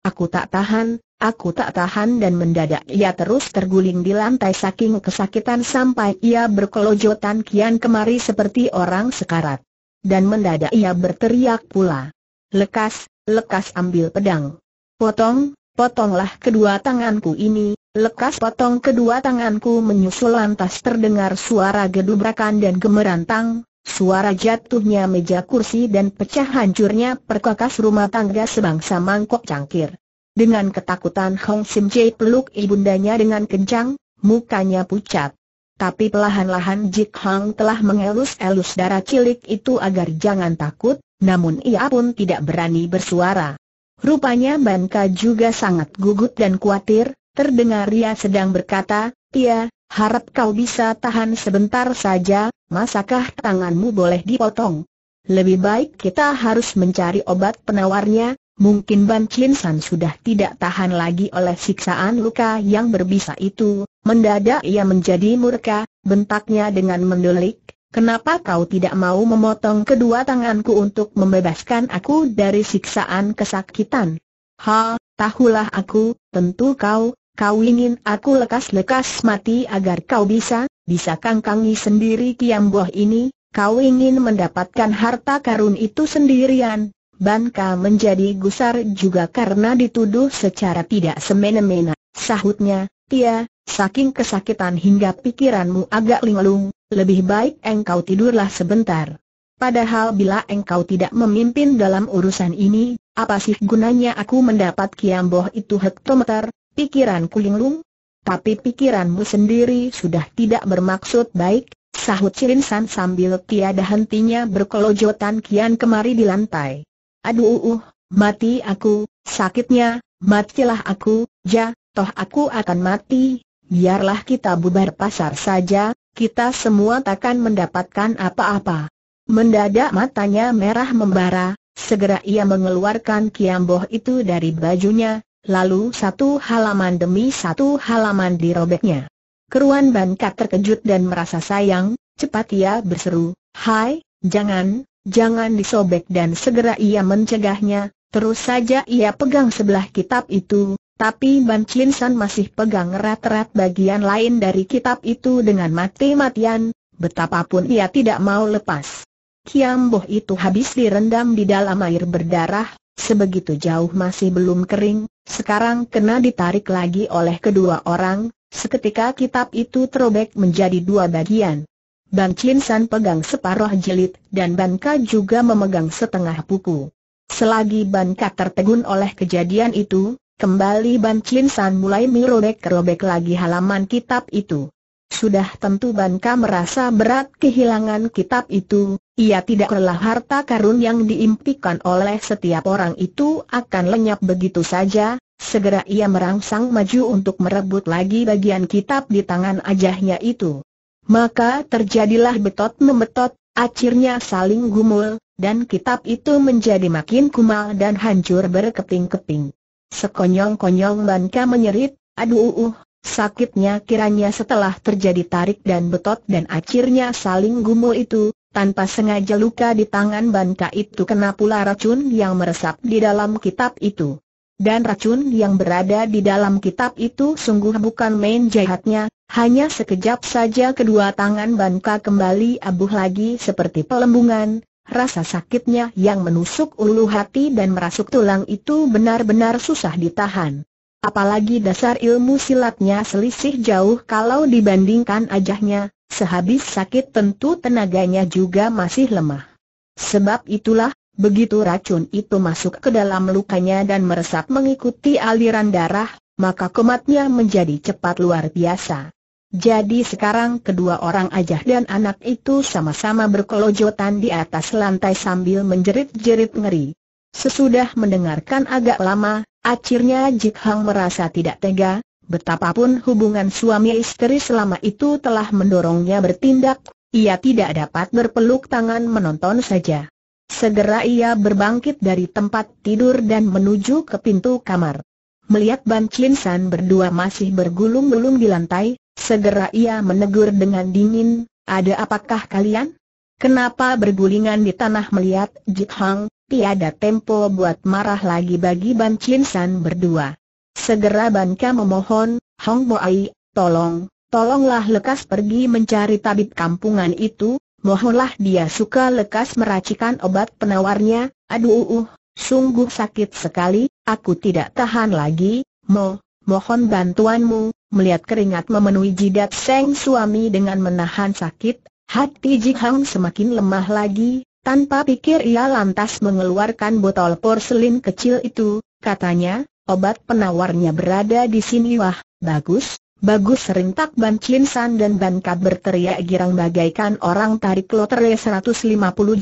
Aku tak tahan, aku tak tahan dan mendadak ia terus terguling di lantai saking kesakitan sampai ia berkelojotan kian kemari seperti orang sekarat. Dan mendadak ia berteriak pula. Lekas, lekas ambil pedang. Potong, potonglah kedua tanganku ini, Lekas potong kedua tanganku menyusul lantas terdengar suara gedubrakan dan gemerantang, suara jatuhnya meja kursi dan pecah hancurnya perkakas rumah tangga sebangsa mangkok cangkir. Dengan ketakutan Hong Sim Jae peluk ibundanya dengan kencang, mukanya pucat. Tapi pelahan lahan Jik Hang telah mengelus-elus darah cilik itu agar jangan takut, namun ia pun tidak berani bersuara. Rupanya Banka juga sangat gugut dan khawatir, Terdengar ia sedang berkata, Tia, harap kau bisa tahan sebentar saja, masakah tanganmu boleh dipotong? Lebih baik kita harus mencari obat penawarnya, mungkin Ban Chin San sudah tidak tahan lagi oleh siksaan luka yang berbisa itu. Mendadak ia menjadi murka, bentaknya dengan mendelik, Kenapa kau tidak mau memotong kedua tanganku untuk membebaskan aku dari siksaan kesakitan? Ha, tahulah aku, tentu kau, Kau ingin aku lekas-lekas mati agar kau bisa, bisa kangkangi sendiri Kiamboh ini, kau ingin mendapatkan harta karun itu sendirian. Banka menjadi gusar juga karena dituduh secara tidak semena-mena, sahutnya, Tia, saking kesakitan hingga pikiranmu agak linglung, lebih baik engkau tidurlah sebentar. Padahal bila engkau tidak memimpin dalam urusan ini, apa sih gunanya aku mendapat kiamboh itu hektometer, pikiran Lung. Tapi pikiranmu sendiri sudah tidak bermaksud baik, sahut Cirin San sambil tiada hentinya berkelojotan kian kemari di lantai. Aduh, uh, uh, mati aku, sakitnya, matilah aku, ja, toh aku akan mati, biarlah kita bubar pasar saja, kita semua takkan mendapatkan apa-apa. Mendadak matanya merah membara, segera ia mengeluarkan kiamboh itu dari bajunya, lalu satu halaman demi satu halaman dirobeknya. Keruan Bankat terkejut dan merasa sayang, cepat ia berseru, Hai, jangan, jangan disobek dan segera ia mencegahnya, terus saja ia pegang sebelah kitab itu, tapi Ban Chin San masih pegang erat-erat bagian lain dari kitab itu dengan mati-matian, betapapun ia tidak mau lepas. Kiamboh itu habis direndam di dalam air berdarah, Sebegitu jauh masih belum kering, sekarang kena ditarik lagi oleh kedua orang, seketika kitab itu terobek menjadi dua bagian. Ban Chin San pegang separuh jilid dan Ban Ka juga memegang setengah buku. Selagi Ban Ka tertegun oleh kejadian itu, kembali Ban Chin San mulai merobek-robek lagi halaman kitab itu. Sudah tentu Banka merasa berat kehilangan kitab itu, ia tidak rela harta karun yang diimpikan oleh setiap orang itu akan lenyap begitu saja, segera ia merangsang maju untuk merebut lagi bagian kitab di tangan ajahnya itu. Maka terjadilah betot membetot, akhirnya saling gumul, dan kitab itu menjadi makin kumal dan hancur berkeping-keping. Sekonyong-konyong Banka menyerit, aduh uh, Sakitnya kiranya setelah terjadi tarik dan betot dan akhirnya saling gumul itu, tanpa sengaja luka di tangan Banka itu kena pula racun yang meresap di dalam kitab itu. Dan racun yang berada di dalam kitab itu sungguh bukan main jahatnya, hanya sekejap saja kedua tangan Banka kembali abuh lagi seperti pelembungan, Rasa sakitnya yang menusuk ulu hati dan merasuk tulang itu benar-benar susah ditahan. Apalagi dasar ilmu silatnya selisih jauh kalau dibandingkan ajahnya, sehabis sakit tentu tenaganya juga masih lemah. Sebab itulah, begitu racun itu masuk ke dalam lukanya dan meresap mengikuti aliran darah, maka kematnya menjadi cepat luar biasa. Jadi sekarang kedua orang ajah dan anak itu sama-sama berkelojotan di atas lantai sambil menjerit-jerit ngeri. Sesudah mendengarkan agak lama, Akhirnya Jik Hang merasa tidak tega, betapapun hubungan suami istri selama itu telah mendorongnya bertindak, ia tidak dapat berpeluk tangan menonton saja. Segera ia berbangkit dari tempat tidur dan menuju ke pintu kamar. Melihat Ban Chin San berdua masih bergulung-gulung di lantai, segera ia menegur dengan dingin, ada apakah kalian? Kenapa bergulingan di tanah melihat Jik Hang, ada tempo buat marah lagi bagi Ban Chin San berdua. Segera Ban Ka memohon, Hong Bo Ai, tolong, tolonglah lekas pergi mencari tabib kampungan itu, mohonlah dia suka lekas meracikan obat penawarnya, aduh uh, sungguh sakit sekali, aku tidak tahan lagi, mo, mohon bantuanmu, melihat keringat memenuhi jidat Seng suami dengan menahan sakit, hati Jik Hang semakin lemah lagi, tanpa pikir ia lantas mengeluarkan botol porselin kecil itu, katanya, obat penawarnya berada di sini wah, bagus, bagus serintak Ban Chin San dan Ban Kat berteriak girang bagaikan orang tarik lotre 150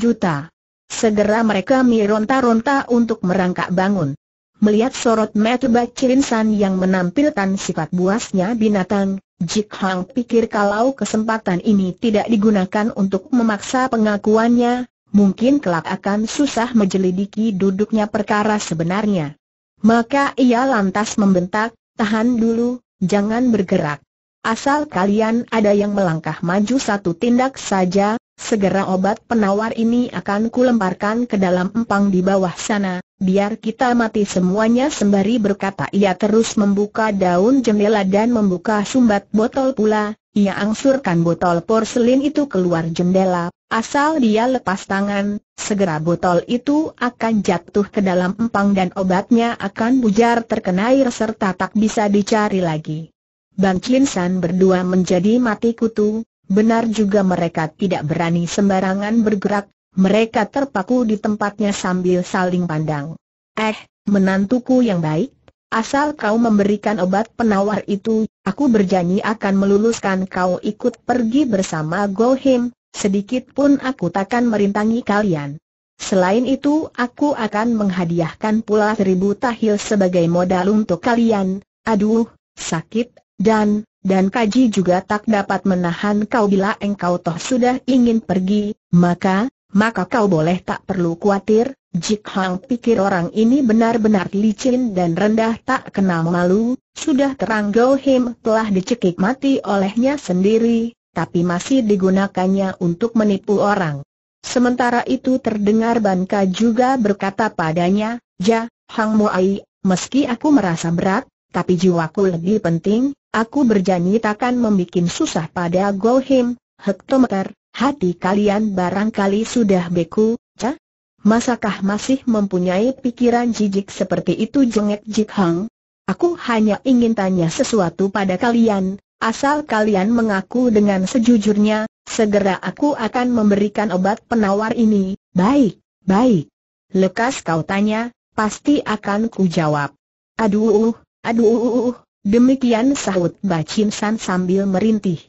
juta. Segera mereka meronta ronta untuk merangkak bangun. Melihat sorot mata Chin San yang menampilkan sifat buasnya binatang, Jik Hang pikir kalau kesempatan ini tidak digunakan untuk memaksa pengakuannya, mungkin kelak akan susah menyelidiki duduknya perkara sebenarnya. Maka ia lantas membentak, tahan dulu, jangan bergerak. Asal kalian ada yang melangkah maju satu tindak saja, segera obat penawar ini akan kulemparkan ke dalam empang di bawah sana, biar kita mati semuanya sembari berkata ia terus membuka daun jendela dan membuka sumbat botol pula, ia angsurkan botol porselin itu keluar jendela, Asal dia lepas tangan, segera botol itu akan jatuh ke dalam empang dan obatnya akan bujar terkena air serta tak bisa dicari lagi. Bang Chin berdua menjadi mati kutu, benar juga mereka tidak berani sembarangan bergerak, mereka terpaku di tempatnya sambil saling pandang. Eh, menantuku yang baik, asal kau memberikan obat penawar itu, aku berjanji akan meluluskan kau ikut pergi bersama Gohim sedikit pun aku takkan merintangi kalian. Selain itu aku akan menghadiahkan pula seribu tahil sebagai modal untuk kalian, aduh, sakit, dan, dan kaji juga tak dapat menahan kau bila engkau toh sudah ingin pergi, maka, maka kau boleh tak perlu khawatir, Jik Hang pikir orang ini benar-benar licin dan rendah tak kenal malu, sudah terang Go Him telah dicekik mati olehnya sendiri, tapi masih digunakannya untuk menipu orang. Sementara itu terdengar Banka juga berkata padanya, Ja, Hang Muai, meski aku merasa berat, tapi jiwaku lebih penting, aku berjanji takkan membuat susah pada Gohim, hektometer, hati kalian barangkali sudah beku, Ca? Masakah masih mempunyai pikiran jijik seperti itu jengek Jik Hang? Aku hanya ingin tanya sesuatu pada kalian, Asal kalian mengaku dengan sejujurnya, segera aku akan memberikan obat penawar ini, baik, baik. Lekas kau tanya, pasti akan ku jawab. Aduh, aduh, demikian sahut Bacin San sambil merintih.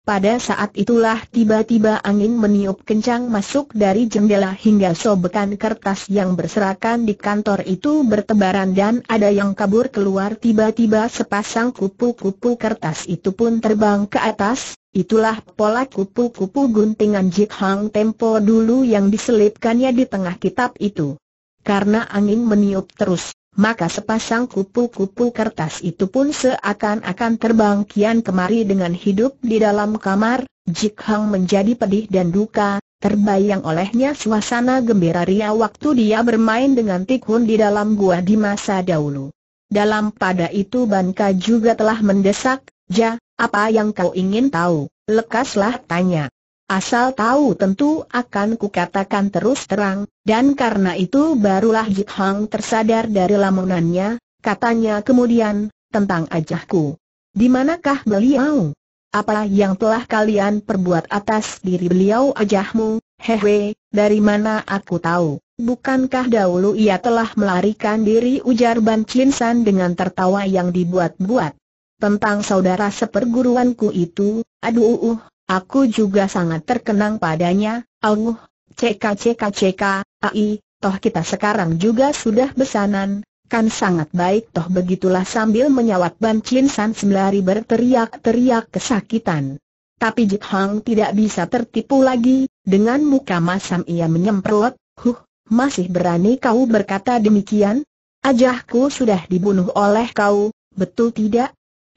Pada saat itulah tiba-tiba angin meniup kencang masuk dari jendela hingga sobekan kertas yang berserakan di kantor itu bertebaran dan ada yang kabur keluar tiba-tiba sepasang kupu-kupu kertas itu pun terbang ke atas. Itulah pola kupu-kupu guntingan Jik Hang Tempo dulu yang diselipkannya di tengah kitab itu. Karena angin meniup terus, maka sepasang kupu-kupu kertas itu pun seakan-akan terbang kian kemari dengan hidup di dalam kamar, Jik Hang menjadi pedih dan duka, terbayang olehnya suasana gembira ria waktu dia bermain dengan Tikhun di dalam gua di masa dahulu. Dalam pada itu Banka juga telah mendesak, Ja, apa yang kau ingin tahu, lekaslah tanya. Asal tahu tentu akan kukatakan terus terang, dan karena itu barulah Jit Hang tersadar dari lamunannya, katanya kemudian, tentang ajahku. Di manakah beliau? Apa yang telah kalian perbuat atas diri beliau ajahmu, hehe, dari mana aku tahu? Bukankah dahulu ia telah melarikan diri ujar Ban Chin San dengan tertawa yang dibuat-buat? Tentang saudara seperguruanku itu, aduh uh, Aku juga sangat terkenang padanya, Aunguh, ceka ceka ceka, ai, toh kita sekarang juga sudah besanan, kan sangat baik toh begitulah sambil menyawat Ban Chin San sembari berteriak-teriak kesakitan. Tapi Jit Hang tidak bisa tertipu lagi, dengan muka masam ia menyemprot, huh, masih berani kau berkata demikian? Ajahku sudah dibunuh oleh kau, betul tidak?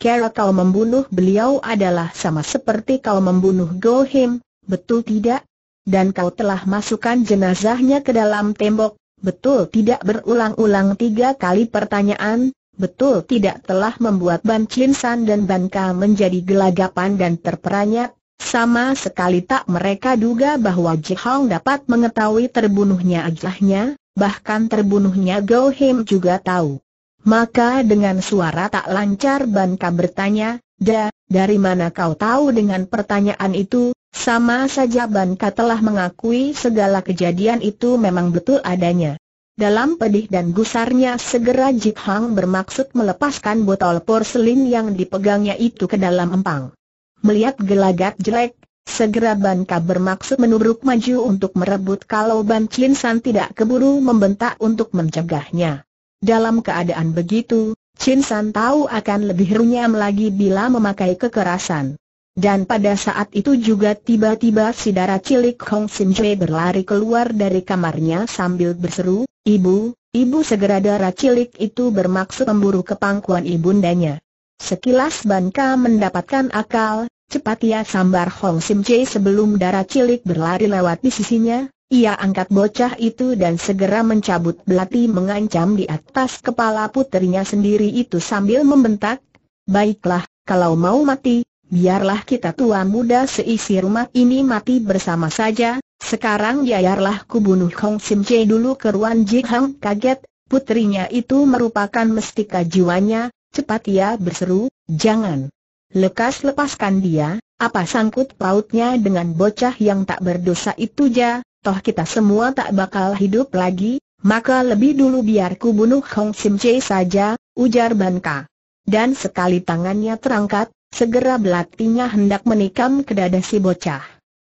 Kera kau membunuh beliau adalah sama seperti kau membunuh Gohim, betul tidak? Dan kau telah masukkan jenazahnya ke dalam tembok, betul tidak berulang-ulang tiga kali pertanyaan, betul tidak telah membuat Ban Chin San dan Ban Ka menjadi gelagapan dan terperanjat, sama sekali tak mereka duga bahwa Jihong dapat mengetahui terbunuhnya ajahnya, bahkan terbunuhnya Gohim juga tahu. Maka dengan suara tak lancar Banka bertanya, Da, dari mana kau tahu dengan pertanyaan itu? Sama saja Banka telah mengakui segala kejadian itu memang betul adanya. Dalam pedih dan gusarnya segera Jip Hang bermaksud melepaskan botol porselin yang dipegangnya itu ke dalam empang. Melihat gelagat jelek, segera Banka bermaksud menurut maju untuk merebut kalau Ban Chin San tidak keburu membentak untuk mencegahnya. Dalam keadaan begitu, Chin San tahu akan lebih runyam lagi bila memakai kekerasan. Dan pada saat itu juga tiba-tiba si darah cilik Hong Sim Jue berlari keluar dari kamarnya sambil berseru, Ibu, Ibu segera darah cilik itu bermaksud memburu ke pangkuan ibundanya. Sekilas Banka mendapatkan akal, cepat ia sambar Hong Sim Jue sebelum darah cilik berlari lewat di sisinya, ia angkat bocah itu dan segera mencabut belati mengancam di atas kepala putrinya sendiri itu sambil membentak, Baiklah, kalau mau mati, biarlah kita tua muda seisi rumah ini mati bersama saja, sekarang biarlah kubunuh Hong Sim Che dulu keruan Ji Hang kaget, putrinya itu merupakan mestika jiwanya, cepat ia berseru, jangan. Lekas lepaskan dia, apa sangkut pautnya dengan bocah yang tak berdosa itu ja, toh kita semua tak bakal hidup lagi, maka lebih dulu biar ku bunuh Hong Sim Jae saja, ujar Ban Ka. Dan sekali tangannya terangkat, segera belatinya hendak menikam ke dada si bocah.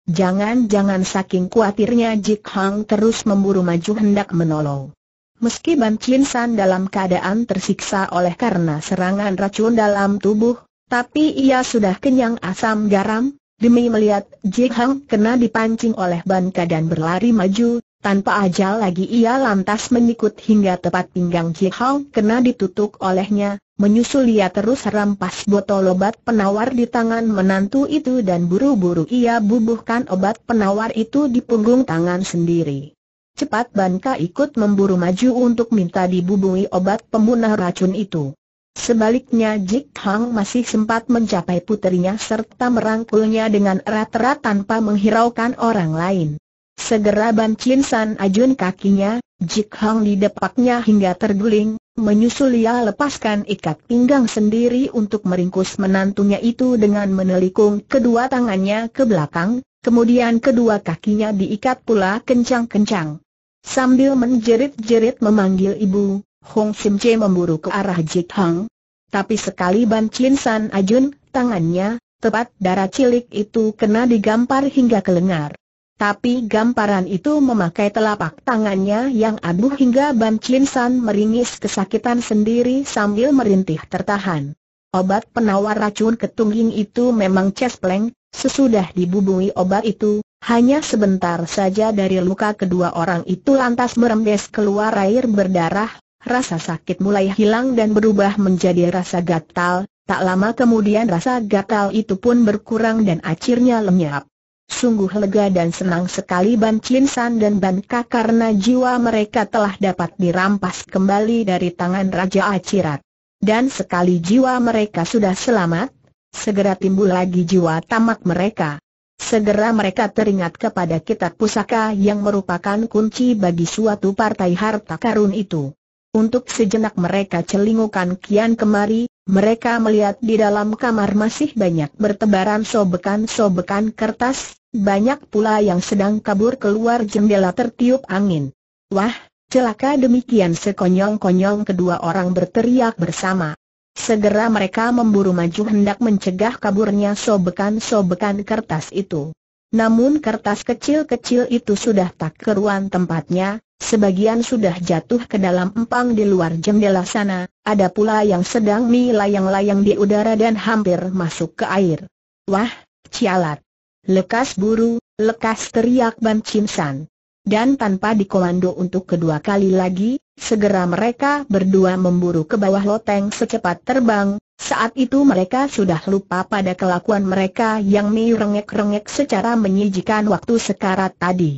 Jangan-jangan saking kuatirnya Jik Hang terus memburu maju hendak menolong. Meski Ban Chin San dalam keadaan tersiksa oleh karena serangan racun dalam tubuh, tapi ia sudah kenyang asam garam, Demi melihat Jik Hang kena dipancing oleh Banka dan berlari maju, tanpa ajal lagi ia lantas menyikut hingga tepat pinggang Jik Hang kena ditutup olehnya, menyusul ia terus rampas botol obat penawar di tangan menantu itu dan buru-buru ia bubuhkan obat penawar itu di punggung tangan sendiri. Cepat Banka ikut memburu maju untuk minta dibubui obat pemunah racun itu. Sebaliknya Jik Hang masih sempat mencapai puterinya serta merangkulnya dengan erat-erat tanpa menghiraukan orang lain. Segera Ban Chin San ajun kakinya, Jik Hang didepaknya hingga terguling, menyusul ia lepaskan ikat pinggang sendiri untuk meringkus menantunya itu dengan menelikung kedua tangannya ke belakang, kemudian kedua kakinya diikat pula kencang-kencang. Sambil menjerit-jerit memanggil ibu, Hong Sim Che memburu ke arah Jit Hang. Tapi sekali Ban Chin San Ajun, tangannya, tepat darah cilik itu kena digampar hingga kelengar. Tapi gamparan itu memakai telapak tangannya yang aduh hingga Ban Chin San meringis kesakitan sendiri sambil merintih tertahan. Obat penawar racun ketungging itu memang cespleng, sesudah dibubui obat itu, hanya sebentar saja dari luka kedua orang itu lantas merembes keluar air berdarah, Rasa sakit mulai hilang dan berubah menjadi rasa gatal, tak lama kemudian rasa gatal itu pun berkurang dan akhirnya lenyap. Sungguh lega dan senang sekali Ban Chin San dan Ban Ka karena jiwa mereka telah dapat dirampas kembali dari tangan Raja Acirat. Dan sekali jiwa mereka sudah selamat, segera timbul lagi jiwa tamak mereka. Segera mereka teringat kepada kitab pusaka yang merupakan kunci bagi suatu partai harta karun itu. Untuk sejenak mereka celingukan kian kemari, mereka melihat di dalam kamar masih banyak bertebaran sobekan-sobekan kertas, banyak pula yang sedang kabur keluar jendela tertiup angin. Wah, celaka demikian sekonyong-konyong kedua orang berteriak bersama. Segera mereka memburu maju hendak mencegah kaburnya sobekan-sobekan kertas itu. Namun kertas kecil-kecil itu sudah tak keruan tempatnya, sebagian sudah jatuh ke dalam empang di luar jendela sana, ada pula yang sedang melayang-layang di udara dan hampir masuk ke air. Wah, cialat! Lekas buru, lekas teriak Ban Chim Dan tanpa dikomando untuk kedua kali lagi, segera mereka berdua memburu ke bawah loteng secepat terbang, saat itu mereka sudah lupa pada kelakuan mereka yang mirengek-rengek secara menyijikan waktu sekarat tadi.